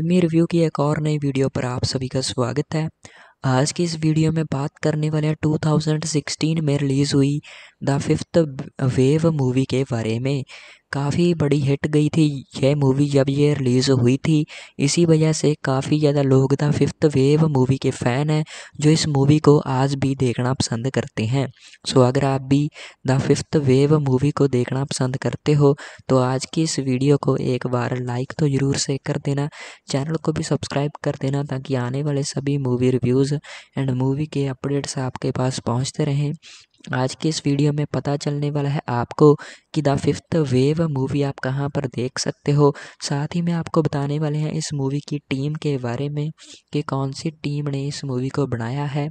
Redmi review की एक और नई वीडियो पर आप सभी का स्वागत है आज की इस वीडियो में बात करने वाले हैं 2016 में रिलीज़ हुई द फिफ्थ वेव मूवी के बारे में काफ़ी बड़ी हिट गई थी यह मूवी जब ये रिलीज़ हुई थी इसी वजह से काफ़ी ज़्यादा लोग द फिफ्थ वेव मूवी के फ़ैन हैं जो इस मूवी को आज भी देखना पसंद करते हैं सो अगर आप भी द फिफ्थ वेव मूवी को देखना पसंद करते हो तो आज की इस वीडियो को एक बार लाइक तो ज़रूर से कर देना चैनल को भी सब्सक्राइब कर देना ताकि आने वाले सभी मूवी रिव्यूज़ एंड मूवी के अपडेट्स आपके पास पहुँचते रहें आज के इस वीडियो में पता चलने वाला है आपको कि द फिफ्थ वेव मूवी आप कहाँ पर देख सकते हो साथ ही मैं आपको बताने वाले हैं इस मूवी की टीम के बारे में कि कौन सी टीम ने इस मूवी को बनाया है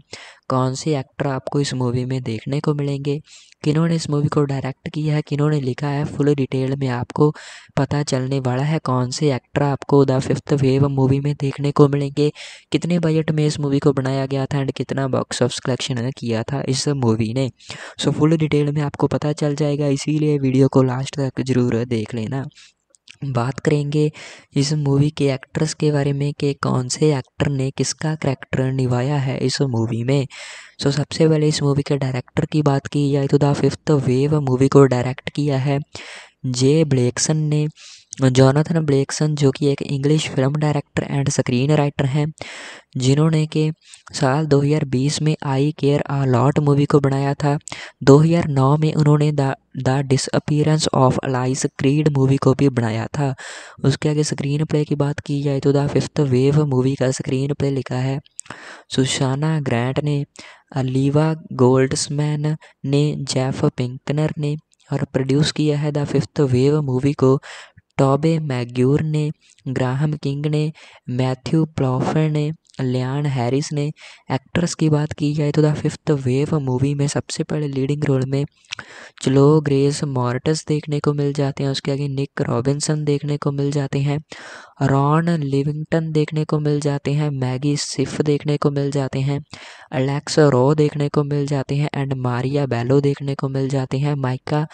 कौन से एक्टर आपको इस मूवी में देखने को मिलेंगे किन्होंने इस मूवी को डायरेक्ट किया है किन्होंने लिखा है फुल डिटेल में आपको पता चलने वाला है कौन से एक्टर आपको द फिफ्थ वेव मूवी में देखने को मिलेंगे कितने बजट में इस मूवी को बनाया गया था एंड कितना बॉक्स ऑफ कलेक्शन किया था इस मूवी ने सो फुल डिटेल में आपको पता चल जाएगा इसीलिए वीडियो को लास्ट तक ज़रूर देख लेना बात करेंगे इस मूवी के एक्ट्रेस के बारे में कि कौन से एक्टर ने किसका करैक्टर निभाया है इस मूवी में सो so, सबसे पहले इस मूवी के डायरेक्टर की बात की जाए तो द फिफ्थ वेव मूवी को डायरेक्ट किया है जे ब्लैक्सन ने जॉनथन ब्लेकसन जो कि एक English film director and screen writer हैं जिन्होंने के साल 2020 में I care a lot movie को बनाया था 2009 में उन्होंने the the of Alice Creed movie को भी बनाया था उसके आगे स्क्रीन प्ले की बात की जाए तो द फिफ्थ वेव मूवी का स्क्रीन प्ले लिखा है सुशाना ग्रैंट ने अलीवा गोल्ड्समैन ने जेफ पिंकनर ने और प्रोड्यूस किया है द फिफ्थ वेव मूवी को टॉबे मैग्यूर ने ग्राहम किंग ने मैथ्यू प्लॉफर ने लियान हैरिस ने एक्ट्रेस की बात की जाए तो द फिफ्थ वेव मूवी में सबसे पहले लीडिंग रोल में चलो ग्रेस मॉर्टस देखने को मिल जाते हैं उसके आगे निक रॉबिन्सन देखने को मिल जाते हैं रॉन लिविंगटन देखने को मिल जाते हैं मैगी सिफ देखने को मिल जाते हैं अलेक्स रो देखने को मिल जाते हैं एंड मारिया बेलो देखने को मिल जाते हैं माइका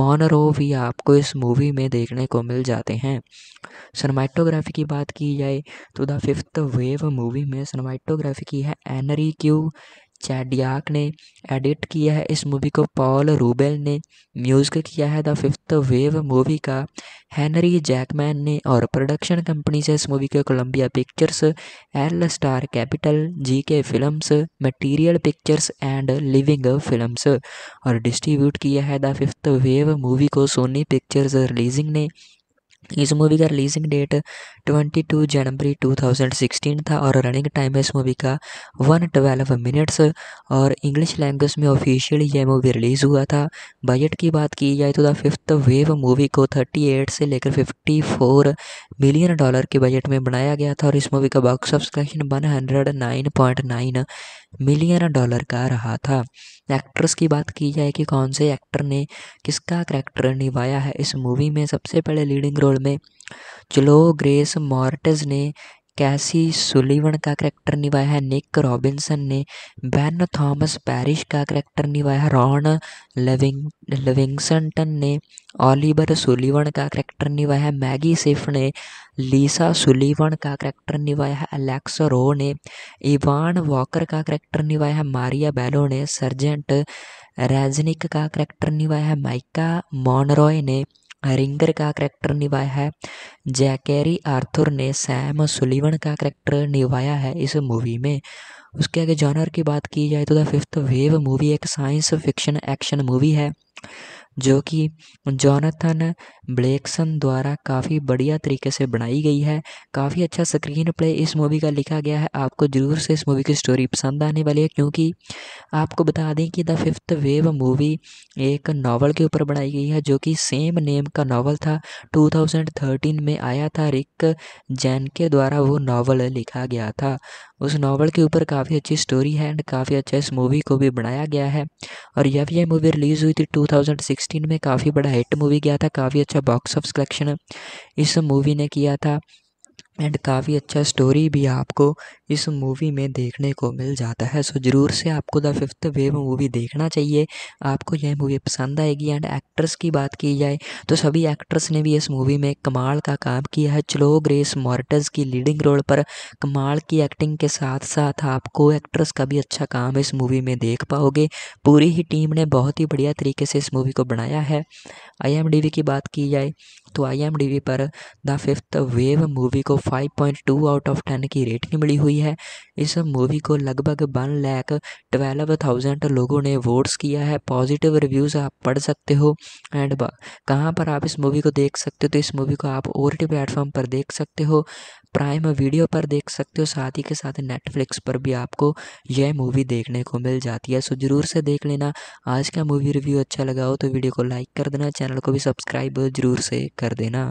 मॉनरो भी आपको इस मूवी में देखने को मिल जाते हैं सनमाइटोग्राफी की बात की जाए तो द फिफ्थ वेव मूवी में सनमाइटोग्राफी की है एनरी क्यू चैडियाक ने एडिट किया है इस मूवी को पॉल रूबेल ने म्यूज़िक किया है द फिफ्थ वेव मूवी का हैनरी जैकमैन ने और प्रोडक्शन कंपनी से इस मूवी के Columbia Pictures L Star Capital G K films material pictures and living films और डिस्ट्रीब्यूट किया है द फिफ्थ वेव मूवी को सोनी पिक्चर्स रिलीजिंग ने इस मूवी का रिलीजिंग डेट 22 जनवरी 2016 था और रनिंग टाइम है इस मूवी का 112 मिनट्स और इंग्लिश लैंग्वेज में ऑफिशियली यह मूवी रिलीज़ हुआ था बजट की बात की जाए तो द फिफ्थ वेव मूवी को 38 से लेकर 54 मिलियन डॉलर के बजट में बनाया गया था और इस मूवी का box of collection one million dollar का रहा था एक्ट्रेस की बात की जाए कि कौन से एक्टर ने किसका करैक्टर निभाया है इस मूवी में सबसे पहले लीडिंग रोल रोल में चलो ग्रेस मॉर्टज ने कैसी सुलीवन का करैक्टर निभाया है निक रॉबिन्सन ने बेन थॉमस पैरिश का करैक्टर निभाया है रॉन लविंग लविंगसनटन ने ओलिवर सुलीवन का करैक्टर निभाया है मैगी सिफ ने लीसा सुलीवन का करैक्टर निभाया है अलेक्स रो ने इवान वॉकर का करैक्टर निभाया है मारिया बेलो ने सर्जेंट रेजनिक का करैक्टर निभाया है माइका मॉनरॉय ने रिंगर का करैक्टर निभाया है जैकेरी आर्थर ने सैम सुलिवन का करैक्टर निभाया है इस मूवी में उसके आगे जॉनर की बात की जाए तो द फिफ्थ वेव मूवी एक साइंस फिक्शन एक्शन मूवी है जो कि जॉनथन ब्लेक्सन द्वारा काफ़ी बढ़िया तरीके से बनाई गई है काफ़ी अच्छा स्क्रीन प्ले इस मूवी का लिखा गया है आपको ज़रूर से इस मूवी की स्टोरी पसंद आने वाली है क्योंकि आपको बता दें कि द फिफ्थ वेव मूवी एक नावल के ऊपर बनाई गई है जो कि सेम नेम का नावल था 2013 में आया था रिक जैन के द्वारा वो नावल लिखा गया था उस नावल के ऊपर काफ़ी अच्छी स्टोरी है एंड काफ़ी अच्छा इस मूवी को भी बनाया गया है और जब यह मूवी रिलीज़ हुई थी 2016 2016 में काफ़ी बड़ा हिट मूवी गया था काफ़ी अच्छा बॉक्स ऑफ कलेक्शन इस मूवी ने किया था एंड काफ़ी अच्छा स्टोरी भी आपको इस मूवी में देखने को मिल जाता है सो ज़रूर से आपको द फिफ्थ वेव मूवी देखना चाहिए आपको यह मूवी पसंद आएगी एंड एक्ट्रेस की बात की जाए तो सभी एक्ट्रेस ने भी इस मूवी में कमाल का काम किया है चलो ग्रेस मॉर्टस की लीडिंग रोल पर कमाल की एक्टिंग के साथ साथ आपको एक्ट्रेस का भी अच्छा काम इस मूवी में देख पाओगे पूरी ही टीम ने बहुत ही बढ़िया तरीके से इस मूवी को बनाया है आई की बात की जाए तो आई पर द फिफ्थ वेव मूवी को 5.2 आउट ऑफ 10 की रेटिंग मिली हुई है इस मूवी को लगभग वन लैक ट्वेल्व थाउजेंड लोगों ने वोट्स किया है पॉजिटिव रिव्यूज़ आप पढ़ सकते हो एंड कहाँ पर आप इस मूवी को देख सकते हो तो इस मूवी को आप ओर टी प्लेटफॉर्म पर देख सकते हो प्राइम वीडियो पर देख सकते हो साथ ही के साथ नेटफ्लिक्स पर भी आपको यह मूवी देखने को मिल जाती है सो ज़रूर से देख लेना आज का मूवी रिव्यू अच्छा लगा हो तो वीडियो को लाइक कर देना चैनल को भी सब्सक्राइब ज़रूर से कर देना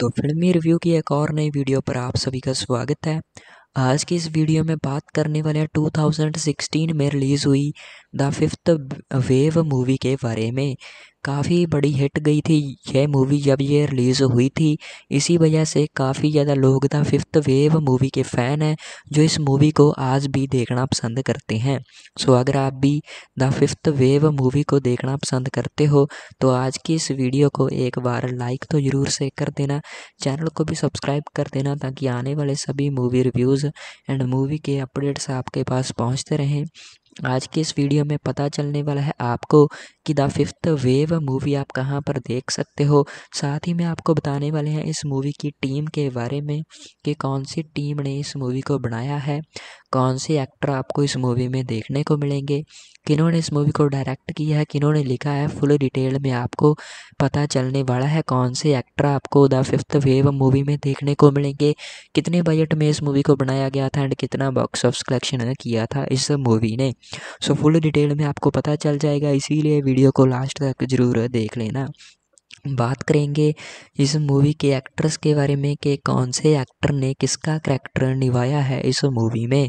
तो फिल्मी रिव्यू की एक और नई वीडियो पर आप सभी का स्वागत है आज की इस वीडियो में बात करने वाले हैं 2016 में रिलीज़ हुई द फिफ्थ वेव मूवी के बारे में काफ़ी बड़ी हिट गई थी यह मूवी जब ये रिलीज़ हुई थी इसी वजह से काफ़ी ज़्यादा लोग था फिफ्थ वेव मूवी के फ़ैन हैं जो इस मूवी को आज भी देखना पसंद करते हैं सो अगर आप भी द फिफ्थ वेव मूवी को देखना पसंद करते हो तो आज की इस वीडियो को एक बार लाइक तो ज़रूर से कर देना चैनल को भी सब्सक्राइब कर देना ताकि आने वाले सभी मूवी रिव्यूज़ एंड मूवी के अपडेट्स आपके पास पहुँचते रहें आज के इस वीडियो में पता चलने वाला है आपको कि द फिफ्थ वेव मूवी आप कहाँ पर देख सकते हो साथ ही मैं आपको बताने वाले हैं इस मूवी की टीम के बारे में कि कौन सी टीम ने इस मूवी को बनाया है कौन से एक्टर आपको इस मूवी में देखने को मिलेंगे किन्होंने इस मूवी को डायरेक्ट किया है किन्होंने लिखा है फुल डिटेल में आपको पता चलने वाला है कौन से एक्टर आपको द फिफ्थ वेव मूवी में देखने को मिलेंगे कितने बजट में इस मूवी को बनाया गया था एंड कितना बॉक्स ऑफ कलेक्शन किया था इस मूवी ने सो फुल डिटेल में आपको पता चल जाएगा इसीलिए वीडियो को लास्ट तक ज़रूर देख लेना बात करेंगे इस मूवी के एक्ट्रेस के बारे में कि कौन से एक्टर ने किसका करैक्टर निभाया है इस मूवी में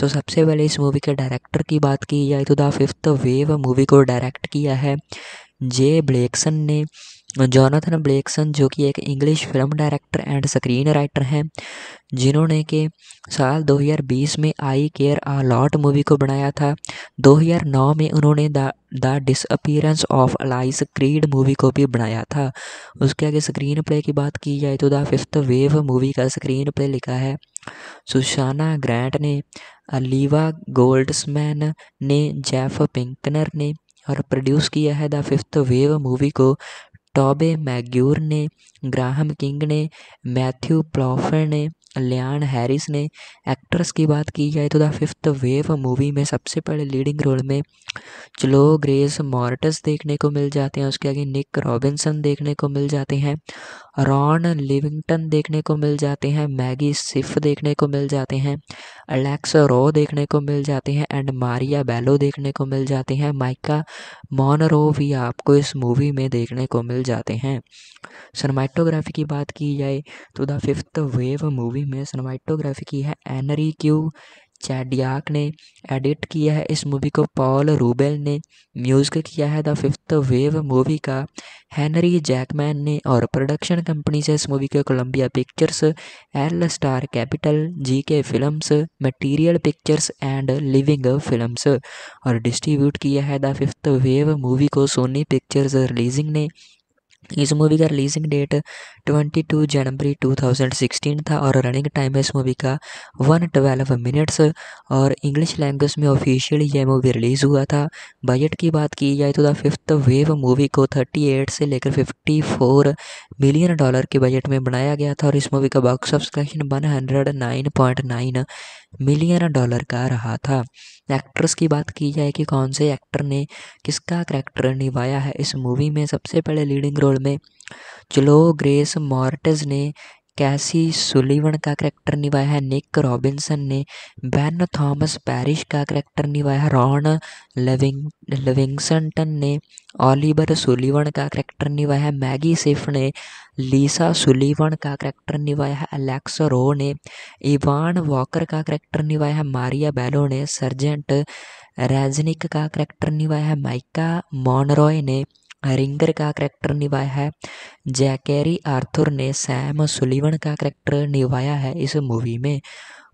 सो so, सबसे पहले इस मूवी के डायरेक्टर की बात की जाए तो द फिफ्थ वेव मूवी को डायरेक्ट किया है जे ब्लेक्सन ने जॉनाथन ब्लेक्सन जो कि एक English film director and screen writer हैं जिन्होंने के साल 2020 में I care a lot movie को बनाया था 2009 में उन्होंने the the disappearance of Alice Creed movie को भी बनाया था उसके आगे स्क्रीन प्ले की बात की जाए तो द फिफ्थ वेव मूवी का स्क्रीन प्ले लिखा है सुशाना ग्रैंट ने अलीवा गोल्डसमैन ने जेफ पिंकनर ने और प्रोड्यूस किया है द फिफ्थ वेव मूवी को टॉबे मैग्यूर ने ग्राहम किंग ने मैथ्यू प्लॉफर ने लियान हैरिस ने एक्ट्रेस की बात की जाए तो द फिफ्थ वेव मूवी में सबसे बड़े लीडिंग रोल में चलो ग्रेस मॉर्टस देखने को मिल जाते हैं उसके आगे निक रॉबिन्सन देखने को मिल जाते हैं रॉन लिविंगटन देखने को मिल जाते हैं मैगी सिफ देखने को मिल जाते हैं अलेक्स रो देखने को मिल जाते हैं एंड मारिया बेलो देखने को मिल जाते हैं माइका मॉनरो भी आपको इस मूवी में देखने को मिल जाते हैं सनमाइटोग्राफी की बात की जाए तो द फिफ्थ वेव मूवी में सनमाइटोग्राफी की है एनरी क्यू चैडियाक ने एडिट किया है इस मूवी को पॉल रूबेल ने म्यूज़िक किया है द फिफ्थ वेव मूवी का हैनरी जैकमैन ने और प्रोडक्शन कंपनी से इस मूवी को Columbia Pictures L Star Capital G K films material pictures and living films और डिस्ट्रीब्यूट किया है द फिफ्थ वेव मूवी को सोनी पिक्चर्स रिलीजिंग ने इस मूवी का रिलीजिंग डेट 22 जनवरी 2016 था और रनिंग टाइम है इस मूवी का 112 मिनट्स और इंग्लिश लैंग्वेज में ऑफिशियली यह मूवी रिलीज़ हुआ था बजट की बात की जाए तो द फिफ्थ वेव मूवी को 38 से लेकर 54 मिलियन डॉलर के बजट में बनाया गया था और इस मूवी का box of collection nine million dollar का रहा था एक्ट्रेस की बात की जाए कि कौन से एक्टर ने किसका करैक्टर निभाया है इस मूवी में सबसे पहले लीडिंग रोल में चलो ग्रेस मॉर्टज ने कैसी सुलीवन का करैक्टर निभाया है निक रॉबिन्सन ने बेन थॉमस पैरिश का करैक्टर निभाया है रॉन लविंग लविंगसनटन ने ओलिवर सुलिवन का करैक्टर निभाया है मैगी सिफ ने लीसा सुलीवन का करैक्टर निभाया है अलेक्स रो ने इवान वॉकर का करैक्टर निभाया है मारिया बेलो ने सर्जेंट रेजनिक का करैक्टर निभाया है माइका मॉनरॉय ने रिंगर का करैक्टर निभाया है जैकेरी आर्थर ने सैम सुलिवन का करैक्टर निभाया है इस मूवी में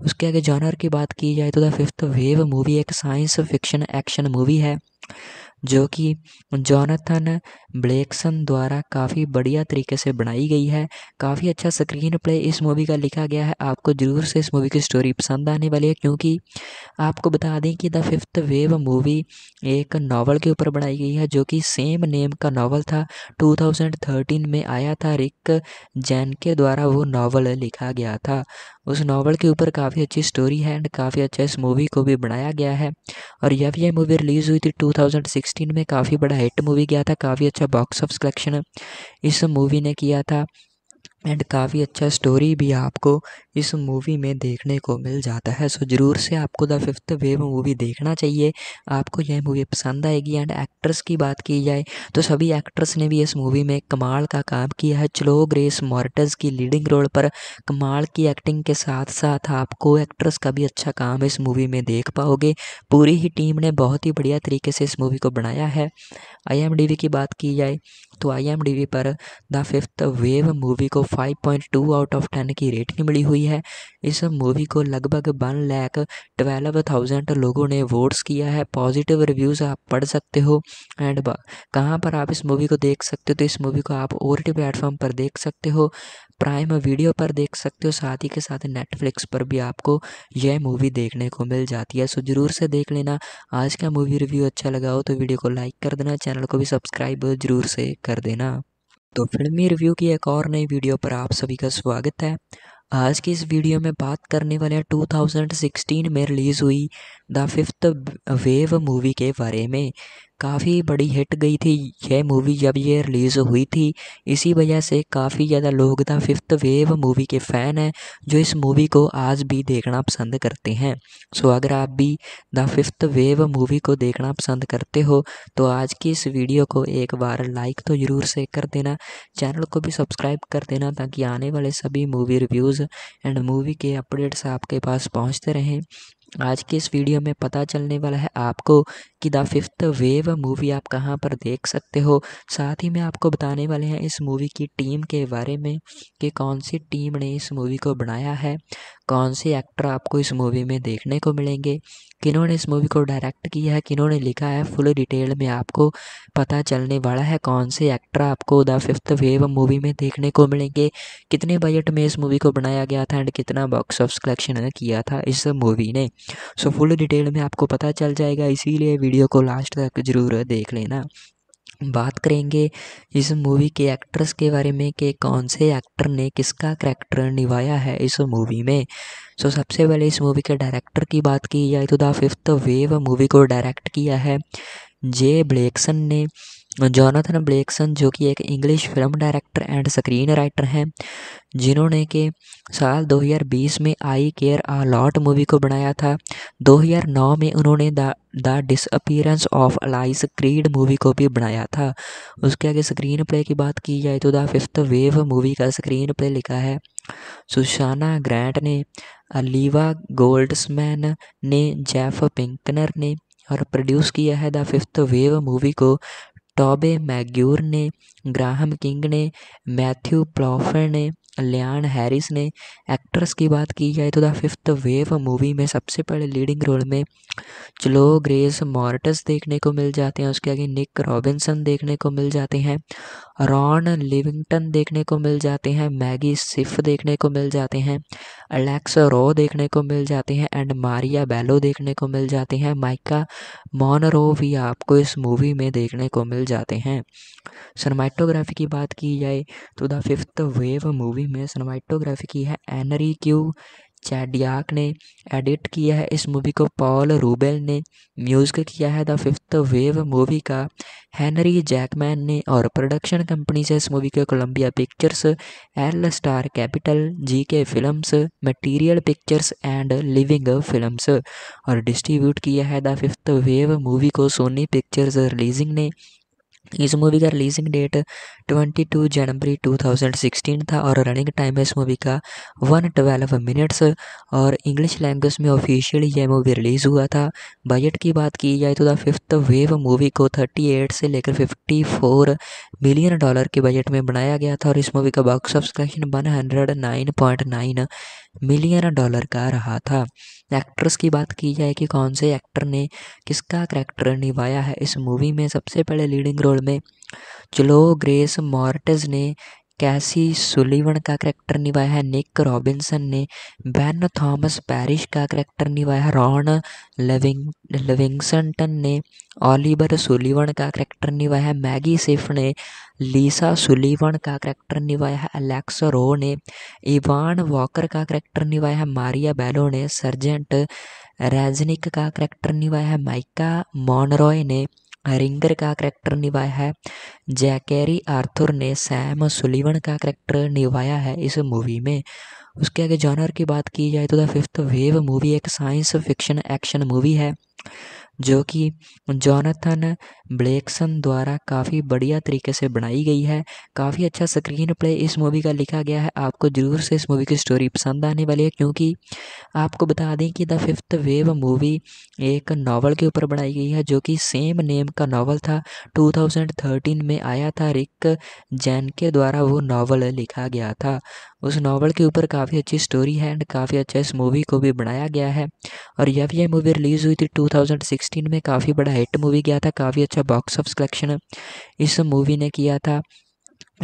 उसके आगे जॉनर की बात की जाए तो द फिफ्थ वेव मूवी एक साइंस फिक्शन एक्शन मूवी है जो कि जॉनथन ब्लेकसन द्वारा काफ़ी बढ़िया तरीके से बनाई गई है काफ़ी अच्छा स्क्रीन प्ले इस मूवी का लिखा गया है आपको ज़रूर से इस मूवी की स्टोरी पसंद आने वाली है क्योंकि आपको बता दें कि द फिफ्थ वेव मूवी एक नावल के ऊपर बनाई गई है जो कि सेम नेम का नावल था 2013 में आया था रिक जैन के द्वारा वो नावल लिखा गया था उस नावल के ऊपर काफ़ी अच्छी स्टोरी है एंड काफ़ी अच्छा इस मूवी को भी बनाया गया है और जब यह मूवी रिलीज़ हुई थी 2016 2016 में काफ़ी बड़ा हिट मूवी गया था काफ़ी अच्छा बॉक्स ऑफ कलेक्शन इस मूवी ने किया था एंड काफ़ी अच्छा स्टोरी भी आपको इस मूवी में देखने को मिल जाता है सो ज़रूर से आपको द फिफ्थ वेव मूवी देखना चाहिए आपको यह मूवी पसंद आएगी एंड एक्ट्रेस की बात की जाए तो सभी एक्ट्रेस ने भी इस मूवी में कमाल का काम किया है चलो ग्रेस मॉर्टस की लीडिंग रोल पर कमाल की एक्टिंग के साथ साथ आपको एक्ट्रेस का भी अच्छा काम इस मूवी में देख पाओगे पूरी ही टीम ने बहुत ही बढ़िया तरीके से इस मूवी को बनाया है आई की बात की जाए तो आई पर द फिफ्थ वेव मूवी को 5.2 आउट ऑफ 10 की रेटिंग मिली हुई है इस मूवी को लगभग वन लैख ट्वेल्व थाउजेंड लोगों ने वोट्स किया है पॉजिटिव रिव्यूज़ आप पढ़ सकते हो एंड कहाँ पर आप इस मूवी को देख सकते हो तो इस मूवी को आप और टी प्लेटफॉर्म पर देख सकते हो प्राइम वीडियो पर देख सकते हो साथ ही के साथ नेटफ्लिक्स पर भी आपको यह मूवी देखने को मिल जाती है सो ज़रूर से देख लेना आज का मूवी रिव्यू अच्छा लगा हो तो वीडियो को लाइक कर देना चैनल को भी सब्सक्राइब ज़रूर से कर देना तो फिल्मी रिव्यू की एक और नई वीडियो पर आप सभी का स्वागत है आज की इस वीडियो में बात करने वाले हैं 2016 में रिलीज़ हुई द फिफ्थ वेव मूवी के बारे में काफ़ी बड़ी हिट गई थी यह मूवी जब ये रिलीज़ हुई थी इसी वजह से काफ़ी ज़्यादा लोग द फिफ्थ वेव मूवी के फ़ैन हैं जो इस मूवी को आज भी देखना पसंद करते हैं सो अगर आप भी द फिफ्थ वेव मूवी को देखना पसंद करते हो तो आज की इस वीडियो को एक बार लाइक तो ज़रूर से कर देना चैनल को भी सब्सक्राइब कर देना ताकि आने वाले सभी मूवी रिव्यूज़ एंड मूवी के अपडेट्स आपके पास पहुँचते रहें आज के इस वीडियो में पता चलने वाला है आपको कि द फिफ्थ वेव मूवी आप कहाँ पर देख सकते हो साथ ही मैं आपको बताने वाले हैं इस मूवी की टीम के बारे में कि कौन सी टीम ने इस मूवी को बनाया है कौन से एक्टर आपको इस मूवी में देखने को मिलेंगे किन्होंने इस मूवी को डायरेक्ट किया है किन्होंने लिखा है फुल डिटेल में आपको पता चलने वाला है कौन से एक्टर आपको द फिफ्थ वेव मूवी में देखने को मिलेंगे कितने बजट में इस मूवी को बनाया गया था एंड कितना बॉक्स ऑफ कलेक्शन किया था इस मूवी ने सो फुल डिटेल में आपको पता चल जाएगा इसीलिए वीडियो को लास्ट तक ज़रूर देख लेना बात करेंगे इस मूवी के एक्ट्रेस के बारे में कि कौन से एक्टर ने किसका करैक्टर निभाया है इस मूवी में सो so, सबसे पहले इस मूवी के डायरेक्टर की बात की जाए तो द फिफ्थ वेव मूवी को डायरेक्ट किया है जे ब्लैकसन ने जॉनाथन ब्लेक्सन जो कि एक English film director and screen writer हैं जिन्होंने के साल 2020 में I care a lot movie को बनाया था 2009 में उन्होंने the the disappearance of Alice Creed movie को भी बनाया था उसके आगे स्क्रीन प्ले की बात की जाए तो द फिफ्थ वेव मूवी का स्क्रीन प्ले लिखा है सुशाना ग्रैंट ने अलीवा गोल्ड्समैन ने जेफ पिंकनर ने और प्रोड्यूस किया है द फिफ्थ वेव मूवी को टॉबे मैग्यूर ने ग्राहम किंग ने मैथ्यू प्लॉफर ने लियान हैरिस ने एक्ट्रेस की बात की जाए तो द फिफ्थ वेव मूवी में सबसे पहले लीडिंग रोल में चलो ग्रेस मॉर्टस देखने को मिल जाते हैं उसके आगे निक रॉबिन्सन देखने को मिल जाते हैं रॉन लिविंगटन देखने को मिल जाते हैं मैगी सिफ देखने को मिल जाते हैं अलेक्स रो देखने को मिल जाते हैं एंड मारिया बेलो देखने को मिल जाते हैं माइका मॉनरो भी आपको इस मूवी में देखने को मिल जाते हैं सनमाइटोग्राफी की बात की जाए तो द फिफ्थ वेव मूवी में सनमाइटोग्राफी की है एनरी क्यू चैडियाक ने एडिट किया है इस मूवी को पॉल रूबेल ने म्यूज़िक किया है द फिफ्थ वेव मूवी का हैनरी जैकमैन ने और प्रोडक्शन कंपनी से इस मूवी को Columbia Pictures L Star Capital G K films material pictures and living films और डिस्ट्रीब्यूट किया है द फिफ्थ वेव मूवी को सोनी पिक्चर्स रिलीजिंग ने इस मूवी का रिलीजिंग डेट 22 जनवरी 2016 था और रनिंग टाइम है इस मूवी का 112 मिनट्स और इंग्लिश लैंग्वेज में ऑफिशियली यह मूवी रिलीज़ हुआ था बजट की बात की जाए तो द फिफ्थ वेव मूवी को 38 से लेकर 54 मिलियन डॉलर के बजट में बनाया गया था और इस मूवी का box of collection nine million dollar का रहा था एक्ट्रेस की बात की जाए कि कौन से एक्टर ने किसका करैक्टर निभाया है इस मूवी में सबसे पहले लीडिंग रोल रोल में चलो ग्रेस मॉर्टज ने कैसी सुलिवन का करैक्टर निभाया है निक रॉबिन्सन ने बैन थॉमस पैरिश का करैक्टर निभाया है रॉन लविंग लविंगसनटन ने ओलिवर सुलिवन का करैक्टर निभाया है मैगी सिफ ने लीसा सुलिवन का करैक्टर निभाया है अलेक्स रो ने इवान वॉकर का करैक्टर निभाया है मारिया बेलो ने सर्जेंट रेजनिक का करैक्टर निभाया है माइका मॉनरॉय ने रिंगर का करैक्टर निभाया है जैकेरी आर्थर ने सैम सुलिवन का करैक्टर निभाया है इस मूवी में उसके आगे जॉनर की बात की जाए तो द फिफ्थ वेव मूवी एक साइंस फिक्शन एक्शन मूवी है जो कि जॉनथन ब्लेक्सन द्वारा काफ़ी बढ़िया तरीके से बनाई गई है काफ़ी अच्छा स्क्रीन प्ले इस मूवी का लिखा गया है आपको ज़रूर से इस मूवी की स्टोरी पसंद आने वाली है क्योंकि आपको बता दें कि द फिफ्थ वेव मूवी एक नावल के ऊपर बनाई गई है जो कि सेम नेम का नावल था 2013 में आया था रिक जैन के द्वारा वो नावल लिखा गया था उस नावल के ऊपर काफ़ी अच्छी स्टोरी है एंड काफ़ी अच्छा इस मूवी को भी बनाया गया है और जब यह मूवी रिलीज़ हुई थी 2006 2016 में काफ़ी बड़ा हिट मूवी गया था काफ़ी अच्छा बॉक्स ऑफ कलेक्शन इस मूवी ने किया था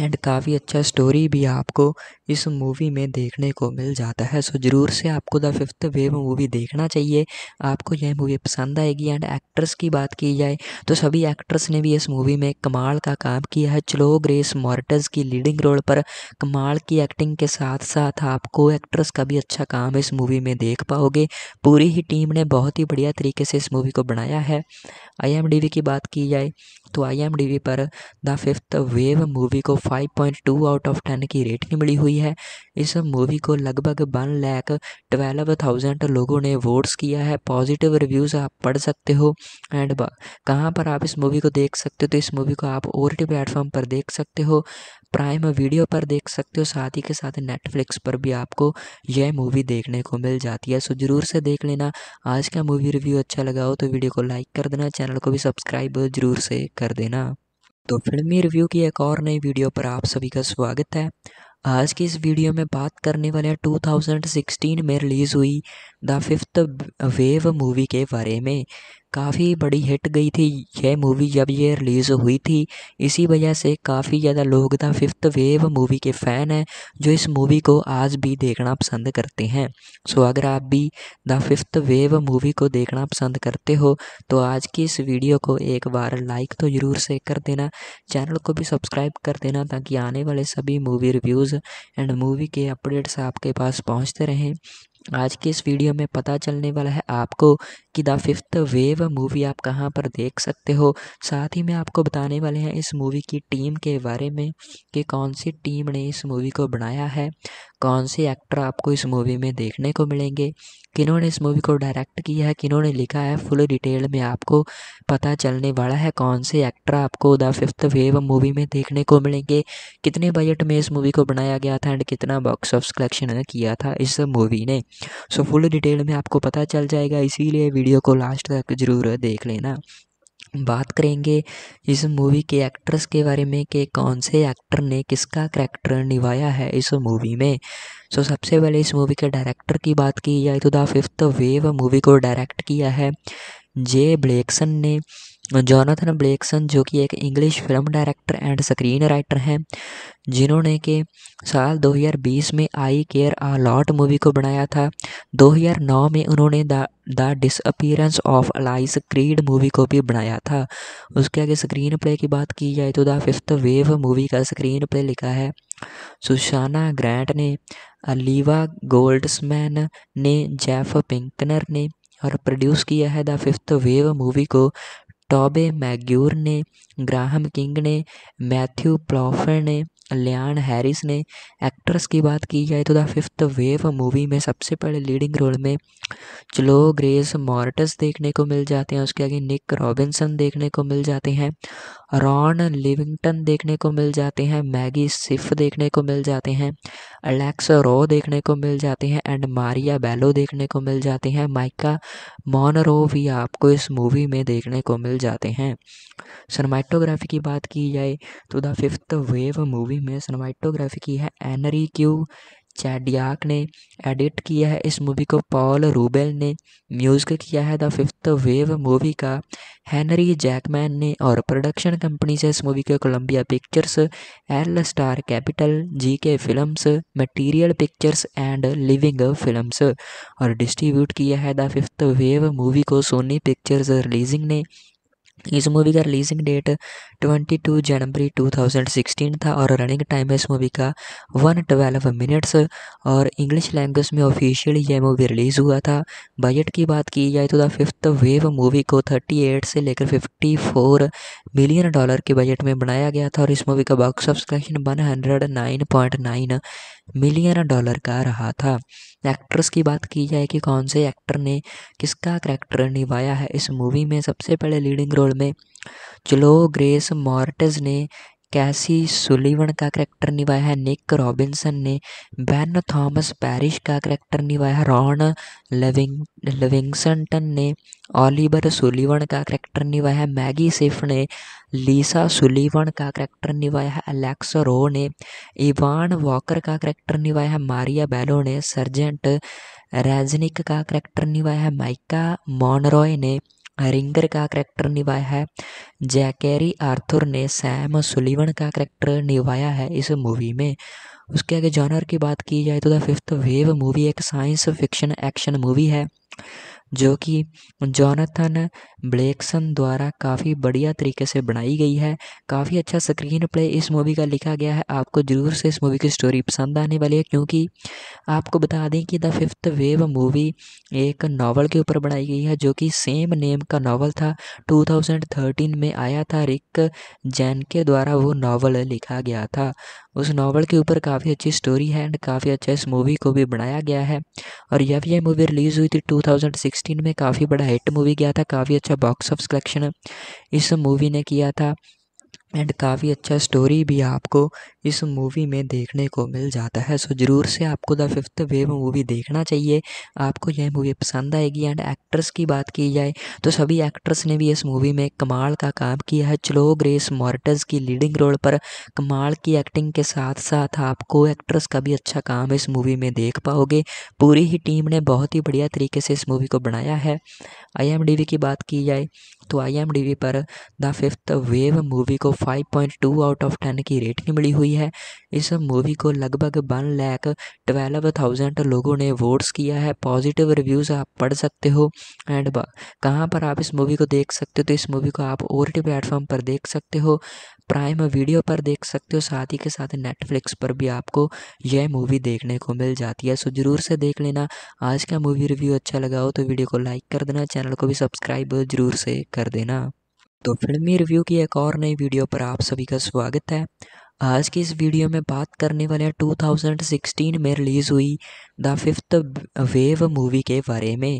एंड काफ़ी अच्छा स्टोरी भी आपको इस मूवी में देखने को मिल जाता है सो ज़रूर से आपको द फिफ्थ वेव मूवी देखना चाहिए आपको यह मूवी पसंद आएगी एंड एक्ट्रेस की बात की जाए तो सभी एक्ट्रेस ने भी इस मूवी में कमाल का काम किया है चलो ग्रेस मॉर्टस की लीडिंग रोल पर कमाल की एक्टिंग के साथ साथ आपको एक्ट्रेस का भी अच्छा काम इस मूवी में देख पाओगे पूरी ही टीम ने बहुत ही बढ़िया तरीके से इस मूवी को बनाया है आई की बात की जाए तो आई पर द फिफ्थ वेव मूवी को 5.2 आउट ऑफ 10 की रेटिंग मिली हुई है इस मूवी को लगभग वन लैख ट्वेल्व थाउजेंड लोगों ने वोट्स किया है पॉजिटिव रिव्यूज़ आप पढ़ सकते हो एंड कहाँ पर आप इस मूवी को देख सकते हो तो इस मूवी को आप ओर टी प्लेटफॉर्म पर देख सकते हो प्राइम वीडियो पर देख सकते हो साथ ही के साथ नेटफ्लिक्स पर भी आपको यह मूवी देखने को मिल जाती है सो ज़रूर से देख लेना आज का मूवी रिव्यू अच्छा लगा हो तो वीडियो को लाइक कर देना चैनल को भी सब्सक्राइब ज़रूर से कर देना तो फिल्मी रिव्यू की एक और नई वीडियो पर आप सभी का स्वागत है आज की इस वीडियो में बात करने वाले हैं 2016 में रिलीज़ हुई द फिफ्थ वेव मूवी के बारे में काफ़ी बड़ी हिट गई थी यह मूवी जब ये रिलीज़ हुई थी इसी वजह से काफ़ी ज़्यादा लोग था फिफ्थ वेव मूवी के फ़ैन हैं जो इस मूवी को आज भी देखना पसंद करते हैं सो अगर आप भी द फिफ्थ वेव मूवी को देखना पसंद करते हो तो आज की इस वीडियो को एक बार लाइक तो ज़रूर से कर देना चैनल को भी सब्सक्राइब कर देना ताकि आने वाले सभी मूवी रिव्यूज़ एंड मूवी के अपडेट्स आपके पास पहुँचते रहें आज के इस वीडियो में पता चलने वाला है आपको कि द फिफ्थ वेव मूवी आप कहाँ पर देख सकते हो साथ ही में आपको बताने वाले हैं इस मूवी की टीम के बारे में कि कौन सी टीम ने इस मूवी को बनाया है कौन से एक्टर आपको इस मूवी में देखने को मिलेंगे किन्होंने इस मूवी को डायरेक्ट किया है किन्होंने लिखा है फुल डिटेल में आपको पता चलने वाला है कौन से एक्टर आपको द फिफ्थ वेव मूवी में देखने को मिलेंगे कितने बजट में इस मूवी को बनाया गया था एंड कितना बॉक्स ऑफ कलेक्शन किया था इस मूवी ने सो फुल डिटेल में आपको पता चल जाएगा इसीलिए वीडियो को लास्ट तक ज़रूर देख लेना बात करेंगे इस मूवी के एक्ट्रेस के बारे में कि कौन से एक्टर ने किसका करैक्टर निभाया है इस मूवी में सो so, सबसे पहले इस मूवी के डायरेक्टर की बात की जाए तो द फिफ्थ वेव मूवी को डायरेक्ट किया है जे ब्लैकसन ने जॉनथन ब्लेकसन जो कि एक English film director and screen writer हैं जिन्होंने के साल 2020 में I care a lot movie को बनाया था 2009 में उन्होंने the the disappearance of Alice Creed movie को भी बनाया था उसके आगे स्क्रीन प्ले की बात की जाए तो द फिफ्थ वेव मूवी का स्क्रीन प्ले लिखा है सुशाना ग्रैंट ने अलीवा गोल्डसमैन ने जेफ पिंकनर ने और प्रोड्यूस किया है द फिफ्थ वेव मूवी को टॉबे मैग्यूर ने ग्राहम किंग ने मैथ्यू प्लॉफर ने लियान हैरिस ने एक्ट्रेस की बात की जाए तो द फिफ्थ वेव मूवी में सबसे बड़े लीडिंग रोल में चलो ग्रेस मॉर्टस देखने को मिल जाते हैं उसके आगे निक रॉबिन्सन देखने को मिल जाते हैं रॉन लिविंगटन देखने को मिल जाते हैं मैगी सिफ देखने को मिल जाते हैं अलेक्स रो देखने को मिल जाते हैं एंड मारिया बेलो देखने को मिल जाते हैं माइका मॉनरो भी आपको इस मूवी में देखने को मिल जाते हैं सनमाइटोग्राफी की बात की जाए तो द फिफ्थ वेव मूवी में सनमाइटोग्राफी की है एनरी क्यू चैडियाक ने एडिट किया है इस मूवी को पॉल रूबेल ने म्यूज़िक किया है द फिफ्थ वेव मूवी का हैनरी जैकमैन ने और प्रोडक्शन कंपनी से इस मूवी के Columbia Pictures L Star Capital G K films material pictures and living films और डिस्ट्रीब्यूट किया है द फिफ्थ वेव मूवी को सोनी पिक्चर्स रिलीजिंग ने इस मूवी का रिलीजिंग डेट 22 जनवरी 2016 था और रनिंग टाइम है इस मूवी का 112 मिनट्स और इंग्लिश लैंग्वेज में ऑफिशियली यह मूवी रिलीज़ हुआ था बजट की बात की जाए तो द फिफ्थ वेव मूवी को 38 से लेकर 54 मिलियन डॉलर के बजट में बनाया गया था और इस मूवी का box of collection one million dollar का रहा था एक्ट्रेस की बात की जाए कि कौन से एक्टर ने किसका करैक्टर निभाया है इस मूवी में सबसे पहले लीडिंग रोल में चलो ग्रेस मॉर्टेज ने कैसी सुलीवन का करैक्टर निभाया है निक रॉबिन्सन ने बैन थॉमस पैरिश का करैक्टर निभाया है रॉन लिविंग लविंगसनटन ने ओलिवर सुलीवन का करैक्टर निभाया है मैगी सिफ ने लीसा सुलीवन का करैक्टर निभाया है अलेक्स रो ने इवान वॉकर का करैक्टर निभाया है मारिया बेलो ने सर्जेंट रेजनिक का करैक्टर निभाया है माइका मॉनरॉय ने रिंगर का करैक्टर निभाया है जैकेरी आर्थर ने सैम सुलिवन का करैक्टर निभाया है इस मूवी में उसके आगे जॉनर की बात की जाए तो द फिफ्थ वेव मूवी एक साइंस फिक्शन एक्शन मूवी है जो कि जॉनथन ब्लेक्सन द्वारा काफ़ी बढ़िया तरीके से बनाई गई है काफ़ी अच्छा स्क्रीन प्ले इस मूवी का लिखा गया है आपको ज़रूर से इस मूवी की स्टोरी पसंद आने वाली है क्योंकि आपको बता दें कि द फिफ्थ वेव मूवी एक नावल के ऊपर बनाई गई है जो कि सेम नेम का नावल था 2013 में आया था रिक जैन के द्वारा वो नावल लिखा गया था उस नावल के ऊपर काफ़ी अच्छी स्टोरी है एंड काफ़ी अच्छा इस मूवी को भी बनाया गया है और जब यह मूवी रिलीज़ हुई थी टू 2016 में काफ़ी बड़ा हिट मूवी गया था काफ़ी अच्छा बॉक्स ऑफ कलेक्शन इस मूवी ने किया था एंड काफ़ी अच्छा स्टोरी भी आपको इस मूवी में देखने को मिल जाता है सो ज़रूर से आपको द फिफ्थ वेव मूवी देखना चाहिए आपको यह मूवी पसंद आएगी एंड एक्ट्रेस की बात की जाए तो सभी एक्ट्रेस ने भी इस मूवी में कमाल का काम किया है चलो ग्रेस मॉर्टस की लीडिंग रोल पर कमाल की एक्टिंग के साथ साथ आपको एक्ट्रेस का भी अच्छा काम इस मूवी में देख पाओगे पूरी ही टीम ने बहुत ही बढ़िया तरीके से इस मूवी को बनाया है आई की बात की जाए तो आई पर द फिफ्थ वेव मूवी को 5.2 आउट ऑफ 10 की रेटिंग मिली हुई है इस मूवी को लगभग वन लैख ट्वेल्व थाउजेंड लोगों ने वोट्स किया है पॉजिटिव रिव्यूज़ आप पढ़ सकते हो एंड कहाँ पर आप इस मूवी को देख सकते हो तो इस मूवी को आप ओर टी प्लेटफॉर्म पर देख सकते हो प्राइम वीडियो पर देख सकते हो साथ ही के साथ नेटफ्लिक्स पर भी आपको यह मूवी देखने को मिल जाती है सो ज़रूर से देख लेना आज का मूवी रिव्यू अच्छा लगा हो तो वीडियो को लाइक कर देना चैनल को भी सब्सक्राइब ज़रूर से कर देना तो फिल्मी रिव्यू की एक और नई वीडियो पर आप सभी का स्वागत है आज की इस वीडियो में बात करने वाले हैं 2016 में रिलीज़ हुई द फिफ्थ वेव मूवी के बारे में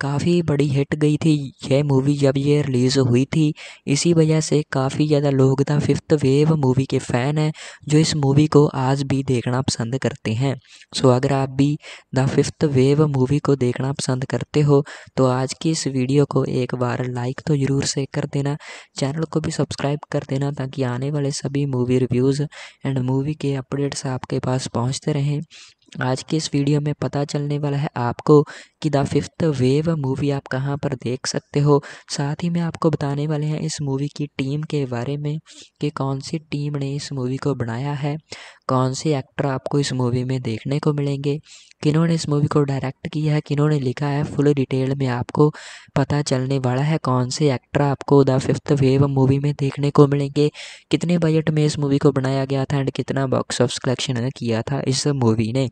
काफ़ी बड़ी हिट गई थी यह मूवी जब ये रिलीज़ हुई थी इसी वजह से काफ़ी ज़्यादा लोग द फिफ्थ वेव मूवी के फ़ैन हैं जो इस मूवी को आज भी देखना पसंद करते हैं सो अगर आप भी द फिफ्थ वेव मूवी को देखना पसंद करते हो तो आज की इस वीडियो को एक बार लाइक तो ज़रूर से कर देना चैनल को भी सब्सक्राइब कर देना ताकि आने वाले सभी मूवी रिव्यूज़ एंड मूवी के अपडेट्स आपके पास पहुँचते रहें आज के इस वीडियो में पता चलने वाला है आपको कि द फिफ्थ वेव मूवी आप कहाँ पर देख सकते हो साथ ही मैं आपको बताने वाले हैं इस मूवी की टीम के बारे में कि कौन सी टीम ने इस मूवी को बनाया है कौन से एक्टर आपको इस मूवी में देखने को मिलेंगे किन्होंने इस मूवी को डायरेक्ट किया है किन्होंने लिखा है फुल डिटेल में आपको पता चलने वाला है कौन से एक्टर आपको द फिफ्थ वेव मूवी में देखने को मिलेंगे कितने बजट में इस मूवी को बनाया गया था एंड कितना बॉक्स ऑफ कलेक्शन किया था इस मूवी ने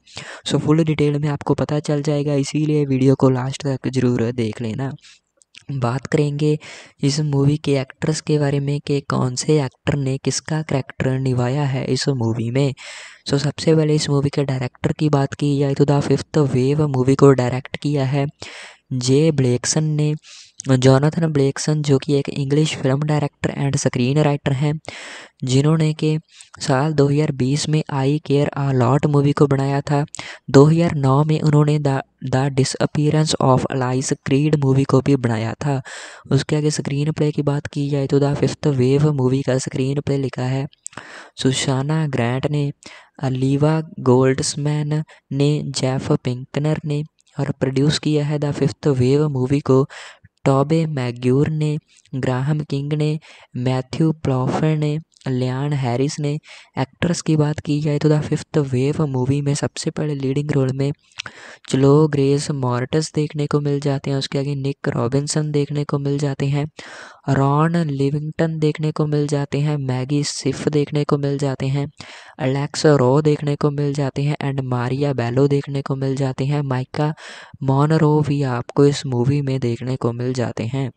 सो फुल डिटेल में आपको पता चल जाएगा इसीलिए वीडियो को लास्ट तक ज़रूर देख लेना बात करेंगे इस मूवी के एक्ट्रेस के बारे में कि कौन से एक्टर ने किसका करैक्टर निभाया है इस मूवी में सो so, सबसे पहले इस मूवी के डायरेक्टर की बात की जाए तो द फिफ्थ वेव मूवी को डायरेक्ट किया है जे ब्लैक्सन ने जॉनथन ब्लेक्सन जो कि एक English film director and screen writer हैं जिन्होंने के साल 2020 में I care a lot movie को बनाया था 2009 में उन्होंने the the disappearance of Alice Creed movie को भी बनाया था उसके आगे स्क्रीन प्ले की बात की जाए तो द फिफ्थ वेव मूवी का स्क्रीन प्ले लिखा है सुशाना ग्रैंट ने अलीवा गोल्डसमैन ने जेफ पिंकनर ने और प्रोड्यूस किया है द फिफ्थ वेव मूवी को टॉबे मैग्यूर ने ग्राहम किंग ने मैथ्यू प्लॉफर ने लियान हैरिस ने एक्ट्रेस की बात की जाए तो द फिफ्थ वेव मूवी में सबसे पहले लीडिंग रोल में चलो ग्रेस मॉर्टस देखने को मिल जाते हैं उसके आगे निक रॉबिन्सन देखने को मिल जाते हैं रॉन लिविंगटन देखने को मिल जाते हैं मैगी सिफ देखने को मिल जाते हैं अलेक्स रो देखने को मिल जाते हैं एंड मारिया बेलो देखने को मिल जाते हैं माइका मॉनरो भी आपको इस मूवी में देखने को मिल जाते हैं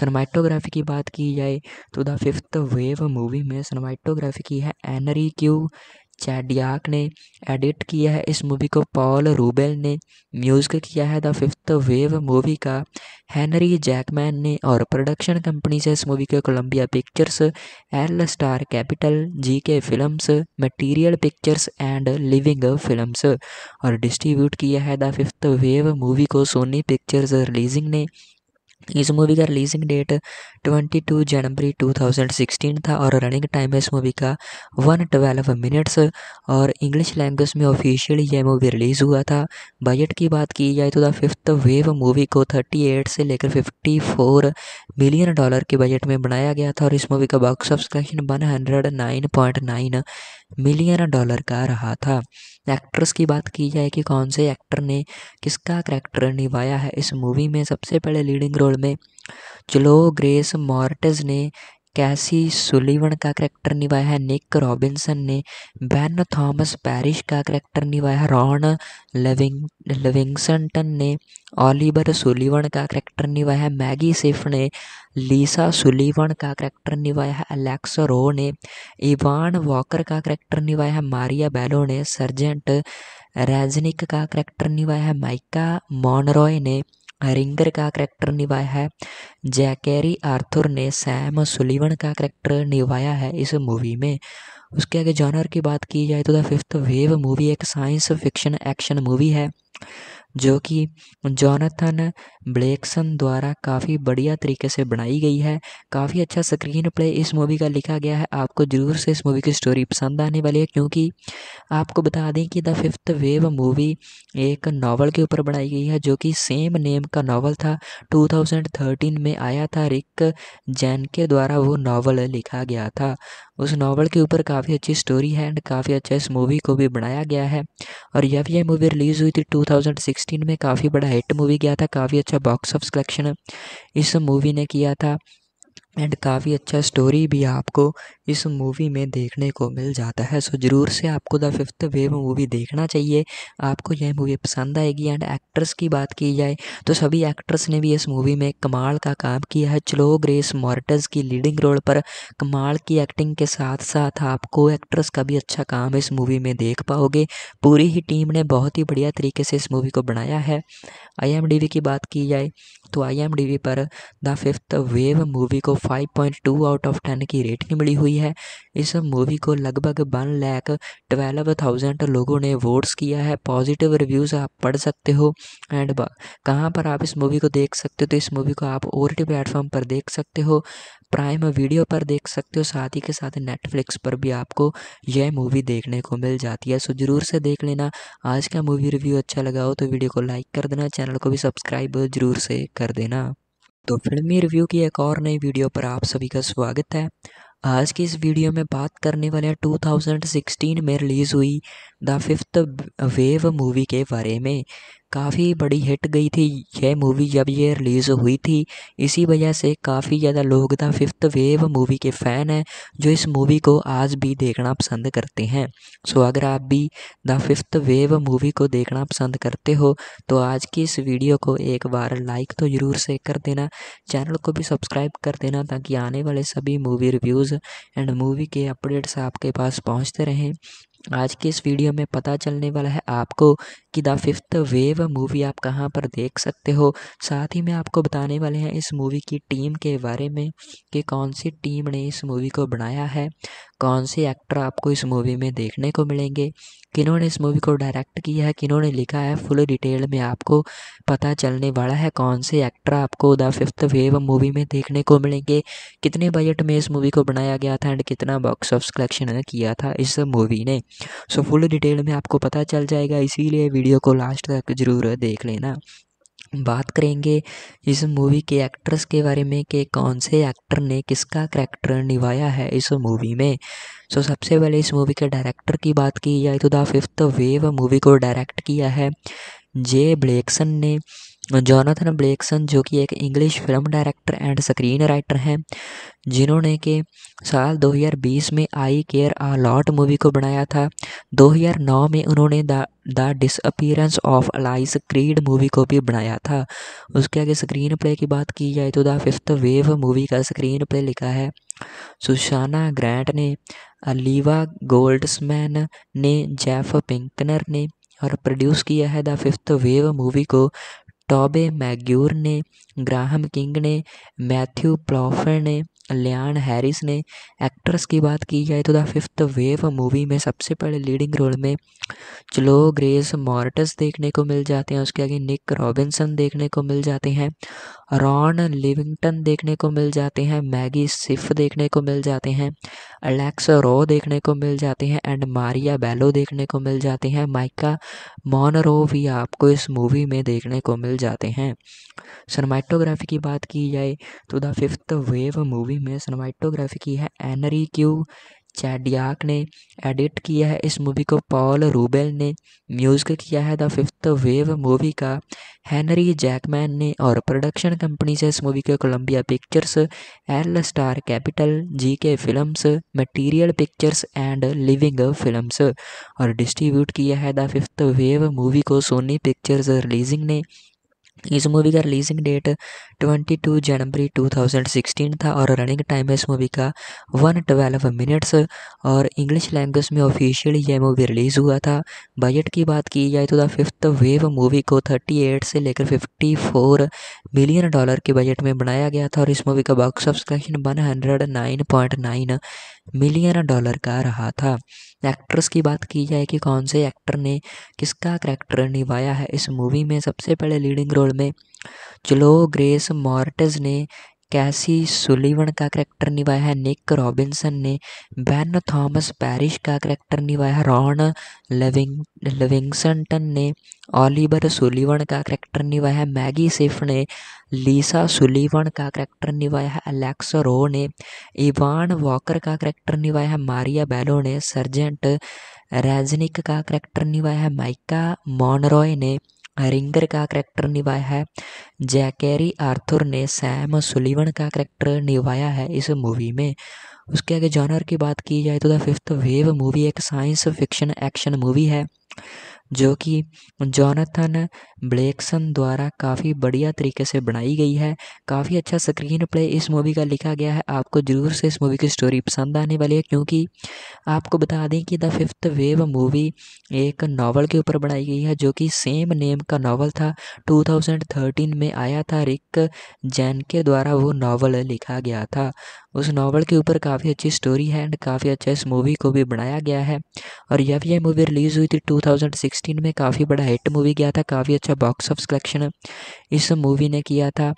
सनमाइटोग्राफी की बात की जाए तो द फिफ्थ वेव मूवी में सनमाइटोग्राफी की है एनरी क्यू चैडियाक ने एडिट किया है इस मूवी को पॉल रूबेल ने म्यूज़िक किया है द फिफ्थ वेव मूवी का हैनरी जैकमैन ने और प्रोडक्शन कंपनी से इस मूवी को Columbia Pictures L Star Capital G K films material pictures and living films और डिस्ट्रीब्यूट किया है द फिफ्थ वेव मूवी को सोनी पिक्चर्स रिलीजिंग ने इस मूवी का रिलीजिंग डेट 22 जनवरी 2016 था और रनिंग टाइम है इस मूवी का 112 मिनट्स और इंग्लिश लैंग्वेज में ऑफिशियली यह मूवी रिलीज़ हुआ था बजट की बात की जाए तो द फिफ्थ वेव मूवी को 38 से लेकर 54 मिलियन डॉलर के बजट में बनाया गया था और इस मूवी का box of collection nine million dollar का रहा था एक्ट्रेस की बात की जाए कि कौन से एक्टर ने किसका करैक्टर निभाया है इस मूवी में सबसे पहले लीडिंग रोल एपिसोड में चलो ग्रेस मॉर्टज ने कैसी सुलीवन का करैक्टर निभाया है निक रॉबिन्सन ने बेन थॉमस पैरिश का करैक्टर निभाया है रॉन लविंग लिविंगसनटन ने ओलिवर सुलीवन का करैक्टर निभाया है मैगी सिफ ने लीसा सुलीवन का करैक्टर निभाया है अलेक्स रो ने इवान वॉकर का करैक्टर निभाया है मारिया बेलो ने सर्जेंट रेजनिक का करैक्टर निभाया है माइका मॉनरॉय ने रिंगर का करैक्टर निभाया है जैकेरी आर्थर ने सैम सुलिवन का करैक्टर निभाया है इस मूवी में उसके आगे जॉनर की बात की जाए तो द फिफ्थ वेव मूवी एक साइंस फिक्शन एक्शन मूवी है जो कि जॉनथन ब्लेक्सन द्वारा काफ़ी बढ़िया तरीके से बनाई गई है काफ़ी अच्छा स्क्रीन प्ले इस मूवी का लिखा गया है आपको ज़रूर से इस मूवी की स्टोरी पसंद आने वाली है क्योंकि आपको बता दें कि द फिफ्थ वेव मूवी एक नावल के ऊपर बनाई गई है जो कि सेम नेम का नावल था 2013 में आया था रिक जैन के द्वारा वो नावल लिखा गया था उस नावल के ऊपर काफ़ी अच्छी स्टोरी है एंड काफ़ी अच्छा इस मूवी को भी बनाया गया है और जब यह मूवी रिलीज़ हुई थी 2016 2016 में काफ़ी बड़ा हिट मूवी गया था काफ़ी अच्छा बॉक्स ऑफ कलेक्शन इस मूवी ने किया था एंड काफ़ी अच्छा स्टोरी भी आपको इस मूवी में देखने को मिल जाता है सो ज़रूर से आपको द फिफ्थ वेव मूवी देखना चाहिए आपको यह मूवी पसंद आएगी एंड एक्ट्रेस की बात की जाए तो सभी एक्ट्रेस ने भी इस मूवी में कमाल का काम किया है चलो ग्रेस मॉर्टस की लीडिंग रोल पर कमाल की एक्टिंग के साथ साथ आपको एक्ट्रेस का भी अच्छा काम इस मूवी में देख पाओगे पूरी ही टीम ने बहुत ही बढ़िया तरीके से इस मूवी को बनाया है आई की बात की जाए तो आई पर द फिफ्थ वेव मूवी को 5.2 आउट ऑफ 10 की रेटिंग मिली हुई है इस मूवी को लगभग वन लैख ट्वेल्व थाउजेंड लोगों ने वोट्स किया है पॉजिटिव रिव्यूज़ आप पढ़ सकते हो एंड कहाँ पर आप इस मूवी को देख सकते हो तो इस मूवी को आप टी प्लेटफॉर्म पर देख सकते हो प्राइम वीडियो पर देख सकते हो साथ ही के साथ नेटफ्लिक्स पर भी आपको यह मूवी देखने को मिल जाती है सो ज़रूर से देख लेना आज का मूवी रिव्यू अच्छा लगा हो तो वीडियो को लाइक कर देना चैनल को भी सब्सक्राइब ज़रूर से कर देना तो फिल्मी रिव्यू की एक और नई वीडियो पर आप सभी का स्वागत है आज की इस वीडियो में बात करने वाले हैं 2016 में रिलीज़ हुई द फिफ्थ वेव मूवी के बारे में काफ़ी बड़ी हिट गई थी यह मूवी जब ये रिलीज़ हुई थी इसी वजह से काफ़ी ज़्यादा लोग द फिफ्थ वेव मूवी के फ़ैन हैं जो इस मूवी को आज भी देखना पसंद करते हैं सो अगर आप भी द फिफ्थ वेव मूवी को देखना पसंद करते हो तो आज की इस वीडियो को एक बार लाइक तो ज़रूर से कर देना चैनल को भी सब्सक्राइब कर देना ताकि आने वाले सभी मूवी रिव्यूज़ एंड मूवी के अपडेट्स आपके पास पहुँचते रहें आज के इस वीडियो में पता चलने वाला है आपको कि द फिफ्थ वेव मूवी आप कहाँ पर देख सकते हो साथ ही मैं आपको बताने वाले हैं इस मूवी की टीम के बारे में कि कौन सी टीम ने इस मूवी को बनाया है कौन से एक्टर आपको इस मूवी में देखने को मिलेंगे किन्होंने इस मूवी को डायरेक्ट किया है किन्होंने लिखा है फुल डिटेल में आपको पता चलने वाला है कौन से एक्टर आपको द फिफ्थ वेव मूवी में देखने को मिलेंगे कितने बजट में इस मूवी को बनाया गया था एंड कितना बॉक्स ऑफ कलेक्शन किया था इस मूवी ने सो फुल डिटेल में आपको पता चल जाएगा इसीलिए वीडियो को लास्ट तक ज़रूर देख लेना बात करेंगे इस मूवी के एक्ट्रेस के बारे में कि कौन से एक्टर ने किसका करैक्टर निभाया है इस मूवी में सो so, सबसे पहले इस मूवी के डायरेक्टर की बात की जाए तो द फिफ्थ वेव मूवी को डायरेक्ट किया है जे ब्लैक्सन ने जॉनथन ब्लेकसन जो कि एक English film director and screen writer हैं जिन्होंने के साल 2020 में I care a lot movie को बनाया था 2009 में उन्होंने the the of Alice Creed movie को भी बनाया था उसके आगे स्क्रीन प्ले की बात की जाए तो द फिफ्थ वेव मूवी का स्क्रीन प्ले लिखा है सुशाना ग्रैंट ने अलीवा गोल्ड्समैन ने जेफ पिंकनर ने और प्रोड्यूस किया है द फिफ्थ वेव मूवी को टॉबे मैग्यूर ने ग्राहम किंग ने मैथ्यू प्लॉफर ने लियान हैरिस ने एक्ट्रेस की बात की जाए तो द फिफ्थ वेव मूवी में सबसे पहले लीडिंग रोल में चलो ग्रेस मॉर्टस देखने को मिल जाते हैं उसके आगे निक रॉबिन्सन देखने को मिल जाते हैं रॉन लिविंगटन देखने को मिल जाते हैं मैगी सिफ देखने को मिल जाते हैं अलेक्स रो देखने को मिल जाते हैं एंड मारिया बेलो देखने को मिल जाते हैं माइका मॉनरो भी आपको इस मूवी में देखने को मिल जाते हैं सनमाइटोग्राफी की बात की जाए तो द फिफ्थ वेव मूवी में सनमाइटोग्राफी की है एनरी क्यू चैडियाक ने एडिट किया है इस मूवी को पॉल रूबेल ने म्यूज़िक किया है द फिफ्थ वेव मूवी का हैनरी जैकमैन ने और प्रोडक्शन कंपनी से इस मूवी के Columbia Pictures L Star Capital G K films material pictures and living films और डिस्ट्रीब्यूट किया है द फिफ्थ वेव मूवी को सोनी पिक्चर्स रिलीजिंग ने इस मूवी का रिलीजिंग डेट 22 जनवरी 2016 था और रनिंग टाइम है इस मूवी का 112 मिनट्स और इंग्लिश लैंग्वेज में ऑफिशियली यह मूवी रिलीज़ हुआ था बजट की बात की जाए तो द फिफ्थ वेव मूवी को 38 से लेकर 54 मिलियन डॉलर के बजट में बनाया गया था और इस मूवी का box of collection one million dollar का रहा था एक्ट्रेस की बात की जाए कि कौन से एक्टर ने किसका करैक्टर निभाया है इस मूवी में सबसे पहले लीडिंग रोल रोल में चलो ग्रेस मॉर्टज ने कैसी सुलीवन का करैक्टर निभाया है निक रॉबिन्सन ने बेन थॉमस पैरिश का करैक्टर निभाया है रॉन लविंग लविंगसनटन ने ओलिवर सुलीवन का करैक्टर निभाया है मैगी सिफ ने लीसा सुलीवन का करैक्टर निभाया है अलेक्स रो ने इवान वॉकर का करैक्टर निभाया है मारिया बेलो ने सर्जेंट रेजनिक का करैक्टर निभाया है माइका मॉनरॉय ने रिंगर का करैक्टर निभाया है जैकेरी आर्थर ने सैम सुलिवन का करैक्टर निभाया है इस मूवी में उसके आगे जॉनर की बात की जाए तो द फिफ्थ वेव मूवी एक साइंस फिक्शन एक्शन मूवी है जो कि जॉनथन ब्लेक्सन द्वारा काफ़ी बढ़िया तरीके से बनाई गई है काफ़ी अच्छा स्क्रीन प्ले इस मूवी का लिखा गया है आपको ज़रूर से इस मूवी की स्टोरी पसंद आने वाली है क्योंकि आपको बता दें कि द फिफ्थ वेव मूवी एक नावल के ऊपर बनाई गई है जो कि सेम नेम का नावल था 2013 में आया था रिक जैन के द्वारा वो नावल लिखा गया था उस नावल के ऊपर काफ़ी अच्छी स्टोरी है एंड काफ़ी अच्छा इस मूवी को भी बनाया गया है और जब यह मूवी रिलीज़ हुई थी 2016 2016 में काफ़ी बड़ा हिट मूवी गया था काफ़ी अच्छा बॉक्स ऑफ कलेक्शन इस मूवी ने किया था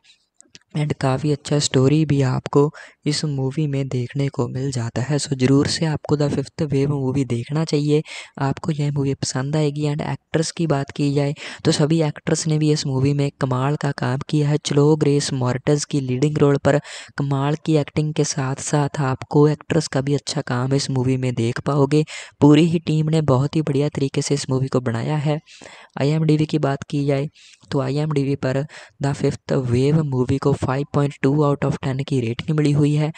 एंड काफ़ी अच्छा स्टोरी भी आपको इस मूवी में देखने को मिल जाता है सो ज़रूर से आपको द फिफ्थ वेव मूवी देखना चाहिए आपको यह मूवी पसंद आएगी एंड एक्ट्रेस की बात की जाए तो सभी एक्ट्रेस ने भी इस मूवी में कमाल का काम किया है चलो ग्रेस मॉर्टस की लीडिंग रोल पर कमाल की एक्टिंग के साथ साथ आपको एक्ट्रेस का भी अच्छा काम इस मूवी में देख पाओगे पूरी ही टीम ने बहुत ही बढ़िया तरीके से इस मूवी को बनाया है आई की बात की जाए तो आई पर द फिफ्थ वेव मूवी को 5.2 आउट ऑफ 10 की रेटिंग मिली हुई है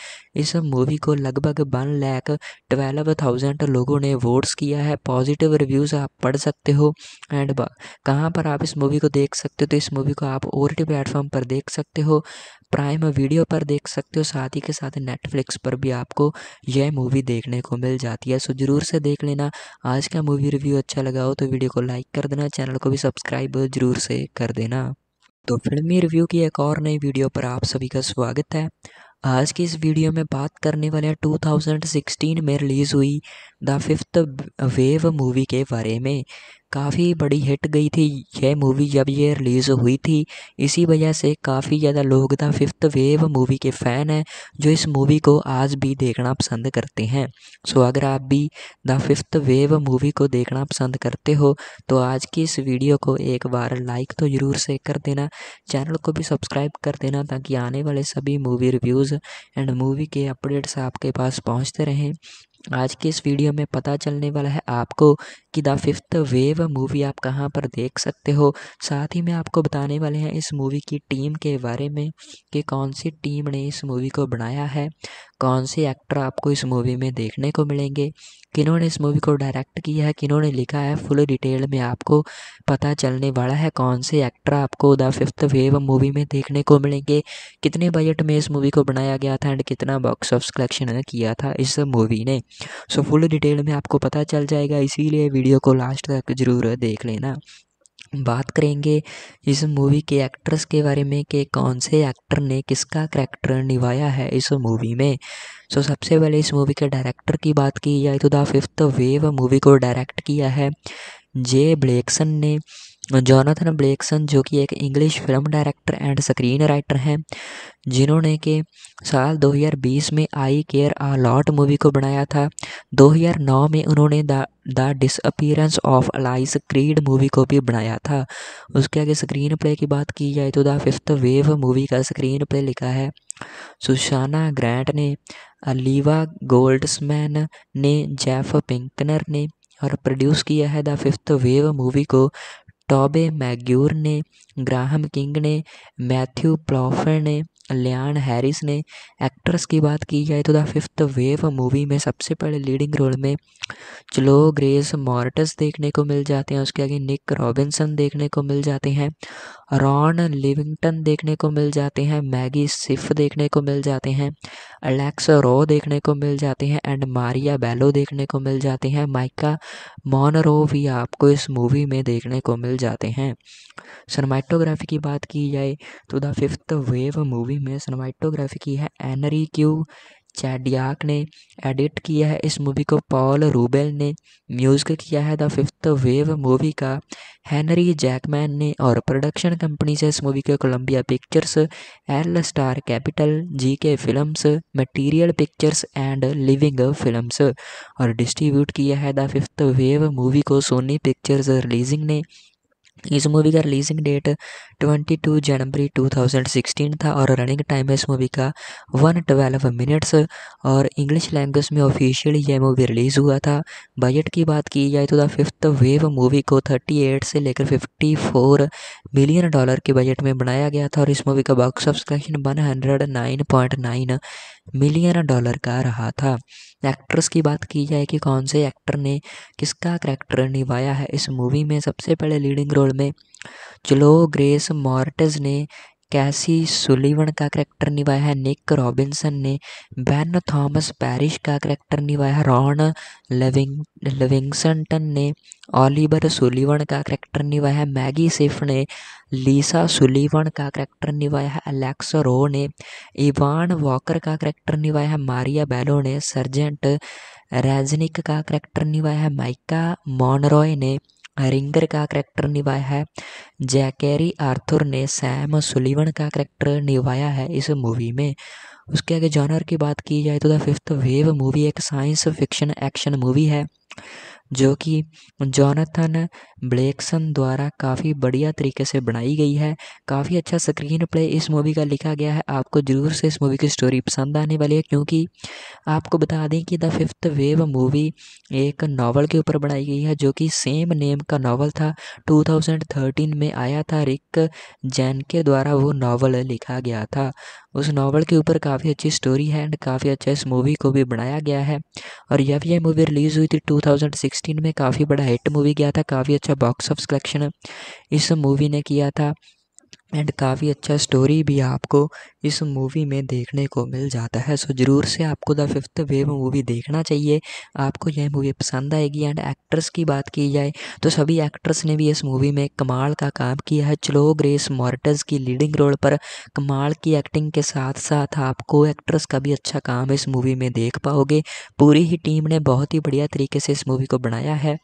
इस मूवी को लगभग वन लैक ट्वेल्व थाउजेंड लोगों ने वोट्स किया है पॉजिटिव रिव्यूज़ आप पढ़ सकते हो एंड कहाँ पर आप इस मूवी को देख सकते हो तो इस मूवी को आप ओर टी प्लेटफॉर्म पर देख सकते हो प्राइम वीडियो पर देख सकते हो साथ ही के साथ नेटफ्लिक्स पर भी आपको यह मूवी देखने को मिल जाती है सो ज़रूर से देख लेना आज का मूवी रिव्यू अच्छा लगा हो तो वीडियो को लाइक कर देना चैनल को भी सब्सक्राइब ज़रूर से कर देना तो फिल्मी रिव्यू की एक और नई वीडियो पर आप सभी का स्वागत है आज की इस वीडियो में बात करने वाले हैं 2016 में रिलीज़ हुई द फिफ्थ वेव मूवी के बारे में काफ़ी बड़ी हिट गई थी यह मूवी जब ये रिलीज़ हुई थी इसी वजह से काफ़ी ज़्यादा लोग था फिफ्थ वेव मूवी के फ़ैन हैं जो इस मूवी को आज भी देखना पसंद करते हैं सो अगर आप भी द फिफ्थ वेव मूवी को देखना पसंद करते हो तो आज की इस वीडियो को एक बार लाइक तो ज़रूर से कर देना चैनल को भी सब्सक्राइब कर देना ताकि आने वाले सभी मूवी रिव्यूज़ एंड मूवी के अपडेट्स आपके पास पहुँचते रहें आज के इस वीडियो में पता चलने वाला है आपको कि द फिफ्थ वेव मूवी आप कहाँ पर देख सकते हो साथ ही मैं आपको बताने वाले हैं इस मूवी की टीम के बारे में कि कौन सी टीम ने इस मूवी को बनाया है कौन से एक्टर आपको इस मूवी में देखने को मिलेंगे किन्होंने इस मूवी को डायरेक्ट किया है किन्होंने लिखा है फुल डिटेल में आपको पता चलने वाला है कौन से एक्टर आपको द फिफ्थ वेव मूवी में देखने को मिलेंगे कितने बजट में इस मूवी को बनाया गया था एंड कितना बॉक्स ऑफ कलेक्शन किया था इस मूवी ने सो फुल डिटेल में आपको पता चल जाएगा इसीलिए वीडियो को लास्ट तक ज़रूर देख लेना बात करेंगे इस मूवी के एक्ट्रेस के बारे में कि कौन से एक्टर ने किसका करैक्टर निभाया है इस मूवी में सो so, सबसे पहले इस मूवी के डायरेक्टर की बात की जाए तो द फिफ्थ वेव मूवी को डायरेक्ट किया है जे ब्लेक्सन ने जॉनाथन ब्लेक्सन जो कि एक English film director and screen writer हैं जिन्होंने के साल 2020 में I care a lot movie को बनाया था 2009 में उन्होंने the the disappearance of Alice Creed movie को भी बनाया था उसके आगे स्क्रीन प्ले की बात की जाए तो द फिफ्थ वेव मूवी का स्क्रीन प्ले लिखा है सुशाना ग्रैंट ने अलीवा गोल्डसमैन ने जेफ पिंकनर ने और प्रोड्यूस किया है द फिफ्थ वेव मूवी को टॉबे मैग्यूर ने ग्राहम किंग ने मैथ्यू प्लॉफर ने लियान हैरिस ने एक्ट्रेस की बात की जाए तो द फिफ्थ वेव मूवी में सबसे बड़े लीडिंग रोल में चलो ग्रेस मॉर्टस देखने को मिल जाते हैं उसके आगे निक रॉबिन्सन देखने को मिल जाते हैं रॉन लिविंगटन देखने को मिल जाते हैं मैगी सिफ देखने को मिल जाते हैं अलेक्स रो देखने को मिल जाते हैं एंड मारिया बेलो देखने को मिल जाते हैं माइका मॉनरो भी आपको इस मूवी में देखने को मिल जाते हैं सनमाइटोग्राफी की बात की जाए तो द फिफ्थ वेव मूवी में सनमाइटोग्राफी की है एनरी क्यू चैडियाक ने एडिट किया है इस मूवी को पॉल रूबेल ने म्यूज़िक किया है द फिफ्थ वेव मूवी का हैनरी जैकमैन ने और प्रोडक्शन कंपनी से इस मूवी को Columbia Pictures L Star Capital G K films material pictures and living films और डिस्ट्रीब्यूट किया है द फिफ्थ वेव मूवी को सोनी पिक्चर्स रिलीजिंग ने इस मूवी का रिलीजिंग डेट 22 जनवरी 2016 था और रनिंग टाइम है इस मूवी का 112 मिनट्स और इंग्लिश लैंग्वेज में ऑफिशियली यह मूवी रिलीज़ हुआ था बजट की बात की जाए तो द फिफ्थ वेव मूवी को 38 से लेकर 54 मिलियन डॉलर के बजट में बनाया गया था और इस मूवी का box of collection nine million dollar का रहा था एक्ट्रेस की बात की जाए कि कौन से एक्टर ने किसका करैक्टर निभाया है इस मूवी में सबसे पहले लीडिंग रोल में चलो ग्रेस मॉर्टज ने कैसी सुलीवन का करैक्टर निभाया है निक रॉबिन्सन ने बैन थॉमस पैरिश का करैक्टर निभाया है रॉन लविंग लविंगसनटन ने ओलिवर सुलिवन का करैक्टर निभाया है मैगी सिफ ने लीसा सुलीवन का करैक्टर निभाया है अलेक्स रो ने इवान वॉकर का करैक्टर निभाया है मारिया बेलो ने सर्जेंट रेजनिक का करैक्टर निभाया है माइका मॉनरॉय ने रिंगर का करैक्टर निभाया है जैकेरी आर्थर ने सैम सुलिवन का करैक्टर निभाया है इस मूवी में उसके आगे जॉनर की बात की जाए तो द फिफ्थ वेव मूवी एक साइंस फिक्शन एक्शन मूवी है जो कि जॉनथन ब्लेकसन द्वारा काफ़ी बढ़िया तरीके से बनाई गई है काफ़ी अच्छा स्क्रीन प्ले इस मूवी का लिखा गया है आपको ज़रूर से इस मूवी की स्टोरी पसंद आने वाली है क्योंकि आपको बता दें कि द फिफ्थ वेव मूवी एक नावल के ऊपर बनाई गई है जो कि सेम नेम का नावल था 2013 में आया था रिक जैन के द्वारा वो नावल लिखा गया था उस नावल के ऊपर काफ़ी अच्छी स्टोरी है एंड काफ़ी अच्छा इस मूवी को भी बनाया गया है और जब यह मूवी रिलीज़ हुई थी 2016 2016 में काफ़ी बड़ा हिट मूवी गया था काफ़ी अच्छा बॉक्स ऑफ कलेक्शन इस मूवी ने किया था एंड काफ़ी अच्छा स्टोरी भी आपको इस मूवी में देखने को मिल जाता है सो ज़रूर से आपको द फिफ्थ वेव मूवी देखना चाहिए आपको यह मूवी पसंद आएगी एंड एक्ट्रेस की बात की जाए तो सभी एक्ट्रेस ने भी इस मूवी में कमाल का काम किया है चलो ग्रेस मॉर्टस की लीडिंग रोल पर कमाल की एक्टिंग के साथ साथ आपको एक्ट्रेस का भी अच्छा काम इस मूवी में देख पाओगे पूरी ही टीम ने बहुत ही बढ़िया तरीके से इस मूवी को बनाया है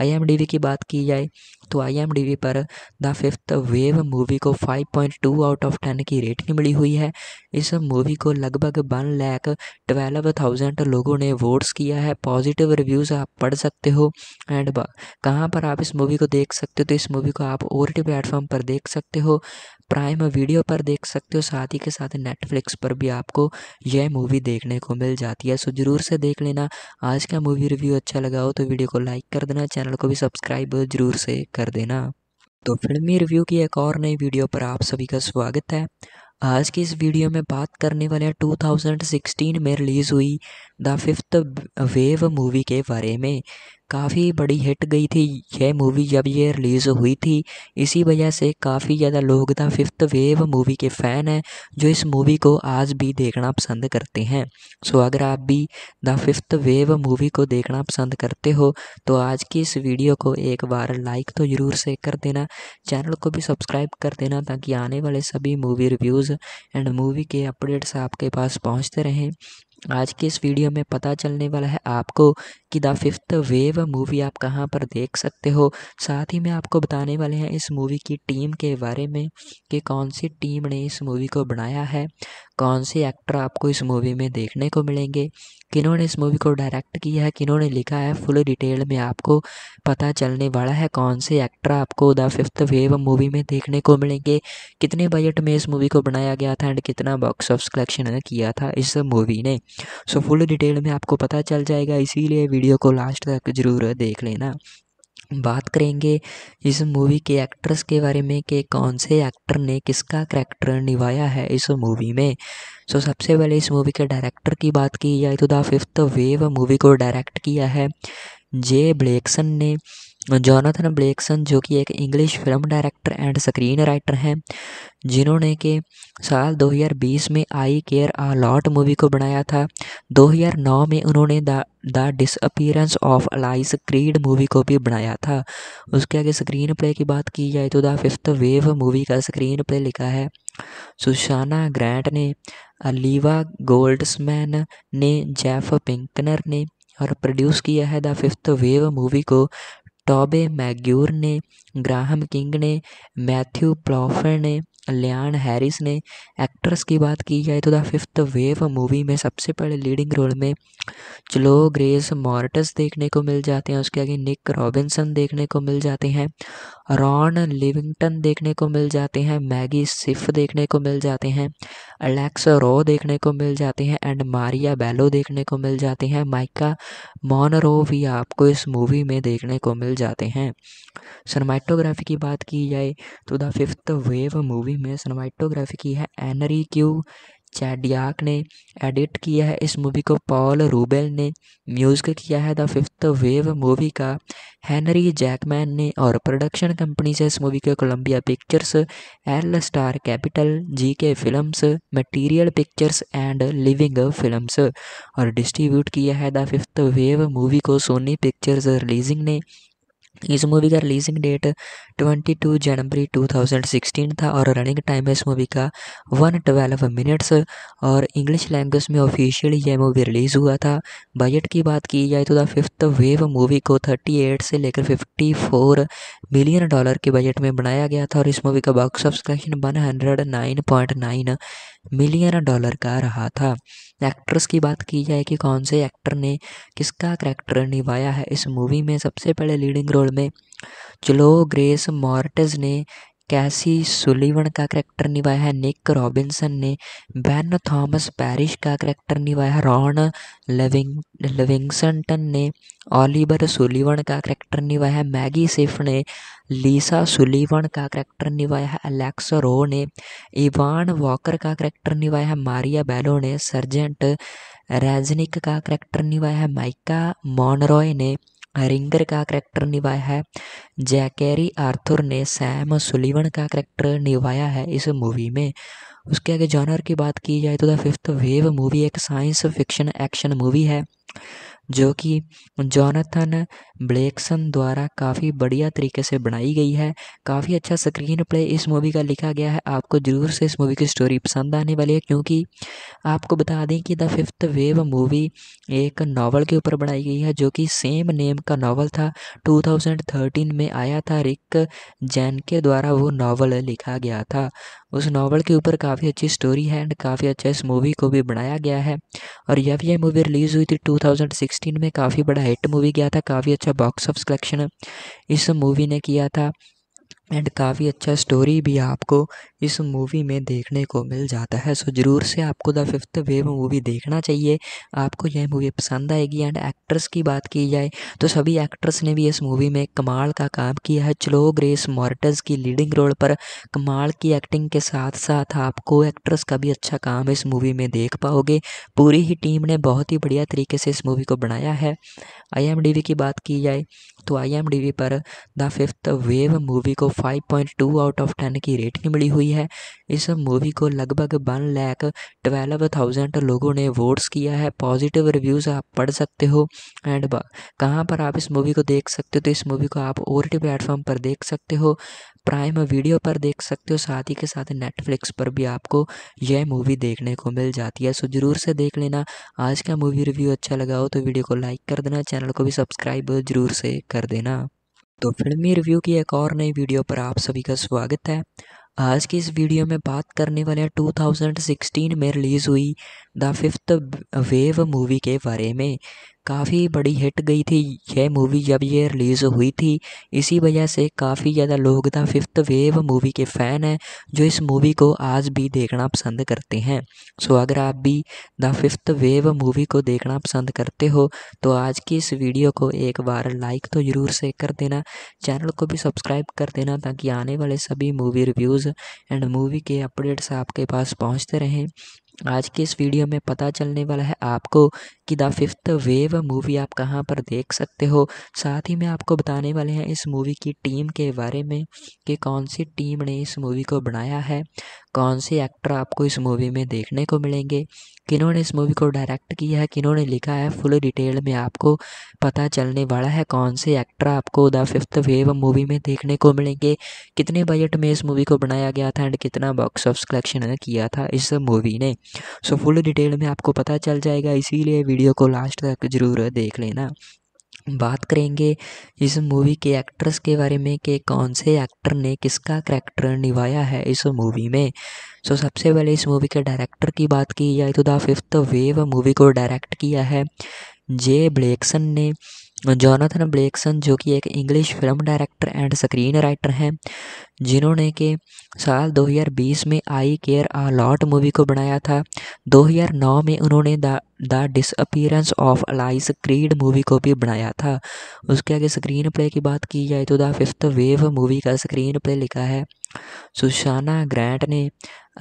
आई की बात की जाए तो आई पर द फिफ्थ वेव मूवी को 5.2 आउट ऑफ 10 की रेटिंग मिली हुई है इस मूवी को लगभग वन लैख ट्वेल्व थाउजेंड लोगों ने वोट्स किया है पॉजिटिव रिव्यूज़ आप पढ़ सकते हो एंड कहाँ पर आप इस मूवी को देख सकते हो तो इस मूवी को आप और टी प्लेटफॉर्म पर देख सकते हो प्राइम वीडियो पर देख सकते हो साथ ही के साथ नेटफ्लिक्स पर भी आपको यह मूवी देखने को मिल जाती है सो ज़रूर से देख लेना आज का मूवी रिव्यू अच्छा लगा हो तो वीडियो को लाइक कर देना चैनल को भी सब्सक्राइब ज़रूर से कर देना तो फिल्मी रिव्यू की एक और नई वीडियो पर आप सभी का स्वागत है आज की इस वीडियो में बात करने वाले हैं 2016 में रिलीज़ हुई द फिफ्थ वेव मूवी के बारे में काफ़ी बड़ी हिट गई थी यह मूवी जब ये रिलीज़ हुई थी इसी वजह से काफ़ी ज़्यादा लोग द फिफ्थ वेव मूवी के फ़ैन हैं जो इस मूवी को आज भी देखना पसंद करते हैं सो अगर आप भी द फिफ्थ वेव मूवी को देखना पसंद करते हो तो आज की इस वीडियो को एक बार लाइक तो ज़रूर से कर देना चैनल को भी सब्सक्राइब कर देना ताकि आने वाले सभी मूवी रिव्यूज़ एंड मूवी के अपडेट्स आपके पास पहुँचते रहें आज के इस वीडियो में पता चलने वाला है आपको कि द फिफ्थ वेव मूवी आप कहाँ पर देख सकते हो साथ ही मैं आपको बताने वाले हैं इस मूवी की टीम के बारे में कि कौन सी टीम ने इस मूवी को बनाया है कौन से एक्टर आपको इस मूवी में देखने को मिलेंगे किन्होंने इस मूवी को डायरेक्ट किया है किन्होंने लिखा है फुल डिटेल में आपको पता चलने वाला है कौन से एक्टर आपको द फिफ्थ वेव मूवी में देखने को मिलेंगे कितने बजट में इस मूवी को बनाया गया था एंड कितना बॉक्स ऑफ कलेक्शन किया था इस मूवी ने सो फुल डिटेल में आपको पता चल जाएगा इसीलिए वीडियो को लास्ट तक ज़रूर देख लेना बात करेंगे इस मूवी के एक्ट्रेस के बारे में कि कौन से एक्टर ने किसका करैक्टर निभाया है इस मूवी में सो so, सबसे पहले इस मूवी के डायरेक्टर की बात की जाए तो द फिफ्थ वेव मूवी को डायरेक्ट किया है जे ब्लैकसन ने जॉनाथन ब्लेक्सन जो कि एक English film director and screen writer हैं जिन्होंने के साल 2020 में I care a lot movie को बनाया था 2009 में उन्होंने the the disappearance of Alice Creed movie को भी बनाया था उसके आगे स्क्रीन प्ले की बात की जाए तो द फिफ्थ वेव मूवी का स्क्रीन प्ले लिखा है सुशाना ग्रैंट ने अलीवा गोल्ड्समैन ने जेफ पिंकनर ने और प्रोड्यूस किया है द फिफ्थ वेव मूवी को टॉबे मैग्यूर ने ग्राहम किंग ने मैथ्यू प्लॉफर ने लियान हैरिस ने एक्ट्रेस की बात की जाए तो द फिफ्थ वेव मूवी में सबसे पहले लीडिंग रोल में चलो ग्रेस मॉर्टस देखने को मिल जाते हैं उसके आगे निक रॉबिन्सन देखने को मिल जाते हैं रॉन लिविंगटन देखने को मिल जाते हैं मैगी सिफ देखने को मिल जाते हैं अलेक्स रो देखने को मिल जाते हैं एंड मारिया बेलो देखने को मिल जाते हैं माइका मॉनरो भी आपको इस मूवी में देखने को मिल जाते हैं सनमाइटोग्राफी की बात की जाए तो the fifth wave movie movie में सिनेमाटोग्राफी की है एनरी क्यू चैडियाक ने एडिट किया है इस मूवी को पॉल रूबेल ने म्यूज़िक किया है द फिफ्थ वेव मूवी का हैनरी जैकमैन ने और प्रोडक्शन कंपनी से इस मूवी को Columbia Pictures L Star Capital G K films material pictures and living films और डिस्ट्रीब्यूट किया है द फिफ्थ वेव मूवी को सोनी पिक्चर्स रिलीजिंग ने इस मूवी का रिलीजिंग डेट 22 जनवरी 2016 था और रनिंग टाइम है इस मूवी का 112 मिनट्स और इंग्लिश लैंग्वेज में ऑफिशियली यह मूवी रिलीज़ हुआ था बजट की बात की जाए तो द फिफ्थ वेव मूवी को 38 से लेकर 54 मिलियन डॉलर के बजट में बनाया गया था और इस मूवी का box of collection nine million dollar का रहा था एक्ट्रेस की बात की जाए कि कौन से एक्टर ने किसका करैक्टर निभाया है इस मूवी में सबसे पहले लीडिंग रोल रोल में चलो ग्रेस मॉर्टज ने कैसी सुलीवन का करैक्टर निभाया है निक रॉबिन्सन ने बैन थॉमस पैरिश का करैक्टर निभाया है रॉन लविंग लविंगसनटन ने ओलिवर सुलीवन का करैक्टर निभाया है मैगी सिफ ने लीसा सुलीवन का करैक्टर निभाया है अलेक्स रो ने इवान वॉकर का करैक्टर निभाया है मारिया बेलो ने सर्जेंट रेजनिक का करैक्टर निभाया है माइका मॉनरॉय ने रिंगर का करैक्टर निभाया है जैकेरी आर्थर ने सैम सुलिवन का करैक्टर निभाया है इस मूवी में उसके आगे जॉनर की बात की जाए तो द फिफ्थ वेव मूवी एक साइंस फिक्शन एक्शन मूवी है जो कि जॉनथन ब्लेक्सन द्वारा काफ़ी बढ़िया तरीके से बनाई गई है काफ़ी अच्छा स्क्रीन प्ले इस मूवी का लिखा गया है आपको ज़रूर से इस मूवी की स्टोरी पसंद आने वाली है क्योंकि आपको बता दें कि द फिफ्थ वेव मूवी एक नावल के ऊपर बनाई गई है जो कि सेम नेम का नावल था 2013 में आया था रिक जैन के द्वारा वो नावल लिखा गया था उस नावल के ऊपर काफ़ी अच्छी स्टोरी है एंड काफ़ी अच्छा इस मूवी को भी बनाया गया है और जब यह मूवी रिलीज़ हुई थी 2006 2016 में काफ़ी बड़ा हिट मूवी गया था काफ़ी अच्छा बॉक्स ऑफ कलेक्शन इस मूवी ने किया था एंड काफ़ी अच्छा स्टोरी भी आपको इस मूवी में देखने को मिल जाता है सो ज़रूर से आपको द फिफ्थ वेव मूवी देखना चाहिए आपको यह मूवी पसंद आएगी एंड एक्ट्रेस की बात की जाए तो सभी एक्ट्रेस ने भी इस मूवी में कमाल का काम किया है चलो ग्रेस मॉर्टस की लीडिंग रोल पर कमाल की एक्टिंग के साथ साथ आपको एक्ट्रेस का भी अच्छा काम इस मूवी में देख पाओगे पूरी ही टीम ने बहुत ही बढ़िया तरीके से इस मूवी को बनाया है आई की बात की जाए तो आई पर द फिफ्थ वेव मूवी को 5.2 आउट ऑफ 10 की रेटिंग मिली हुई है इस मूवी को लगभग वन लैख ट्वेल्व थाउजेंड लोगों ने वोट्स किया है पॉजिटिव रिव्यूज़ आप पढ़ सकते हो एंड कहाँ पर आप इस मूवी को देख सकते हो तो इस मूवी को आप ओर टी प्लेटफॉर्म पर देख सकते हो प्राइम वीडियो पर देख सकते हो साथ ही के साथ नेटफ्लिक्स पर भी आपको यह मूवी देखने को मिल जाती है सो ज़रूर से देख लेना आज का मूवी रिव्यू अच्छा लगा हो तो वीडियो को लाइक कर देना चैनल को भी सब्सक्राइब ज़रूर से कर देना तो फिल्मी रिव्यू की एक और नई वीडियो पर आप सभी का स्वागत है आज की इस वीडियो में बात करने वाले हैं 2016 में रिलीज़ हुई द फिफ्थ वेव मूवी के बारे में काफ़ी बड़ी हिट गई थी यह मूवी जब ये रिलीज़ हुई थी इसी वजह से काफ़ी ज़्यादा लोग था फिफ्थ वेव मूवी के फ़ैन हैं जो इस मूवी को आज भी देखना पसंद करते हैं सो अगर आप भी द फिफ्थ वेव मूवी को देखना पसंद करते हो तो आज की इस वीडियो को एक बार लाइक तो ज़रूर से कर देना चैनल को भी सब्सक्राइब कर देना ताकि आने वाले सभी मूवी रिव्यूज़ एंड मूवी के अपडेट्स आपके पास पहुँचते रहें आज के इस वीडियो में पता चलने वाला है आपको कि द फिफ्थ वेव मूवी आप कहाँ पर देख सकते हो साथ ही में आपको बताने वाले हैं इस मूवी की टीम के बारे में कि कौन सी टीम ने इस मूवी को बनाया है कौन से एक्टर आपको इस मूवी में देखने को मिलेंगे किन्होंने इस मूवी को डायरेक्ट किया है किन्होंने लिखा है फुल डिटेल में आपको पता चलने वाला है कौन से एक्टर आपको द फिफ्थ वेव मूवी में देखने को मिलेंगे कितने बजट में इस मूवी को बनाया गया था एंड कितना बॉक्स ऑफ कलेक्शन किया था इस मूवी ने सो फुल डिटेल में आपको पता चल जाएगा इसीलिए वीडियो को लास्ट तक ज़रूर देख लेना बात करेंगे इस मूवी के एक्ट्रेस के बारे में कि कौन से एक्टर ने किसका करैक्टर निभाया है इस मूवी में सो so, सबसे पहले इस मूवी के डायरेक्टर की बात की जाए तो द फिफ्थ वेव मूवी को डायरेक्ट किया है जे ब्लैकसन ने जॉनथन ब्लेकसन जो कि एक English film director and screen writer हैं जिन्होंने के साल 2020 में I care a lot movie को बनाया था 2009 में उन्होंने the the disappearance of Alice Creed movie को भी बनाया था उसके आगे स्क्रीन प्ले की बात की जाए तो द फिफ्थ वेव मूवी का स्क्रीन प्ले लिखा है सुशाना ग्रैंट ने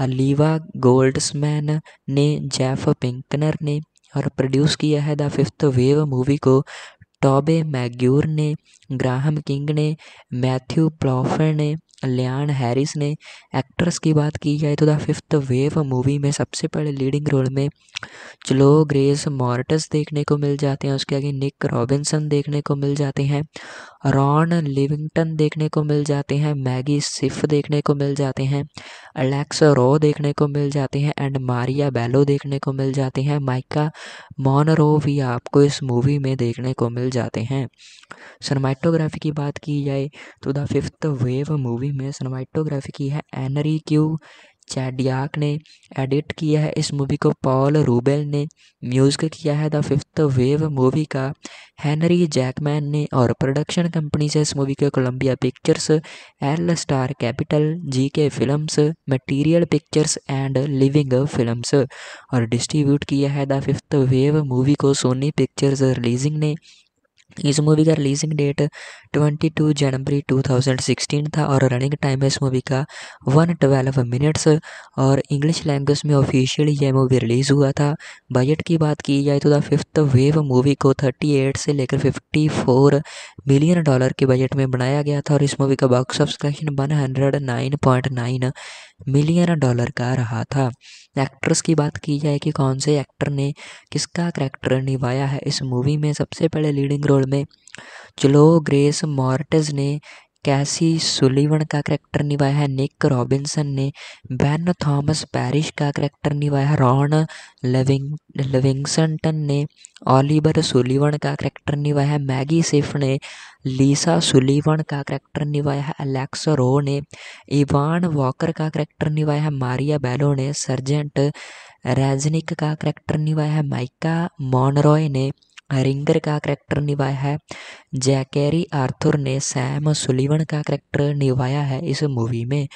अलीवा गोल्ड्समैन ने जेफ पिंकनर ने और प्रोड्यूस किया है द फिफ्थ वेव मूवी को टॉबे मैग्यूर ने ग्राहम किंग ने मैथ्यू प्लॉफर ने लियान हैरिस ने एक्ट्रेस की बात की जाए तो द फिफ्थ वेव मूवी में सबसे पहले लीडिंग रोल में चलो ग्रेस मॉर्टस देखने को मिल जाते हैं उसके आगे निक रॉबिन्सन देखने को मिल जाते हैं रॉन लिविंगटन देखने को मिल जाते हैं मैगी सिफ देखने को मिल जाते हैं अलेक्स रो देखने को मिल जाते हैं एंड मारिया बेलो देखने को मिल जाते हैं माइका मॉनरो भी आपको इस मूवी में देखने को मिल जाते हैं सनमाइटोग्राफी की बात की जाए तो द फिफ्थ वेव मूवी में सनमाइटोग्राफी की है एनरी क्यू चैडियाक ने एडिट किया है इस मूवी को पॉल रूबेल ने म्यूज़िक किया है द फिफ्थ वेव मूवी का हैनरी जैकमैन ने और प्रोडक्शन कंपनी से इस मूवी के Columbia Pictures L Star Capital G K films material pictures and living films और डिस्ट्रीब्यूट किया है द फिफ्थ वेव मूवी को सोनी पिक्चर्स रिलीजिंग ने इस मूवी का रिलीजिंग डेट 22 जनवरी 2016 था और रनिंग टाइम है इस मूवी का 112 मिनट्स और इंग्लिश लैंग्वेज में ऑफिशियली यह मूवी रिलीज़ हुआ था बजट की बात की जाए तो द फिफ्थ वेव मूवी को 38 से लेकर 54 मिलियन डॉलर के बजट में बनाया गया था और इस मूवी का box of collection 109.9 million dollar का रहा था एक्ट्रेस की बात की जाए कि कौन से एक्टर ने किसका करैक्टर निभाया है इस मूवी में सबसे पहले लीडिंग रोल हॉल में स्लो ग्रेस मॉर्टज ने कैसी सुलीवन का करैक्टर निभाया है निक रॉबिन्सन ने बेन थॉमस पैरिश का करैक्टर निभाया है रॉन लविंग लविंगसनटन ने ओलिवर सुलीवन का करैक्टर निभाया है मैगी सिफ ने लीसा सुलीवन का करैक्टर निभाया है अलेक्स रो ने इवान वॉकर का करैक्टर निभाया है मारिया बेलो ने सर्जेंट रेजनिक का करैक्टर निभाया है माइका मॉनरॉय ने रिंगर का करैक्टर निभाया है जैकेरी आर्थर ने सैम सुलिवन का करैक्टर निभाया है इस मूवी में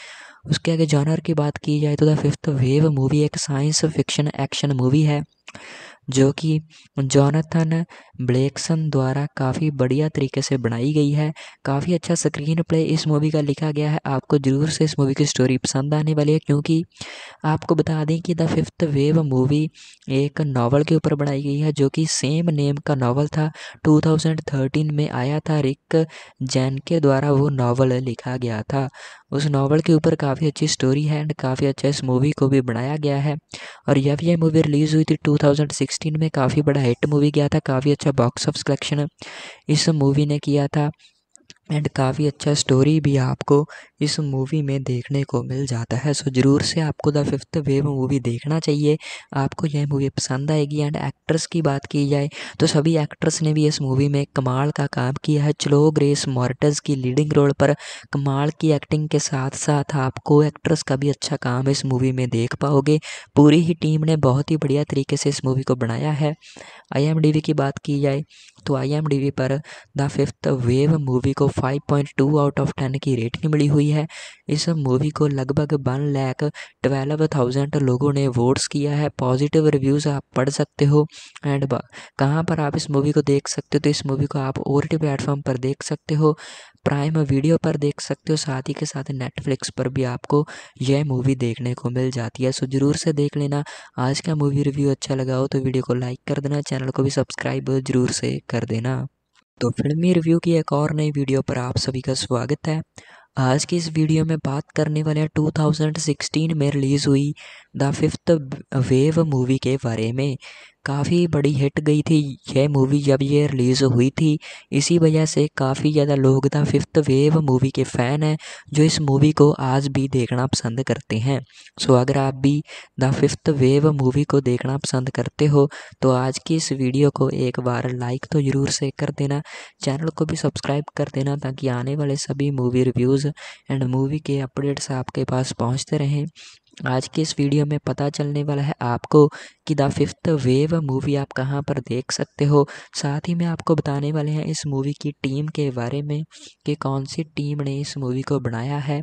उसके आगे जॉनर की बात की जाए तो द फिफ्थ वेव मूवी एक साइंस फिक्शन एक्शन मूवी है जो कि जॉनथन ब्लैकसन द्वारा काफ़ी बढ़िया तरीके से बनाई गई है काफ़ी अच्छा स्क्रीन प्ले इस मूवी का लिखा गया है आपको ज़रूर से इस मूवी की स्टोरी पसंद आने वाली है क्योंकि आपको बता दें कि द फिफ्थ वेव मूवी एक नावल के ऊपर बनाई गई है जो कि सेम नेम का नावल था 2013 में आया था रिक जैन के द्वारा वो नावल लिखा गया था उस नावल के ऊपर काफ़ी अच्छी स्टोरी है एंड काफ़ी अच्छा इस मूवी को भी बनाया गया है और जब यह मूवी रिलीज़ हुई थी टू 2016 में काफ़ी बड़ा हिट मूवी गया था काफ़ी अच्छा बॉक्स ऑफ कलेक्शन इस मूवी ने किया था एंड काफ़ी अच्छा स्टोरी भी आपको इस मूवी में देखने को मिल जाता है सो ज़रूर से आपको द फिफ्थ वेव मूवी देखना चाहिए आपको यह मूवी पसंद आएगी एंड एक्ट्रेस की बात की जाए तो सभी एक्ट्रेस ने भी इस मूवी में कमाल का काम किया है चलो ग्रेस मॉर्टस की लीडिंग रोल पर कमाल की एक्टिंग के साथ साथ आपको एक्ट्रेस का भी अच्छा काम इस मूवी में देख पाओगे पूरी ही टीम ने बहुत ही बढ़िया तरीके से इस मूवी को बनाया है आई की बात की जाए तो आई पर द फिफ्थ वेव मूवी को 5.2 आउट ऑफ 10 की रेटिंग मिली हुई है इस मूवी को लगभग वन लैख ट्वेल्व थाउजेंड लोगों ने वोट्स किया है पॉजिटिव रिव्यूज़ आप पढ़ सकते हो एंड कहाँ पर आप इस मूवी को देख सकते हो तो इस मूवी को आप और टी प्लेटफॉर्म पर देख सकते हो प्राइम वीडियो पर देख सकते हो साथ ही के साथ नेटफ्लिक्स पर भी आपको यह मूवी देखने को मिल जाती है सो ज़रूर से देख लेना आज का मूवी रिव्यू अच्छा लगा हो तो वीडियो को लाइक कर देना चैनल को भी सब्सक्राइब ज़रूर से कर देना तो फिल्मी रिव्यू की एक और नई वीडियो पर आप सभी का स्वागत है आज की इस वीडियो में बात करने वाले हैं 2016 में रिलीज़ हुई द फिफ्थ वेव मूवी के बारे में काफ़ी बड़ी हिट गई थी यह मूवी जब ये रिलीज़ हुई थी इसी वजह से काफ़ी ज़्यादा लोग था फिफ्थ वेव मूवी के फ़ैन हैं जो इस मूवी को आज भी देखना पसंद करते हैं सो अगर आप भी द फिफ्थ वेव मूवी को देखना पसंद करते हो तो आज की इस वीडियो को एक बार लाइक तो ज़रूर से कर देना चैनल को भी सब्सक्राइब कर देना ताकि आने वाले सभी मूवी रिव्यूज़ एंड मूवी के अपडेट्स आपके पास पहुँचते रहें आज के इस वीडियो में पता चलने वाला है आपको कि द फिफ्थ वेव मूवी आप कहाँ पर देख सकते हो साथ ही मैं आपको बताने वाले हैं इस मूवी की टीम के बारे में कि कौन सी टीम ने इस मूवी को बनाया है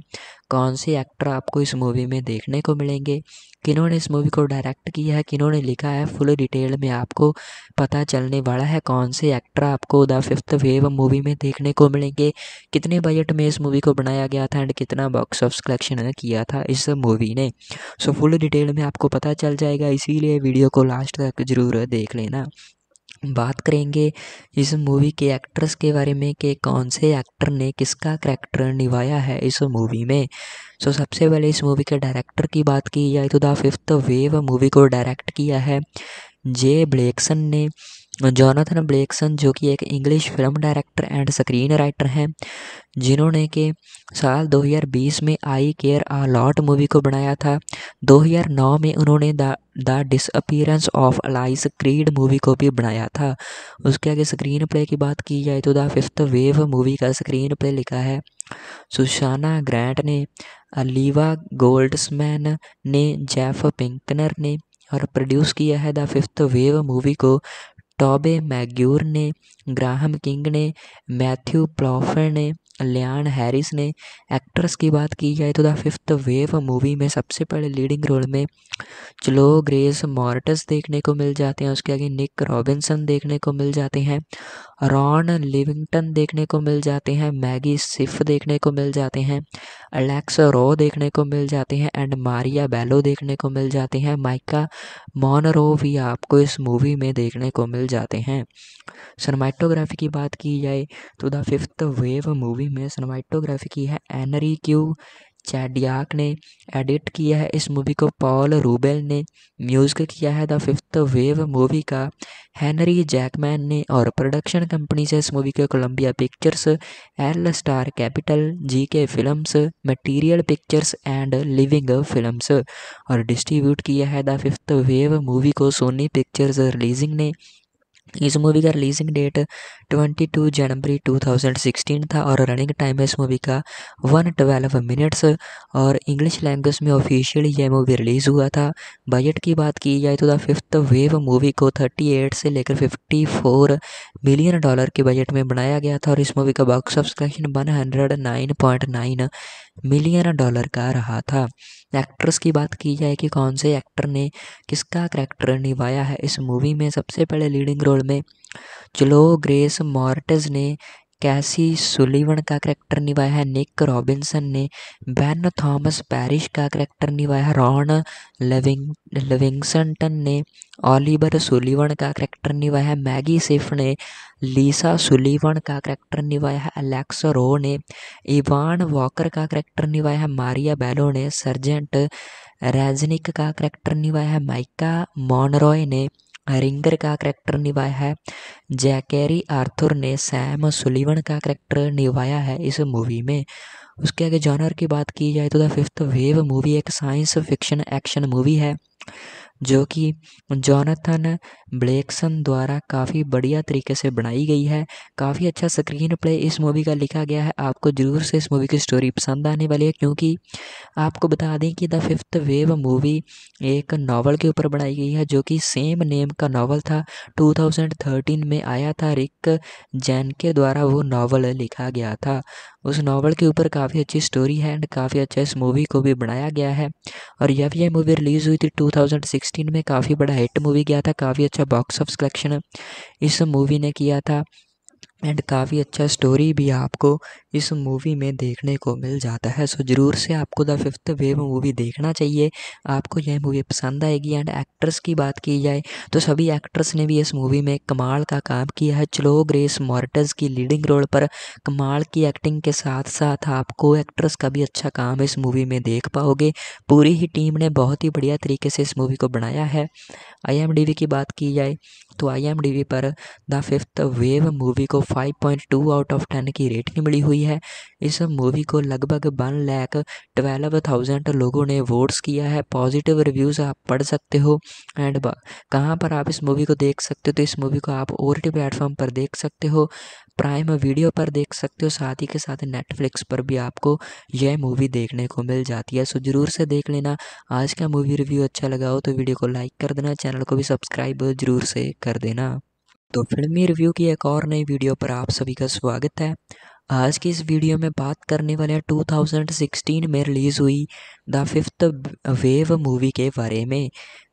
कौन से एक्टर आपको इस मूवी में देखने को मिलेंगे किन्होंने इस मूवी को डायरेक्ट किया है किन्होंने लिखा है फुल डिटेल में आपको पता चलने वाला है कौन से एक्टर आपको द फिफ्थ वेव मूवी में देखने को मिलेंगे कितने बजट में इस मूवी को बनाया गया था एंड कितना बॉक्स ऑफ कलेक्शन किया था इस मूवी ने सो फुल डिटेल में आपको पता चल जाएगा इसीलिए वीडियो को लास्ट तक ज़रूर देख लेना बात करेंगे इस मूवी के एक्ट्रेस के बारे में कि कौन से एक्टर ने किसका करैक्टर निभाया है इस मूवी में सो so, सबसे पहले इस मूवी के डायरेक्टर की बात की जाए तो द फिफ्थ वेव मूवी को डायरेक्ट किया है जे ब्लैकसन ने जॉनाथन ब्लेक्सन जो कि एक English film director and screen writer हैं जिन्होंने के साल 2020 में I care a lot movie को बनाया था 2009 में उन्होंने the the disappearance of Alice Creed movie को भी बनाया था उसके आगे स्क्रीन प्ले की बात की जाए तो द फिफ्थ वेव मूवी का स्क्रीन प्ले लिखा है सुशाना ग्रैंट ने अलीवा गोल्डसमैन ने जेफ पिंकनर ने और प्रोड्यूस किया है द फिफ्थ वेव मूवी को टॉबे मैग्यूर ने ग्राहम किंग ने मैथ्यू प्लॉफर ने लियान हैरिस ने एक्ट्रेस की बात की जाए तो द फिफ्थ वेव मूवी में सबसे पहले लीडिंग रोल में चलो ग्रेस मॉर्टस देखने को मिल जाते हैं उसके आगे निक रॉबिन्सन देखने को मिल जाते हैं रॉन लिविंगटन देखने को मिल जाते हैं मैगी सिफ देखने को मिल जाते हैं अलेक्स रो देखने को मिल जाते हैं एंड मारिया बेलो देखने को मिल जाते हैं माइका मॉनरो भी आपको इस मूवी में देखने को मिल जाते हैं सनमाइटोग्राफी की बात की जाए तो द फिफ्थ वेव मूवी में सनमाइटोग्राफी की है एनरी क्यू चैडियाक ने एडिट किया है इस मूवी को पॉल रूबेल ने म्यूज़िक किया है द फिफ्थ वेव मूवी का हैनरी जैकमैन ने और प्रोडक्शन कंपनी से इस मूवी को Columbia Pictures L Star Capital G K films material pictures and living films और डिस्ट्रीब्यूट किया है द फिफ्थ वेव मूवी को सोनी पिक्चर्स रिलीजिंग ने इस मूवी का रिलीजिंग डेट 22 जनवरी 2016 था और रनिंग टाइम है इस मूवी का 112 मिनट्स और इंग्लिश लैंग्वेज में ऑफिशियली यह मूवी रिलीज़ हुआ था बजट की बात की जाए तो द फिफ्थ वेव मूवी को 38 से लेकर 54 मिलियन डॉलर के बजट में बनाया गया था और इस मूवी का box office collection nine million dollar का रहा था एक्ट्रेस की बात की जाए कि कौन से एक्टर ने किसका करैक्टर निभाया है इस मूवी में सबसे पहले लीडिंग रोल एपिसोड में चलो ग्रेस मॉर्टज ने कैसी सुलीवन का करैक्टर निभाया है निक रॉबिन्सन ने बेन थॉमस पैरिश का करैक्टर निभाया है रॉन लविंग लविंगसनटन ने ओलिवर सुलीवन का करैक्टर निभाया है मैगी सिफ ने लीसा सुलीवन का करैक्टर निभाया है एलेक्स रो ने इवान वॉकर का करैक्टर निभाया है मारिया बेलो ने सर्जेंट रेजनिक का करैक्टर निभाया है माइका मॉनरॉय ने रिंगर का करैक्टर निभाया है जैकेरी आर्थर ने सैम सुलिवन का करैक्टर निभाया है इस मूवी में उसके आगे जॉनर की बात की जाए तो द फिफ्थ वेव मूवी एक साइंस फिक्शन एक्शन मूवी है जो कि जॉनथन ब्लेक्सन द्वारा काफ़ी बढ़िया तरीके से बनाई गई है काफ़ी अच्छा स्क्रीन प्ले इस मूवी का लिखा गया है आपको ज़रूर से इस मूवी की स्टोरी पसंद आने वाली है क्योंकि आपको बता दें कि द फिफ्थ वेव मूवी एक नावल के ऊपर बनाई गई है जो कि सेम नेम का नावल था 2013 में आया था रिक जैन के द्वारा वो नावल लिखा गया था उस नावल के ऊपर काफ़ी अच्छी स्टोरी है एंड काफ़ी अच्छा इस मूवी को भी बनाया गया है और जब यह मूवी रिलीज़ हुई थी 2016 2016 में काफ़ी बड़ा हिट मूवी गया था काफ़ी अच्छा बॉक्स ऑफ कलेक्शन इस मूवी ने किया था एंड काफ़ी अच्छा स्टोरी भी आपको इस मूवी में देखने को मिल जाता है सो ज़रूर से आपको द फिफ्थ वेव मूवी देखना चाहिए आपको यह मूवी पसंद आएगी एंड एक्ट्रेस की बात की जाए तो सभी एक्ट्रेस ने भी इस मूवी में कमाल का काम किया है चलो ग्रेस मॉर्टस की लीडिंग रोल पर कमाल की एक्टिंग के साथ साथ आपको एक्ट्रेस का भी अच्छा काम इस मूवी में देख पाओगे पूरी ही टीम ने बहुत ही बढ़िया तरीके से इस मूवी को बनाया है आई की बात की जाए तो आई पर द फिफ्थ वेव मूवी को 5.2 आउट ऑफ 10 की रेटिंग मिली हुई है इस मूवी को लगभग वन लैख ट्वेल्व थाउजेंड लोगों ने वोट्स किया है पॉजिटिव रिव्यूज़ आप पढ़ सकते हो एंड कहाँ पर आप इस मूवी को देख सकते हो तो इस मूवी को आप और टी प्लेटफॉर्म पर देख सकते हो प्राइम वीडियो पर देख सकते हो साथ ही के साथ नेटफ्लिक्स पर भी आपको यह मूवी देखने को मिल जाती है सो ज़रूर से देख लेना आज का मूवी रिव्यू अच्छा लगा हो तो वीडियो को लाइक कर देना चैनल को भी सब्सक्राइब ज़रूर से कर देना तो फिल्मी रिव्यू की एक और नई वीडियो पर आप सभी का स्वागत है आज की इस वीडियो में बात करने वाले हैं 2016 में रिलीज़ हुई द फिफ्थ वेव मूवी के बारे में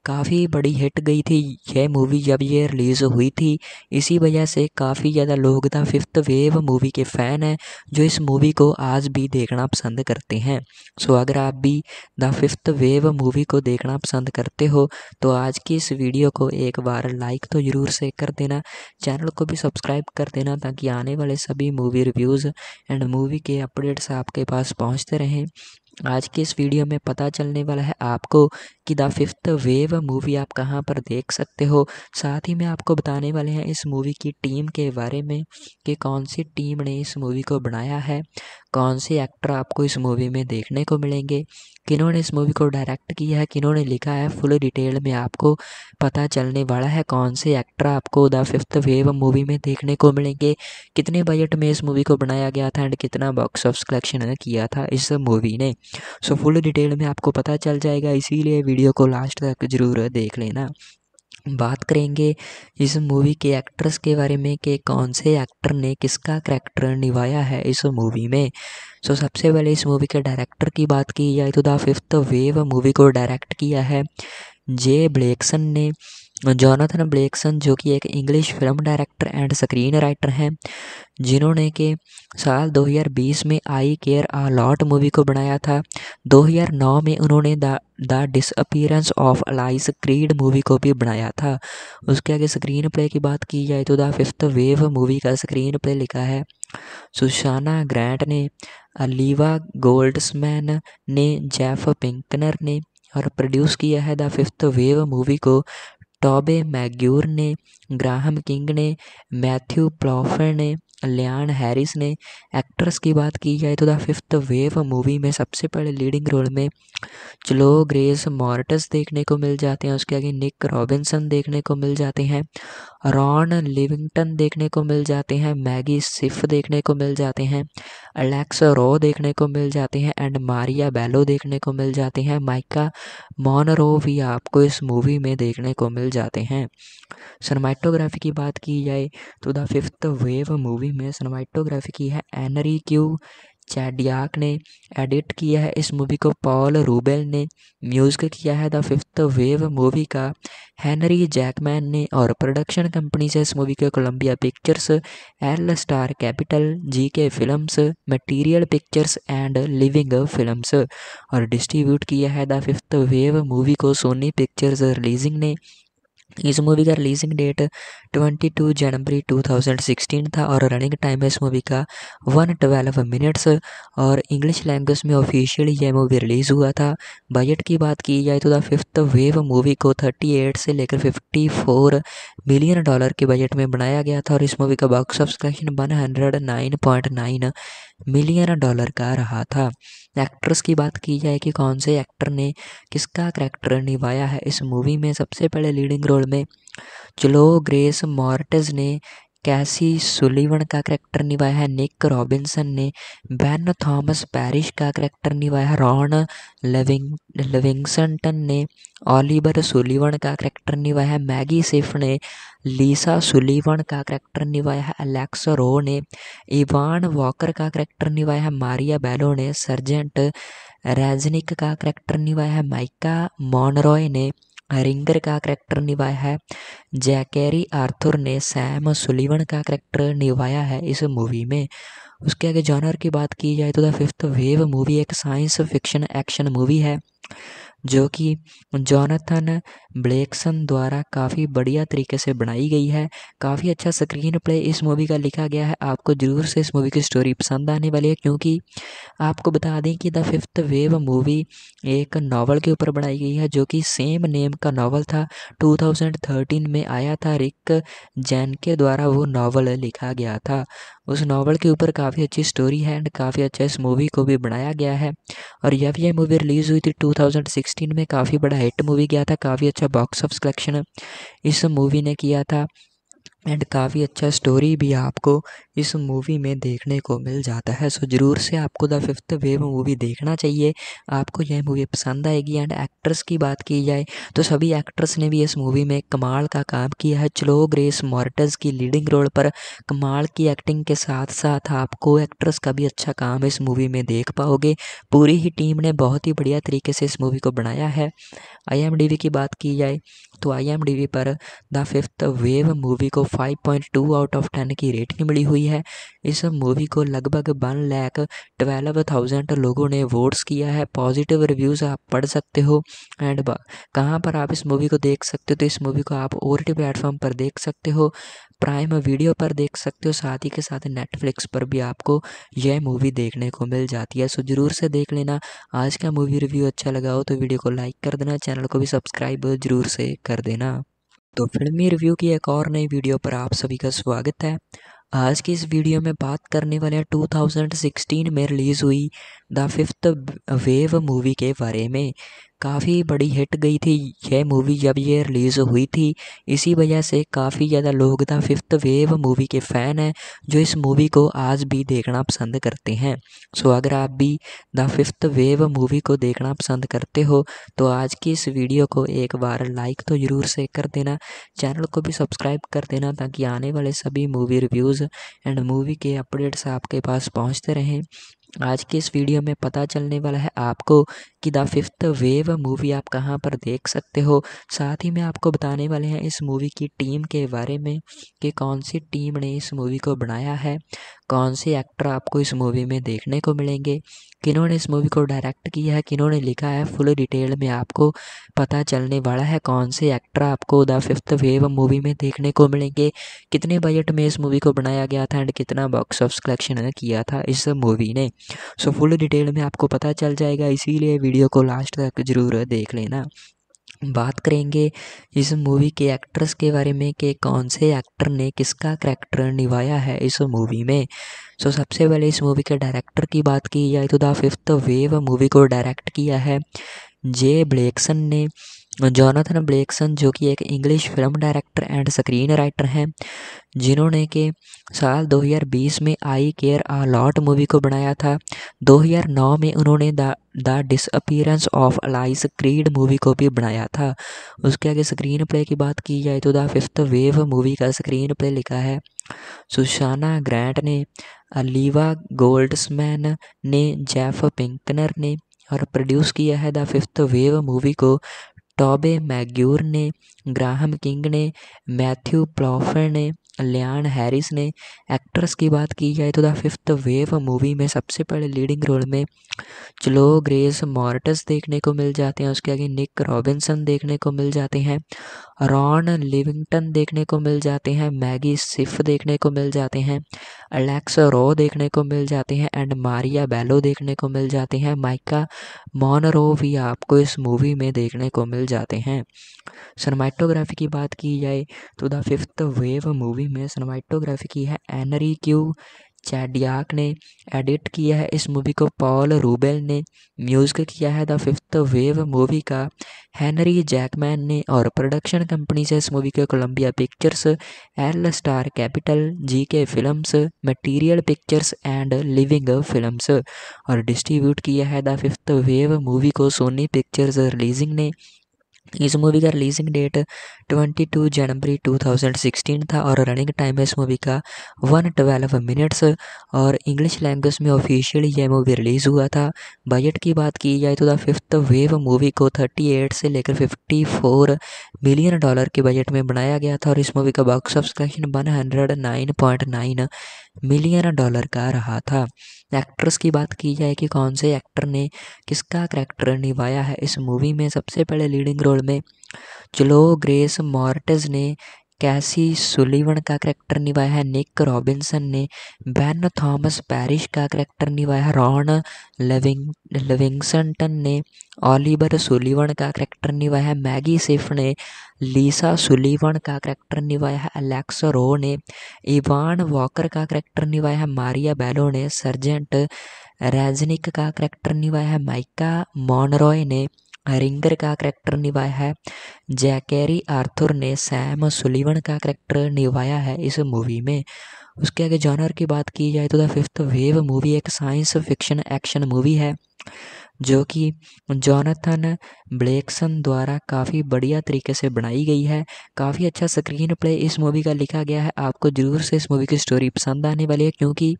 काफ़ी बड़ी हिट गई थी यह मूवी जब ये रिलीज़ हुई थी इसी वजह से काफ़ी ज़्यादा लोग द फिफ्थ वेव मूवी के फ़ैन हैं जो इस मूवी को आज भी देखना पसंद करते हैं सो अगर आप भी द फिफ्थ वेव मूवी को देखना पसंद करते हो तो आज की इस वीडियो को एक बार लाइक तो ज़रूर से कर देना चैनल को भी सब्सक्राइब कर देना ताकि आने वाले सभी मूवी रिव्यूज़ एंड मूवी के अपडेट्स आपके पास पहुँचते रहें आज के इस वीडियो में पता चलने वाला है आपको कि द फिफ्थ वेव मूवी आप कहाँ पर देख सकते हो साथ ही मैं आपको बताने वाले हैं इस मूवी की टीम के बारे में कि कौन सी टीम ने इस मूवी को बनाया है कौन से एक्टर आपको इस मूवी में देखने को मिलेंगे किन्होंने इस मूवी को डायरेक्ट किया है किन्होंने लिखा है फुल डिटेल में आपको पता चलने वाला है कौन से एक्टर आपको द फिफ्थ वेव मूवी में देखने को मिलेंगे कितने बजट में इस मूवी को बनाया गया था एंड कितना बॉक्स ऑफ कलेक्शन किया था इस मूवी ने सो फुल डिटेल में आपको पता चल जाएगा इसीलिए वीडियो को लास्ट तक ज़रूर देख लेना बात करेंगे इस मूवी के एक्ट्रेस के बारे में कि कौन से एक्टर ने किसका करैक्टर निभाया है इस मूवी में सो so, सबसे पहले इस मूवी के डायरेक्टर की बात की जाए तो द फिफ्थ वेव मूवी को डायरेक्ट किया है जे ब्लैक्सन ने जॉनथन ब्लेकसन जो कि एक English film director and screen writer हैं जिन्होंने के साल 2020 में I care a lot movie को बनाया था 2009 में उन्होंने the the of Alice Creed movie को भी बनाया था उसके आगे स्क्रीन प्ले की बात की जाए तो द फिफ्थ वेव मूवी का स्क्रीन प्ले लिखा है सुशाना ग्रैंट ने अलीवा गोल्ड्समैन ने जेफ पिंकनर ने और प्रोड्यूस किया है द फिफ्थ वेव मूवी को टॉबे मैग्यूर ने ग्राहम किंग ने मैथ्यू प्लॉफर ने लियान हैरिस ने एक्ट्रेस की बात की जाए तो द फिफ्थ वेव मूवी में सबसे पहले लीडिंग रोल में चलो ग्रेस मॉर्टस देखने को मिल जाते हैं उसके आगे निक रॉबिन्सन देखने को मिल जाते हैं रॉन लिविंगटन देखने को मिल जाते हैं मैगी सिफ देखने को मिल जाते हैं अलेक्स रो देखने को मिल जाते हैं एंड मारिया बेलो देखने को मिल जाते हैं माइका मॉनरो भी आपको इस मूवी में देखने को मिल जाते हैं सनमाइटोग्राफी की बात की जाए तो द फिफ्थ वेव मूवी में सनमाइटोग्राफी की है एनरी क्यू चैडियाक ने एडिट किया है इस मूवी को पॉल रूबेल ने म्यूज़िक किया है द फिफ्थ वेव मूवी का हैनरी जैकमैन ने और प्रोडक्शन कंपनी से इस मूवी के Columbia Pictures L Star Capital G K films material pictures and living films और डिस्ट्रीब्यूट किया है द फिफ्थ वेव मूवी को सोनी पिक्चर्स रिलीजिंग ने इस मूवी का रिलीजिंग डेट 22 जनवरी 2016 था और रनिंग टाइम है इस मूवी का 112 मिनट्स और इंग्लिश लैंग्वेज में ऑफिशियली यह मूवी रिलीज़ हुआ था बजट की बात की जाए तो द फिफ्थ वेव मूवी को 38 से लेकर 54 मिलियन डॉलर के बजट में बनाया गया था और इस मूवी का box of collection one million dollar का रहा था एक्ट्रेस की बात की जाए कि कौन से एक्टर ने किसका करैक्टर निभाया है इस मूवी में सबसे पहले लीडिंग रोल रोल में चलो ग्रेस मॉर्टज ने कैसी सुलीवन का करैक्टर निभाया है निक रॉबिन्सन ने बेन थॉमस पैरिश का करैक्टर निभाया है रॉन लविंग लविंगसनटन ने ओलिवर सुलीवन का करैक्टर निभाया है मैगी सिफ ने लीसा सुलीवन का करैक्टर निभाया है अलेक्स रो ने इवान वॉकर का करैक्टर निभाया है मारिया बेलो ने सर्जेंट रेजनिक का करैक्टर निभाया है माइका मॉनरॉय ने रिंगर का करैक्टर निभाया है जैकेरी आर्थर ने सैम सुलिवन का करैक्टर निभाया है इस मूवी में उसके आगे जॉनर की बात की जाए तो द फिफ्थ वेव मूवी एक साइंस फिक्शन एक्शन मूवी है जो कि जॉनथन ब्लेक्सन द्वारा काफ़ी बढ़िया तरीके से बनाई गई है काफ़ी अच्छा स्क्रीन प्ले इस मूवी का लिखा गया है आपको ज़रूर से इस मूवी की स्टोरी पसंद आने वाली है क्योंकि आपको बता दें कि द फिफ्थ वेव मूवी एक नावल के ऊपर बनाई गई है जो कि सेम नेम का नावल था 2013 में आया था रिक जैन के द्वारा वो नावल लिखा गया था उस नावल के ऊपर काफ़ी अच्छी स्टोरी है एंड काफ़ी अच्छा इस मूवी को भी बनाया गया है और जब यह मूवी रिलीज़ हुई थी 2016 2016 में काफ़ी बड़ा हिट मूवी गया था काफ़ी अच्छा बॉक्स ऑफ कलेक्शन इस मूवी ने किया था एंड काफ़ी अच्छा स्टोरी भी आपको इस मूवी में देखने को मिल जाता है सो ज़रूर से आपको द फिफ्थ वेव मूवी देखना चाहिए आपको यह मूवी पसंद आएगी एंड एक्ट्रेस की बात की जाए तो सभी एक्ट्रेस ने भी इस मूवी में कमाल का काम किया है चलो ग्रेस मॉर्टस की लीडिंग रोल पर कमाल की एक्टिंग के साथ साथ आपको एक्ट्रेस का भी अच्छा काम इस मूवी में देख पाओगे पूरी ही टीम ने बहुत ही बढ़िया तरीके से इस मूवी को बनाया है आई की बात की जाए तो आई पर द फिफ्थ वेव मूवी को 5.2 आउट ऑफ 10 की रेटिंग मिली हुई है इस मूवी को लगभग वन लैक ट्वेल्व थाउजेंड लोगों ने वोट्स किया है पॉजिटिव रिव्यूज़ आप पढ़ सकते हो एंड कहाँ पर आप इस मूवी को देख सकते हो तो इस मूवी को आप ओर टी प्लेटफॉर्म पर देख सकते हो प्राइम वीडियो पर देख सकते हो साथ ही के साथ नेटफ्लिक्स पर भी आपको यह मूवी देखने को मिल जाती है सो ज़रूर से देख लेना आज का मूवी रिव्यू अच्छा लगा हो तो वीडियो को लाइक कर देना चैनल को भी सब्सक्राइब ज़रूर से कर देना तो फिल्मी रिव्यू की एक और नई वीडियो पर आप सभी का स्वागत है आज की इस वीडियो में बात करने वाले हैं 2016 में रिलीज़ हुई द फिफ्थ वेव मूवी के बारे में काफ़ी बड़ी हिट गई थी यह मूवी जब ये रिलीज़ हुई थी इसी वजह से काफ़ी ज़्यादा लोग था फिफ्थ वेव मूवी के फ़ैन हैं जो इस मूवी को आज भी देखना पसंद करते हैं सो अगर आप भी द फिफ्थ वेव मूवी को देखना पसंद करते हो तो आज की इस वीडियो को एक बार लाइक तो ज़रूर से कर देना चैनल को भी सब्सक्राइब कर देना ताकि आने वाले सभी मूवी रिव्यूज़ एंड मूवी के अपडेट्स आपके पास पहुँचते रहें आज के इस वीडियो में पता चलने वाला है आपको कि द फिफ्थ वेव मूवी आप कहाँ पर देख सकते हो साथ ही मैं आपको बताने वाले हैं इस मूवी की टीम के बारे में कि कौन सी टीम ने इस मूवी को बनाया है कौन से एक्टर आपको इस मूवी में देखने को मिलेंगे किन्होंने इस मूवी को डायरेक्ट किया है किन्होंने लिखा है फुल डिटेल में आपको पता चलने वाला है कौन से एक्टर आपको द फिफ्थ वेव मूवी में देखने को मिलेंगे कितने बजट में इस मूवी को बनाया गया था एंड कितना बॉक्स ऑफ कलेक्शन किया था इस मूवी ने सो फुल डिटेल में आपको पता चल जाएगा इसीलिए वीडियो को लास्ट तक ज़रूर देख लेना बात करेंगे इस मूवी के एक्ट्रेस के बारे में कि कौन से एक्टर ने किसका करैक्टर निभाया है इस मूवी में सो so, सबसे पहले इस मूवी के डायरेक्टर की बात की जाए तो द फिफ्थ वेव मूवी को डायरेक्ट किया है जे ब्लेक्सन ने जॉनाथन ब्लेक्सन जो कि एक English film director and screen writer हैं जिन्होंने के साल 2020 में I care a lot movie को बनाया था 2009 में उन्होंने the the disappearance of Alice Creed movie को भी बनाया था उसके आगे स्क्रीन प्ले की बात की जाए तो द फिफ्थ वेव मूवी का स्क्रीन प्ले लिखा है सुशाना ग्रैंट ने अलीवा गोल्डसमैन ने जेफ पिंकनर ने और प्रोड्यूस किया है द फिफ्थ वेव मूवी को टॉबे मैग्यूर ने ग्राहम किंग ने मैथ्यू प्लॉफर ने लियान हैरिस ने एक्ट्रेस की बात की जाए तो द फिफ्थ वेव मूवी में सबसे बड़े लीडिंग रोल में चलो ग्रेस मॉर्टस देखने को मिल जाते हैं उसके आगे निक रॉबिन्सन देखने को मिल जाते हैं रॉन लिविंगटन देखने को मिल जाते हैं मैगी सिफ देखने को मिल जाते हैं अलेक्स रो देखने को मिल जाते हैं एंड मारिया बेलो देखने को मिल जाते हैं माइका मॉनरो भी आपको इस मूवी में देखने को मिल जाते हैं सनमाइटोग्राफी की बात की जाए तो द फिफ्थ वेव मूवी में सनमाइटोग्राफी की है एनरी क्यू चैडियाक ने एडिट किया है इस मूवी को पॉल रूबेल ने म्यूज़िक किया है द फिफ्थ वेव मूवी का हैनरी जैकमैन ने और प्रोडक्शन कंपनी से इस मूवी को Columbia Pictures L Star Capital G K films material pictures and living films और डिस्ट्रीब्यूट किया है द फिफ्थ वेव मूवी को सोनी पिक्चर्स रिलीजिंग ने इस मूवी का रिलीजिंग डेट 22 जनवरी 2016 था और रनिंग टाइम है इस मूवी का 112 मिनट्स और इंग्लिश लैंग्वेज में ऑफिशियली यह मूवी रिलीज़ हुआ था बजट की बात की जाए तो द फिफ्थ वेव मूवी को 38 से लेकर 54 मिलियन डॉलर के बजट में बनाया गया था और इस मूवी का box of collection nine million dollar का रहा था एक्ट्रेस की बात की जाए कि कौन से एक्टर ने किसका करैक्टर निभाया है इस मूवी में सबसे पहले लीडिंग रोल में चलो ग्रेस मॉर्टज ने कैसी सुलीवन का करैक्टर निभाया है निक रॉबिन्सन ने बैन थॉमस पैरिश का करैक्टर निभाया है रॉन लविंग लविंगसनटन ने ओलिवर सुलिवन का करैक्टर निभाया है मैगी सिफ ने लीसा सुलीवन का करैक्टर निभाया है अलेक्स रो ने इवान वॉकर का करैक्टर निभाया है मारिया बेलो ने सर्जेंट रेजनिक का करैक्टर निभाया है माइका मॉनरॉय ने रिंगर का करैक्टर निभाया है जैकेरी आर्थर ने सैम सुलिवन का करैक्टर निभाया है इस मूवी में उसके आगे जॉनर की बात की जाए तो द फिफ्थ वेव मूवी एक साइंस फिक्शन एक्शन मूवी है जो कि जॉनथन ब्लेकसन द्वारा काफ़ी बढ़िया तरीके से बनाई गई है काफ़ी अच्छा स्क्रीन प्ले इस मूवी का लिखा गया है आपको ज़रूर से इस मूवी की स्टोरी पसंद आने वाली है क्योंकि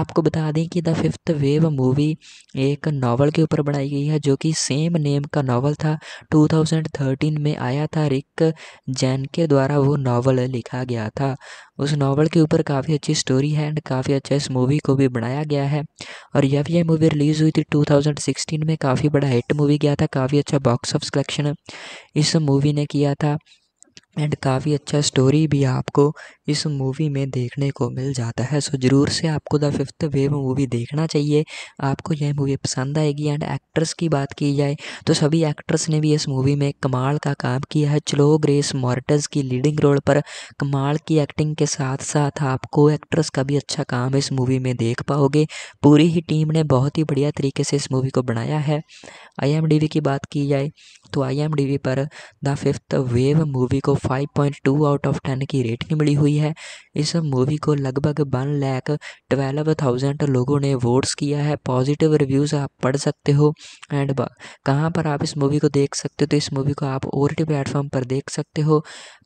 आपको बता दें कि द फिफ्थ वेव मूवी एक नावल के ऊपर बनाई गई है जो कि सेम नेम का नावल था 2013 में आया था रिक जैन के द्वारा वो नावल लिखा गया था उस नावल के ऊपर काफ़ी अच्छी स्टोरी है एंड काफ़ी अच्छा इस मूवी को भी बनाया गया है और जब यह मूवी रिलीज़ हुई थी 2016 2016 में काफ़ी बड़ा हिट मूवी गया था काफ़ी अच्छा बॉक्स ऑफ कलेक्शन इस मूवी ने किया था एंड काफ़ी अच्छा स्टोरी भी आपको इस मूवी में देखने को मिल जाता है सो ज़रूर से आपको द फिफ्थ वेव मूवी देखना चाहिए आपको यह मूवी पसंद आएगी एंड एक्ट्रेस की बात की जाए तो सभी एक्ट्रेस ने भी इस मूवी में कमाल का काम किया है चलो ग्रेस मॉर्टस की लीडिंग रोल पर कमाल की एक्टिंग के साथ साथ आपको एक्ट्रेस का भी अच्छा काम इस मूवी में देख पाओगे पूरी ही टीम ने बहुत ही बढ़िया तरीके से इस मूवी को बनाया है आई की बात की जाए तो आई पर द फिफ्थ वेव मूवी को 5.2 आउट ऑफ 10 की रेटिंग मिली हुई है इस मूवी को लगभग वन लैख ट्वेल्व थाउजेंड लोगों ने वोट्स किया है पॉजिटिव रिव्यूज़ आप पढ़ सकते हो एंड कहाँ पर आप इस मूवी को देख सकते हो तो इस मूवी को आप और टी प्लेटफॉर्म पर देख सकते हो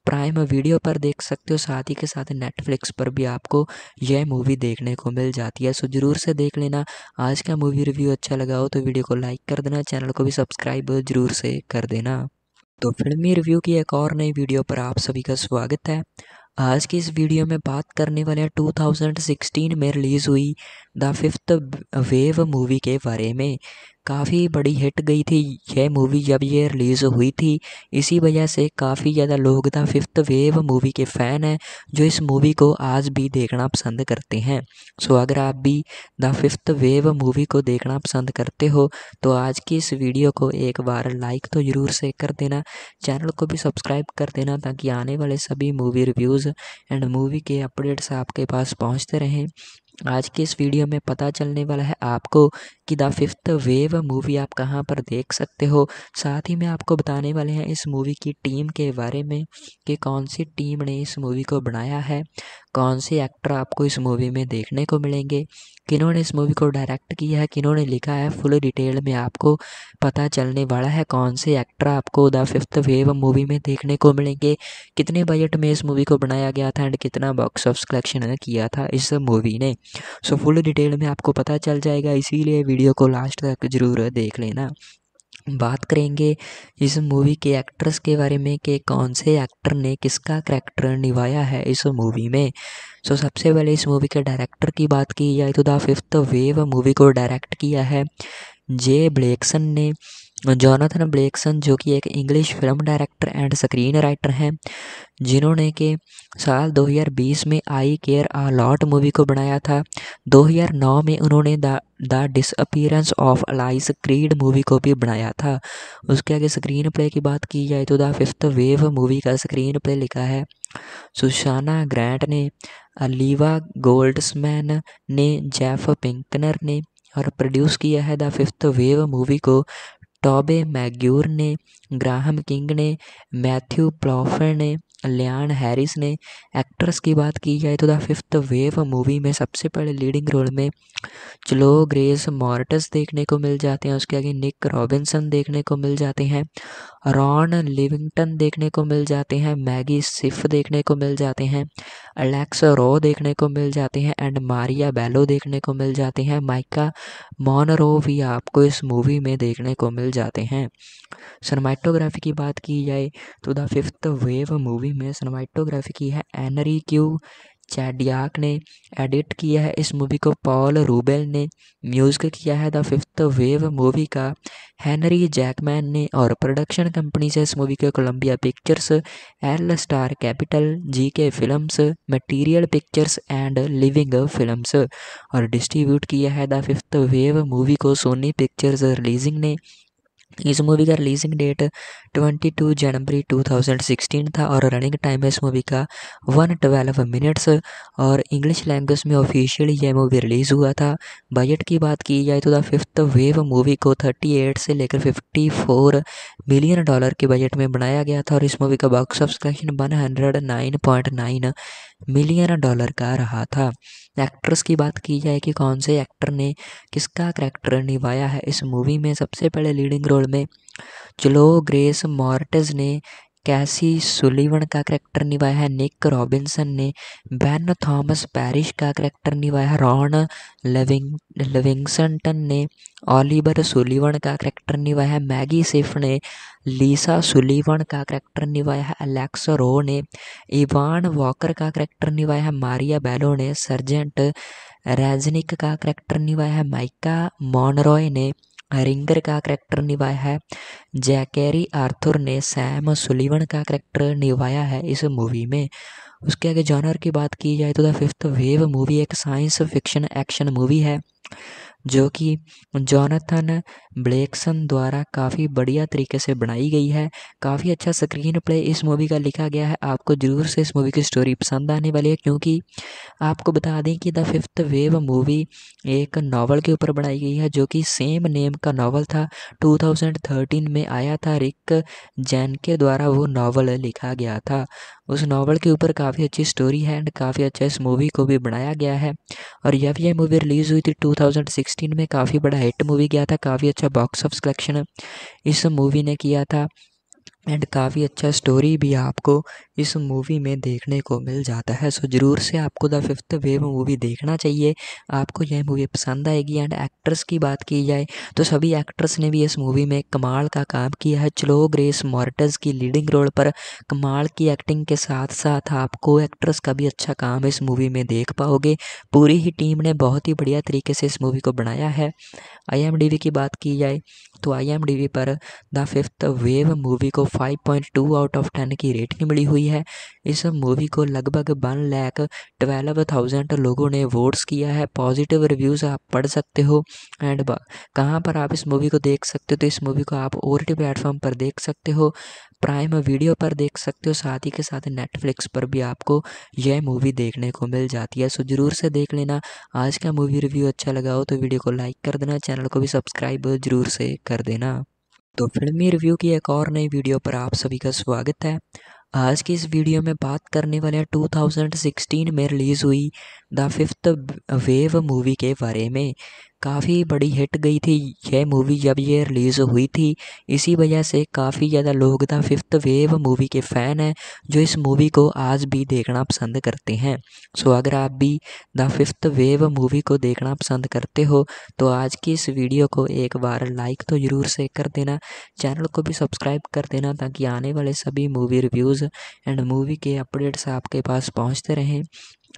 प्राइम वीडियो पर देख सकते हो साथ ही के साथ नेटफ्लिक्स पर भी आपको यह मूवी देखने को मिल जाती है सो ज़रूर से देख लेना आज का मूवी रिव्यू अच्छा लगा हो तो वीडियो को लाइक कर देना चैनल को भी सब्सक्राइब ज़रूर से कर देना तो फिल्मी रिव्यू की एक और नई वीडियो पर आप सभी का स्वागत है आज की इस वीडियो में बात करने वाले हैं 2016 में रिलीज़ हुई द फिफ्थ वेव मूवी के बारे में काफ़ी बड़ी हिट गई थी यह मूवी जब ये रिलीज़ हुई थी इसी वजह से काफ़ी ज़्यादा लोग द फिफ्थ वेव मूवी के फ़ैन हैं जो इस मूवी को आज भी देखना पसंद करते हैं सो अगर आप भी द फिफ्थ वेव मूवी को देखना पसंद करते हो तो आज की इस वीडियो को एक बार लाइक तो ज़रूर से कर देना चैनल को भी सब्सक्राइब कर देना ताकि आने वाले सभी मूवी रिव्यूज़ एंड मूवी के अपडेट्स आपके पास पहुँचते रहें आज के इस वीडियो में पता चलने वाला है आपको कि द फिफ्थ वेव मूवी आप कहाँ पर देख सकते हो साथ ही मैं आपको बताने वाले हैं इस मूवी की टीम के बारे में कि कौन सी टीम ने इस मूवी को बनाया है कौन से एक्टर आपको इस मूवी में देखने को मिलेंगे किन्होंने इस मूवी को डायरेक्ट किया है किन्होंने लिखा है फुल डिटेल में आपको पता चलने वाला है कौन से एक्टर आपको द फिफ्थ वेव मूवी में देखने को मिलेंगे कितने बजट में इस मूवी को बनाया गया था एंड कितना बॉक्स ऑफ कलेक्शन किया था इस मूवी ने सो फुल डिटेल में आपको पता चल जाएगा इसीलिए वीडियो को लास्ट तक ज़रूर देख लेना बात करेंगे इस मूवी के एक्ट्रेस के बारे में कि कौन से एक्टर ने किसका करैक्टर निभाया है इस मूवी में सो so, सबसे पहले इस मूवी के डायरेक्टर की बात की जाए तो द फिफ्थ वेव मूवी को डायरेक्ट किया है जे ब्लैकसन ने जॉनाथन ब्लेक्सन जो कि एक English film director and screen writer हैं जिन्होंने के साल 2020 में I care a lot movie को बनाया था 2009 में उन्होंने the the disappearance of Alice Creed movie को भी बनाया था उसके आगे स्क्रीन प्ले की बात की जाए तो द फिफ्थ वेव मूवी का स्क्रीन प्ले लिखा है सुशाना ग्रैंट ने अलीवा गोल्ड्समैन ने जेफ पिंकनर ने और प्रोड्यूस किया है द फिफ्थ वेव मूवी को टॉबे मैग्यूर ने ग्राहम किंग ने मैथ्यू प्लॉफर ने लियान हैरिस ने एक्ट्रेस की बात की जाए तो द फिफ्थ वेव मूवी में सबसे पहले लीडिंग रोल में चलो ग्रेस मॉर्टस देखने को मिल जाते हैं उसके आगे निक रॉबिन्सन देखने को मिल जाते हैं रॉन लिविंगटन देखने को मिल जाते हैं मैगी सिफ देखने को मिल जाते हैं अलेक्स रो देखने को मिल जाते हैं एंड मारिया बेलो देखने को मिल जाते हैं माइका मॉनरो भी आपको इस मूवी में देखने को मिल जाते हैं सनमाइटोग्राफी की बात की जाए तो द फिफ्थ वेव मूवी में सनमाइटोग्राफी की है एनरी क्यू चैडियाक ने एडिट किया है इस मूवी को पॉल रूबेल ने म्यूज़िक किया है द फिफ्थ वेव मूवी का हैनरी जैकमैन ने और प्रोडक्शन कंपनी से इस मूवी को Columbia Pictures L Star Capital G K films material pictures and living films और डिस्ट्रीब्यूट किया है द फिफ्थ वेव मूवी को सोनी पिक्चर्स रिलीजिंग ने इस मूवी का रिलीजिंग डेट 22 जनवरी 2016 था और रनिंग टाइम है इस मूवी का 112 मिनट्स और इंग्लिश लैंग्वेज में ऑफिशियली यह मूवी रिलीज़ हुआ था बजट की बात की जाए तो द फिफ्थ वेव मूवी को 38 से लेकर 54 मिलियन डॉलर के बजट में बनाया गया था और इस मूवी का box of collection nine million dollar का रहा था एक्ट्रेस की बात की जाए कि कौन से एक्टर ने किसका करैक्टर निभाया है इस मूवी में सबसे पहले लीडिंग रोल रोल में चलो ग्रेस मॉर्टज ने कैसी सुलीवन का करैक्टर निभाया है निक रॉबिन्सन ने बैन थॉमस पैरिश का करैक्टर निभाया है रॉन लविंग लविंगसनटन ने ओलिवर सुलीवन का करैक्टर निभाया है मैगी सिफ ने लीसा सुलीवन का करैक्टर निभाया है अलेक्स रो ने इवान वॉकर का करैक्टर निभाया है मारिया बेलो ने सर्जेंट रेजनिक का करैक्टर निभाया है माइका मॉनरॉय ने रिंगर का करैक्टर निभाया है जैकेरी आर्थर ने सैम सुलिवन का करैक्टर निभाया है इस मूवी में उसके आगे जॉनर की बात की जाए तो द फिफ्थ वेव मूवी एक साइंस फिक्शन एक्शन मूवी है जो कि जॉनथन ब्लेक्सन द्वारा काफ़ी बढ़िया तरीके से बनाई गई है काफ़ी अच्छा स्क्रीन प्ले इस मूवी का लिखा गया है आपको ज़रूर से इस मूवी की स्टोरी पसंद आने वाली है क्योंकि आपको बता दें कि द फिफ्थ वेव मूवी एक नावल के ऊपर बनाई गई है जो कि सेम नेम का नावल था 2013 में आया था रिक जैन के द्वारा वो नावल लिखा गया था उस नावल के ऊपर काफ़ी अच्छी स्टोरी है एंड काफ़ी अच्छा इस मूवी को भी बनाया गया है और जब यह मूवी रिलीज़ हुई थी 2006 2016 में काफ़ी बड़ा हिट मूवी गया था काफ़ी अच्छा बॉक्स ऑफ कलेक्शन इस मूवी ने किया था एंड काफ़ी अच्छा स्टोरी भी आपको इस मूवी में देखने को मिल जाता है सो ज़रूर से आपको द फिफ्थ वेव मूवी देखना चाहिए आपको यह मूवी पसंद आएगी एंड एक्ट्रेस की बात की जाए तो सभी एक्ट्रेस ने भी इस मूवी में कमाल का काम किया है चलो ग्रेस मॉर्टस की लीडिंग रोल पर कमाल की एक्टिंग के साथ साथ आपको एक्ट्रेस का भी अच्छा काम इस मूवी में देख पाओगे पूरी ही टीम ने बहुत ही बढ़िया तरीके से इस मूवी को बनाया है आई की बात की जाए तो आई पर द फिफ्थ वेव मूवी को 5.2 आउट ऑफ 10 की रेटिंग मिली हुई है इस मूवी को लगभग वन लैख ट्वेल्व थाउजेंड लोगों ने वोट्स किया है पॉजिटिव रिव्यूज़ आप पढ़ सकते हो एंड कहाँ पर आप इस मूवी को देख सकते हो तो इस मूवी को आप ओर टी प्लेटफॉर्म पर देख सकते हो प्राइम वीडियो पर देख सकते हो साथ ही के साथ नेटफ्लिक्स पर भी आपको यह मूवी देखने को मिल जाती है सो ज़रूर से देख लेना आज का मूवी रिव्यू अच्छा लगा हो तो वीडियो को लाइक कर देना चैनल को भी सब्सक्राइब ज़रूर से कर देना तो फिल्मी रिव्यू की एक और नई वीडियो पर आप सभी का स्वागत है आज की इस वीडियो में बात करने वाले हैं 2016 में रिलीज़ हुई द फिफ्थ वेव मूवी के बारे में काफ़ी बड़ी हिट गई थी यह मूवी जब ये रिलीज़ हुई थी इसी वजह से काफ़ी ज़्यादा लोग था फिफ्थ वेव मूवी के फ़ैन हैं जो इस मूवी को आज भी देखना पसंद करते हैं सो अगर आप भी द फिफ्थ वेव मूवी को देखना पसंद करते हो तो आज की इस वीडियो को एक बार लाइक तो ज़रूर से कर देना चैनल को भी सब्सक्राइब कर देना ताकि आने वाले सभी मूवी रिव्यूज़ एंड मूवी के अपडेट्स आपके पास पहुँचते रहें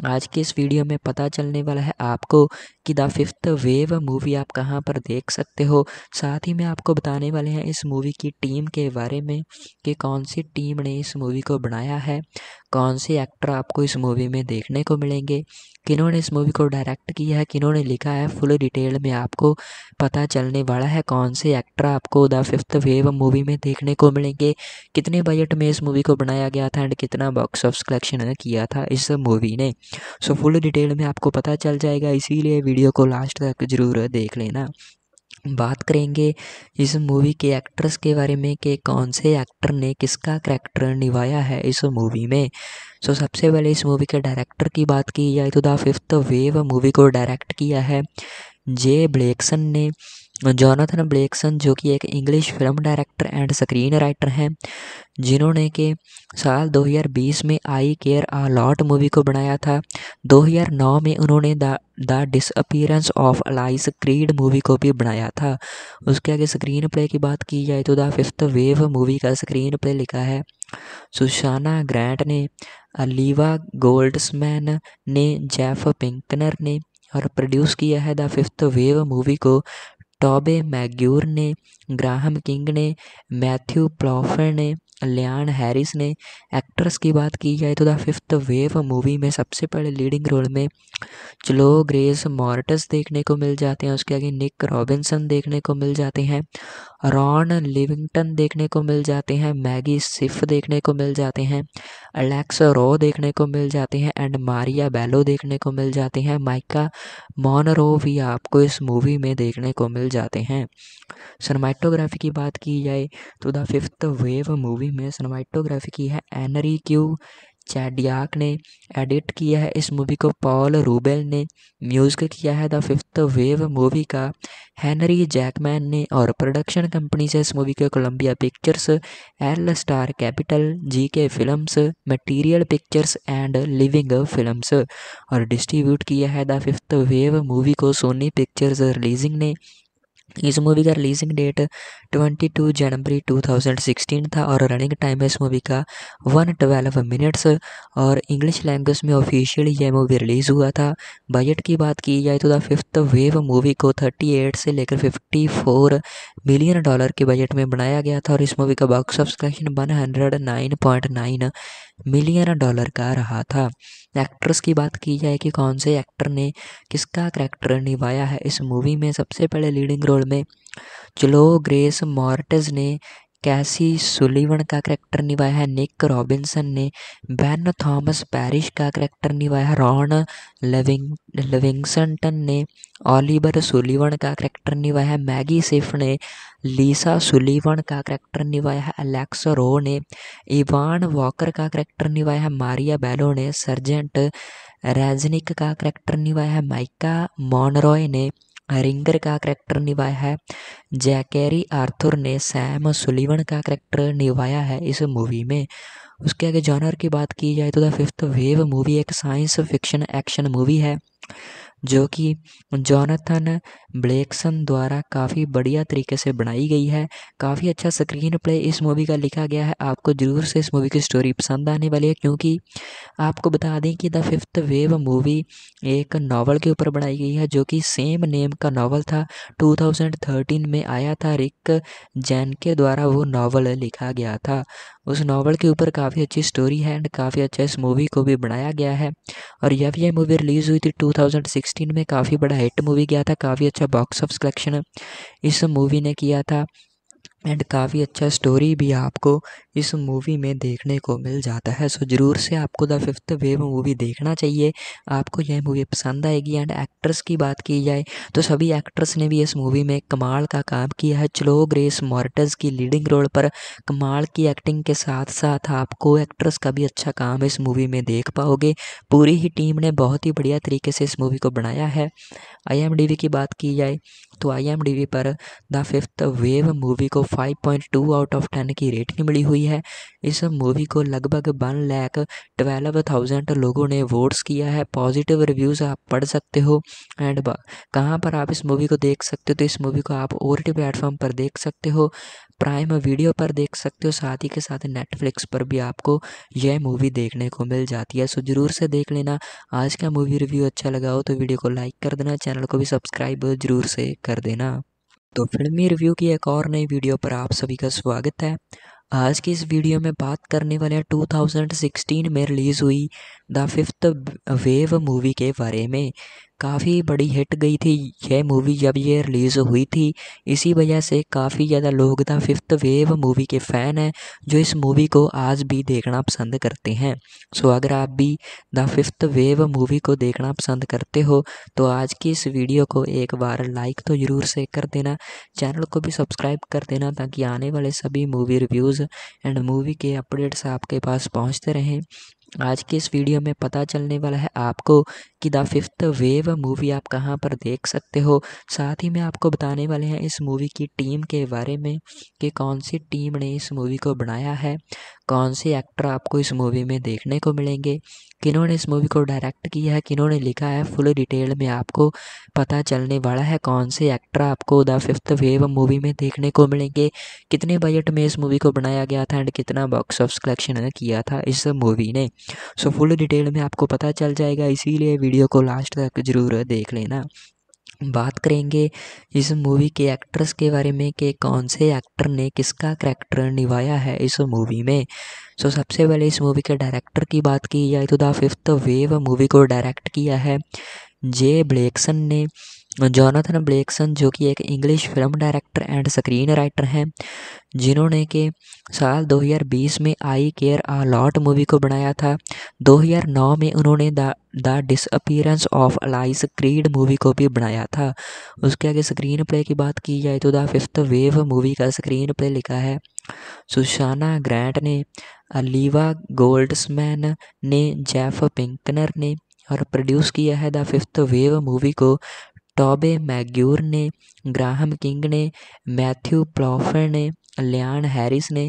आज के इस वीडियो में पता चलने वाला है आपको कि द फिफ्थ वेव मूवी आप कहाँ पर देख सकते हो साथ ही में आपको बताने वाले हैं इस मूवी की टीम के बारे में कि कौन सी टीम ने इस मूवी को बनाया है कौन से एक्टर आपको इस मूवी में देखने को मिलेंगे किन्होंने इस मूवी को डायरेक्ट किया है किन्होंने लिखा है फुल डिटेल में आपको पता चलने वाला है कौन से एक्टर आपको द फिफ्थ वेव मूवी में देखने को मिलेंगे कितने बजट में इस मूवी को बनाया गया था एंड कितना बॉक्स ऑफ कलेक्शन किया था इस मूवी ने सो फुल डिटेल में आपको पता चल जाएगा इसीलिए वीडियो को लास्ट तक ज़रूर देख लेना बात करेंगे इस मूवी के एक्ट्रेस के बारे में कि कौन से एक्टर ने किसका करैक्टर निभाया है इस मूवी में सो so, सबसे पहले इस मूवी के डायरेक्टर की बात की जाए तो द फिफ्थ वेव मूवी को डायरेक्ट किया है जे ब्लैकसन ने जॉनथन ब्लेकसन जो कि एक English film director and screen writer हैं जिन्होंने के साल 2020 में I care a lot movie को बनाया था 2009 में उन्होंने the the disappearance of Alice Creed movie को भी बनाया था उसके आगे स्क्रीन प्ले की बात की जाए तो द फिफ्थ वेव मूवी का स्क्रीन प्ले लिखा है सुशाना ग्रैंट ने अलीवा गोल्ड्समैन ने जेफ पिंकनर ने और प्रोड्यूस किया है द फिफ्थ वेव मूवी को टॉबे मैग्यूर ने ग्राहम किंग ने मैथ्यू प्लॉफर ने लियान हैरिस ने एक्ट्रेस की बात की जाए तो द फिफ्थ वेव मूवी में सबसे पहले लीडिंग रोल में चलो ग्रेस मॉर्टस देखने को मिल जाते हैं उसके आगे निक रॉबिन्सन देखने को मिल जाते हैं रॉन लिविंगटन देखने को मिल जाते हैं मैगी सिफ देखने को मिल जाते हैं अलेक्स रो देखने को मिल जाते हैं एंड मारिया बेलो देखने को मिल जाते हैं माइका मॉनरो भी आपको इस मूवी में देखने को मिल जाते हैं सनमाइटोग्राफी की बात की जाए तो द फिफ्थ वेव मूवी में सनमाइटोग्राफी की है एनरी क्यू चैडियाक ने एडिट किया है इस मूवी को पॉल रूबेल ने म्यूज़िक किया है द फिफ्थ वेव मूवी का हैनरी जैकमैन ने और प्रोडक्शन कंपनी से इस मूवी के Columbia Pictures L Star Capital G K films material pictures and living films और डिस्ट्रीब्यूट किया है द फिफ्थ वेव मूवी को सोनी पिक्चर्स रिलीजिंग ने इस मूवी का रिलीजिंग डेट 22 जनवरी 2016 था और रनिंग टाइम है इस मूवी का 112 मिनट्स और इंग्लिश लैंग्वेज में ऑफिशियली यह मूवी रिलीज़ हुआ था बजट की बात की जाए तो द फिफ्थ वेव मूवी को 38 से लेकर 54 मिलियन डॉलर के बजट में बनाया गया था और इस मूवी का box of collection 109.9 million dollar का रहा था एक्ट्रेस की बात की जाए कि कौन से एक्टर ने किसका करैक्टर निभाया है इस मूवी में सबसे पहले लीडिंग रोल हॉल में जो ग्रेस मॉर्टज ने कैसी सुलीवन का करैक्टर निभाया है निक रॉबिन्सन ने बेन थॉमस पैरिश का करैक्टर निभाया है रॉन लविंग लविंगसनटन ने ओलिवर सुलीवन का करैक्टर निभाया है मैगी सिफ ने लीसा सुलीवन का करैक्टर निभाया है अलेक्स रो ने इवान वॉकर का करैक्टर निभाया है मारिया बेलो ने सर्जेंट रेजनिक का करैक्टर निभाया है माइका मॉनरॉय ने रिंगर का करैक्टर निभाया है जैकेरी आर्थर ने सैम सुलिवन का करैक्टर निभाया है इस मूवी में उसके आगे जॉनर की बात की जाए तो द फिफ्थ वेव मूवी एक साइंस फिक्शन एक्शन मूवी है जो कि जॉनथन ब्लैकसन द्वारा काफ़ी बढ़िया तरीके से बनाई गई है काफ़ी अच्छा स्क्रीन प्ले इस मूवी का लिखा गया है आपको ज़रूर से इस मूवी की स्टोरी पसंद आने वाली है क्योंकि आपको बता दें कि द फिफ्थ वेव मूवी एक नावल के ऊपर बनाई गई है जो कि सेम नेम का नावल था 2013 में आया था रिक जैन के द्वारा वो नावल लिखा गया था उस नावल के ऊपर काफ़ी अच्छी स्टोरी है एंड काफ़ी अच्छा इस मूवी को भी बनाया गया है और जब यह मूवी रिलीज़ हुई थी टू 2016 में काफ़ी बड़ा हिट मूवी गया था काफ़ी अच्छा बॉक्स ऑफ कलेक्शन इस मूवी ने किया था एंड काफ़ी अच्छा स्टोरी भी आपको इस मूवी में देखने को मिल जाता है सो ज़रूर से आपको द फिफ्थ वेव मूवी देखना चाहिए आपको यह मूवी पसंद आएगी एंड एक्ट्रेस की बात की जाए तो सभी एक्ट्रेस ने भी इस मूवी में कमाल का काम किया है चलो ग्रेस मॉर्टस की लीडिंग रोल पर कमाल की एक्टिंग के साथ साथ आपको एक्ट्रेस का भी अच्छा काम इस मूवी में देख पाओगे पूरी ही टीम ने बहुत ही बढ़िया तरीके से इस मूवी को बनाया है आई की बात की जाए तो आई पर द फिफ्थ वेव मूवी को 5.2 आउट ऑफ 10 की रेटिंग मिली हुई है इस मूवी को लगभग वन लैख ट्वेल्व थाउजेंड लोगों ने वोट्स किया है पॉजिटिव रिव्यूज़ आप पढ़ सकते हो एंड कहाँ पर आप इस मूवी को देख सकते हो तो इस मूवी को आप ओर टी प्लेटफॉर्म पर देख सकते हो प्राइम वीडियो पर देख सकते हो साथ ही के साथ नेटफ्लिक्स पर भी आपको यह मूवी देखने को मिल जाती है सो ज़रूर से देख लेना आज का मूवी रिव्यू अच्छा लगा हो तो वीडियो को लाइक कर देना चैनल को भी सब्सक्राइब ज़रूर से कर देना तो फिल्मी रिव्यू की एक और नई वीडियो पर आप सभी का स्वागत है आज की इस वीडियो में बात करने वाले हैं 2016 में रिलीज़ हुई द फिफ्थ वेव मूवी के बारे में काफ़ी बड़ी हिट गई थी यह मूवी जब ये रिलीज़ हुई थी इसी वजह से काफ़ी ज़्यादा लोग था फिफ्थ वेव मूवी के फ़ैन हैं जो इस मूवी को आज भी देखना पसंद करते हैं सो अगर आप भी द फिफ्थ वेव मूवी को देखना पसंद करते हो तो आज की इस वीडियो को एक बार लाइक तो ज़रूर से कर देना चैनल को भी सब्सक्राइब कर देना ताकि आने वाले सभी मूवी रिव्यूज़ एंड मूवी के अपडेट्स आपके पास पहुँचते रहें आज के इस वीडियो में पता चलने वाला है आपको कि द फिफ्थ वेव मूवी आप कहाँ पर देख सकते हो साथ ही मैं आपको बताने वाले हैं इस मूवी की टीम के बारे में कि कौन सी टीम ने इस मूवी को बनाया है कौन से एक्टर आपको इस मूवी में देखने को मिलेंगे किन्होंने इस मूवी को डायरेक्ट किया है किन्होंने लिखा है फुल डिटेल में आपको पता चलने वाला है कौन से एक्टर आपको द फिफ्थ वेव मूवी में देखने को मिलेंगे कितने बजट में इस मूवी को बनाया गया था एंड कितना बॉक्स ऑफ कलेक्शन किया था इस मूवी ने सो फुल डिटेल में आपको पता चल जाएगा इसीलिए वीडियो को लास्ट तक ज़रूर देख लेना बात करेंगे इस मूवी के एक्ट्रेस के बारे में कि कौन से एक्टर ने किसका करैक्टर निभाया है इस मूवी में सो so, सबसे पहले इस मूवी के डायरेक्टर की बात की जाए तो द फिफ्थ वेव मूवी को डायरेक्ट किया है जे ब्लैकसन ने जॉनथन ब्लेक्सन जो कि एक English film director and screen writer हैं जिन्होंने के साल 2020 में I care a lot movie को बनाया था 2009 में उन्होंने the the disappearance of Alice Creed movie को भी बनाया था उसके आगे स्क्रीन प्ले की बात की जाए तो द फिफ्थ वेव मूवी का स्क्रीन प्ले लिखा है सुशाना ग्रैंट ने अलीवा गोल्डसमैन ने जेफ पिंकनर ने और प्रोड्यूस किया है द फिफ्थ वेव मूवी को टॉबे मैग्यूर ने ग्राहम किंग ने मैथ्यू प्लॉफर ने लियान हैरिस ने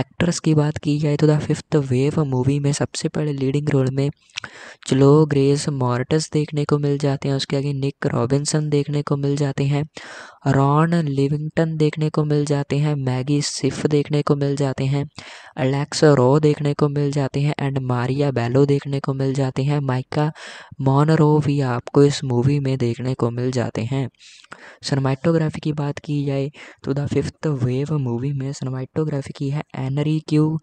एक्ट्रेस की बात की जाए तो द फिफ्थ वेव मूवी में सबसे पहले लीडिंग रोल में चलो ग्रेस मॉर्टस देखने को मिल जाते हैं उसके आगे निक रॉबिन्सन देखने को मिल जाते हैं रॉन लिविंगटन देखने को मिल जाते हैं मैगी सिफ देखने को मिल जाते हैं अलेक्स रो देखने को मिल जाते हैं एंड मारिया बेलो देखने को मिल जाते हैं माइका मॉनरो भी आपको इस मूवी में देखने को मिल जाते हैं सनमाइटोग्राफी की बात की जाए तो द फिफ्थ वेव मूवी में सनमाइटोग्राफी की है एनरी क्यू